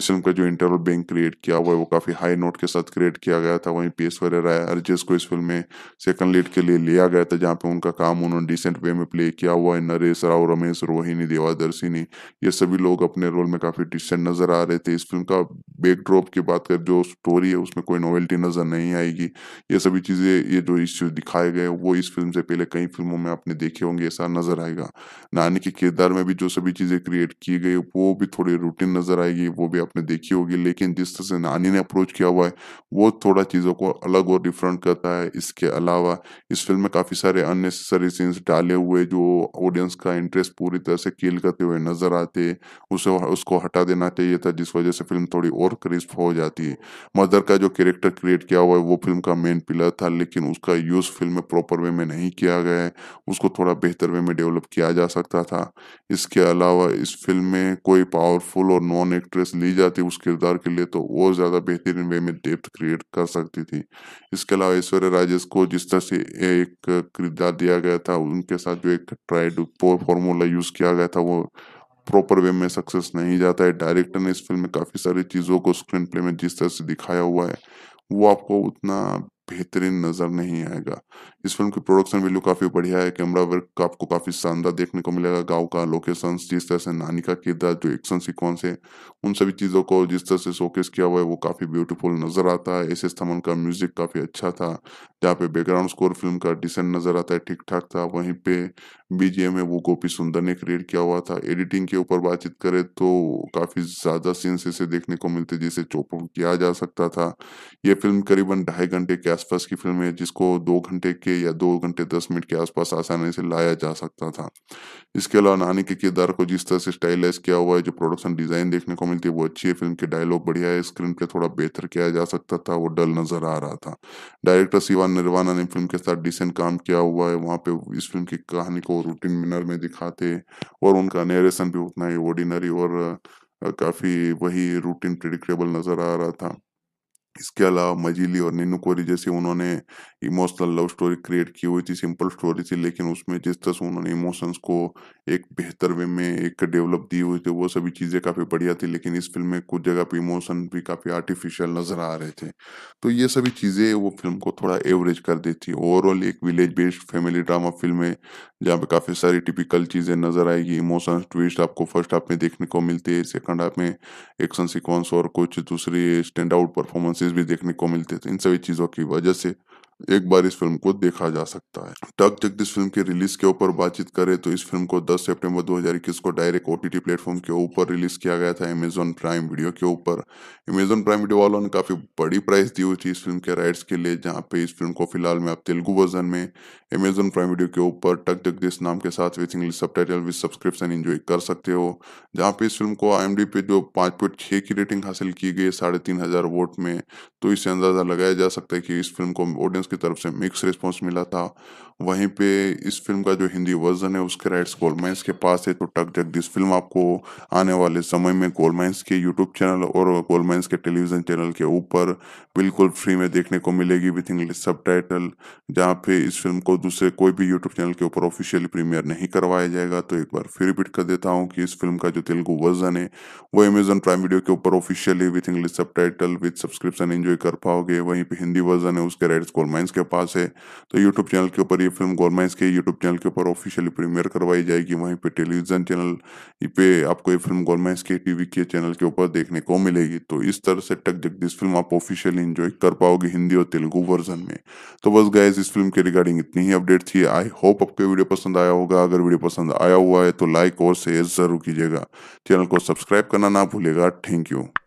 इस फिल्म का जो इंटरवल बैंक क्रिएट किया हुआ है वो काफी हाई नोट के साथ क्रिएट किया गया था वहीं पेश वगैरह है अर्जेस को इस फिल्म में सेकंड लीड के लिए लिया गया था जहाँ पे उनका काम उन्होंने डिसेंट वे में प्ले किया हुआ है नरेश राव रमेश रोहिणी देवादर्शिनी ये सभी लोग अपने रोल में काफी डिसेंट नजर आ रहे थे इस फिल्म का बैकड्रॉप की बात खासकर जो स्टोरी है उसमें कोई नॉवेल्टी नजर नहीं आएगी ये सभी चीजें ये जो इश्यूज दिखाए गए वो इस फिल्म से पहले कई फिल्मों में आपने देखे होंगे ऐसा नजर आएगा नानी के किरदार में भी जो सभी चीजें क्रिएट की गई वो भी थोड़ी रूटीन नजर आएगी वो भी आपने देखी होगी लेकिन जिस तरह से नानी ने अप्रोच किया हुआ है वो थोड़ा चीजों को अलग और डिफरेंट करता है इसके अलावा इस फिल्म में काफी सारे अननेसेसरी सीन्स डाले हुए जो ऑडियंस का इंटरेस्ट पूरी तरह से किल करते हुए नजर आते उसे उसको हटा देना चाहिए था जिस वजह से फिल्म थोड़ी और क्रिस्प हो जाती होती मदर का जो कैरेक्टर क्रिएट किया हुआ है वो फिल्म का मेन पिलर था लेकिन उसका यूज फिल्म में प्रॉपर वे में नहीं किया गया है उसको थोड़ा बेहतर वे में डेवलप किया जा सकता था इसके अलावा इस फिल्म में कोई पावरफुल और नॉन एक्ट्रेस ली जाती उस किरदार के लिए तो वो ज़्यादा बेहतरीन वे में डेप्थ क्रिएट कर सकती थी इसके अलावा ऐश्वर्य राजेश को जिस तरह से एक किरदार दिया गया था उनके साथ जो एक ट्राइड फॉर्मूला यूज़ किया गया था वो प्रॉपर वे में सक्सेस नहीं जाता है डायरेक्टर ने इस फिल्म में काफ़ी सारी चीज़ों को स्क्रीन प्ले में जिस तरह से दिखाया हुआ है वो आपको उतना बेहतरीन नज़र नहीं आएगा इस फिल्म की प्रोडक्शन वैल्यू काफ़ी बढ़िया है कैमरा वर्क आपको काफ़ी शानदार देखने को मिलेगा गांव का लोकेशन जिस तरह से नानी का किरदार जो एक्शन सिक्वेंस है उन सभी चीज़ों को जिस तरह से शोकेस किया हुआ है वो काफ़ी ब्यूटीफुल नज़र आता है एस एस थमन का म्यूजिक काफ़ी अच्छा था जहाँ पे बैकग्राउंड स्कोर फिल्म का डिसेंट नज़र आता है ठीक ठाक था वहीं पे बीजेम है वो गोपी सुंदर ने क्रिएट किया हुआ था एडिटिंग के ऊपर बातचीत करें तो काफी ज्यादा सीन्स ऐसे देखने को मिलते जिसे चोप किया जा सकता था ये फिल्म करीबन ढाई घंटे के आसपास की फिल्म है जिसको दो घंटे के या दो घंटे दस मिनट के आसपास आसानी से लाया जा सकता था इसके अलावा नानी के किरदार को जिस तरह से स्टाइलाइज किया हुआ है जो प्रोडक्शन डिजाइन देखने को मिलती है वो अच्छी है फिल्म के डायलॉग बढ़िया है स्क्रीन पे थोड़ा बेहतर किया जा सकता था वो डल नजर आ रहा था डायरेक्टर सिवान निर्वाणा ने फिल्म के साथ डिसेंट काम किया हुआ है वहां पे इस फिल्म की कहानी को रूटीन मिनर में दिखाते और उनका नरेशन भी उतना ही ऑर्डिनरी और काफ़ी वही रूटीन प्रिडिक्टेबल नज़र आ रहा था इसके अलावा मजीली और नीनू कोरी जैसी उन्होंने इमोशनल लव स्टोरी क्रिएट की हुई थी सिंपल स्टोरी थी लेकिन उसमें जिस तरह से उन्होंने इमोशंस को एक बेहतर वे में एक डेवलप दी हुई थी वो सभी चीज़ें काफ़ी बढ़िया थी लेकिन इस फिल्म में कुछ जगह पे इमोशन भी काफ़ी आर्टिफिशियल नज़र आ रहे थे तो ये सभी चीज़ें वो फिल्म को थोड़ा एवरेज कर देती ओवरऑल एक village based family drama film है जहाँ पे काफ़ी सारी टिपिकल चीज़ें नज़र आएगी इमोशंस ट्विस्ट आपको फर्स्ट हाफ में देखने को मिलते हैं सेकंड हाफ में एक्शन सिक्वेंस और कुछ दूसरी स्टैंड आउट परफॉर्मेंसेज भी देखने को मिलते हैं तो इन सभी चीज़ों की वजह से एक बार इस फिल्म को देखा जा सकता है टक जगदीश फिल्म के रिलीज के ऊपर बातचीत करें तो इस फिल्म को 10 सितंबर 2021 को डायरेक्ट ओटीटी प्लेटफॉर्म के ऊपर रिलीज किया गया था अमेजोन प्राइम वीडियो के ऊपर अमेजोन प्राइम वीडियो वालों ने काफी बड़ी प्राइस दी हुई थी इस फिल्म के राइट्स के लिए जहाँ पे इस फिल्म को फिलहाल में आप तेलुगु वर्जन में अमेजोन प्राइम वीडियो के ऊपर टक जगदीश नाम के साथ with English subtitle with subscription enjoy कर सकते हो जहाँ पे इस फिल्म को आई पे जो पांच पॉइंट छः की रेटिंग हासिल की गई है साढ़े तीन हजार वोट में तो इससे अंदाजा लगाया जा सकता है कि इस फिल्म को ऑडियंस ऑडियंस की तरफ से मिक्स रिस्पॉन्स मिला था वहीं पे इस फिल्म का जो हिंदी वर्जन है उसके राइट्स गोलमाइंस के पास है तो टक जगदीश फिल्म आपको आने वाले समय में गोलमाइंस के यूट्यूब चैनल और गोलमाइंस के टेलीविजन चैनल के ऊपर बिल्कुल फ्री में देखने को मिलेगी विथ इंग्लिश सब टाइटल जहाँ पे इस फिल्म को दूसरे कोई भी यूट्यूब चैनल के ऊपर ऑफिशियली प्रीमियर नहीं करवाया जाएगा तो एक बार फिर रिपीट कर देता हूँ कि इस फिल्म का जो तेलुगु वर्जन है वो अमेजन प्राइम वीडियो के ऊपर officially with English subtitle with subscription enjoy कर पाओगे वहीं पे हिंदी वर्जन है उसके राइट्स गोलमाइंस के पास है तो यूट्यूब चैनल के ऊपर ये फिल्म गवर्नमेंट्स के यूट्यूब चैनल के ऊपर ऑफिशियली प्रीमियर करवाई जाएगी वहीं पे टेलीविजन चैनल पे आपको ये फिल्म गवर्नमेंट्स के टीवी के चैनल के ऊपर देखने को मिलेगी तो इस तरह से टक जगदीश फिल्म आप ऑफिशियली इंजॉय कर पाओगे हिंदी और तेलुगु वर्जन में तो बस गाइज इस फिल्म के रिगार्डिंग इतनी ही अपडेट थी आई होप आपको वीडियो पसंद आया होगा अगर वीडियो पसंद आया हुआ है तो लाइक और शेयर जरूर कीजिएगा चैनल को सब्सक्राइब करना ना भूलेगा थैंक यू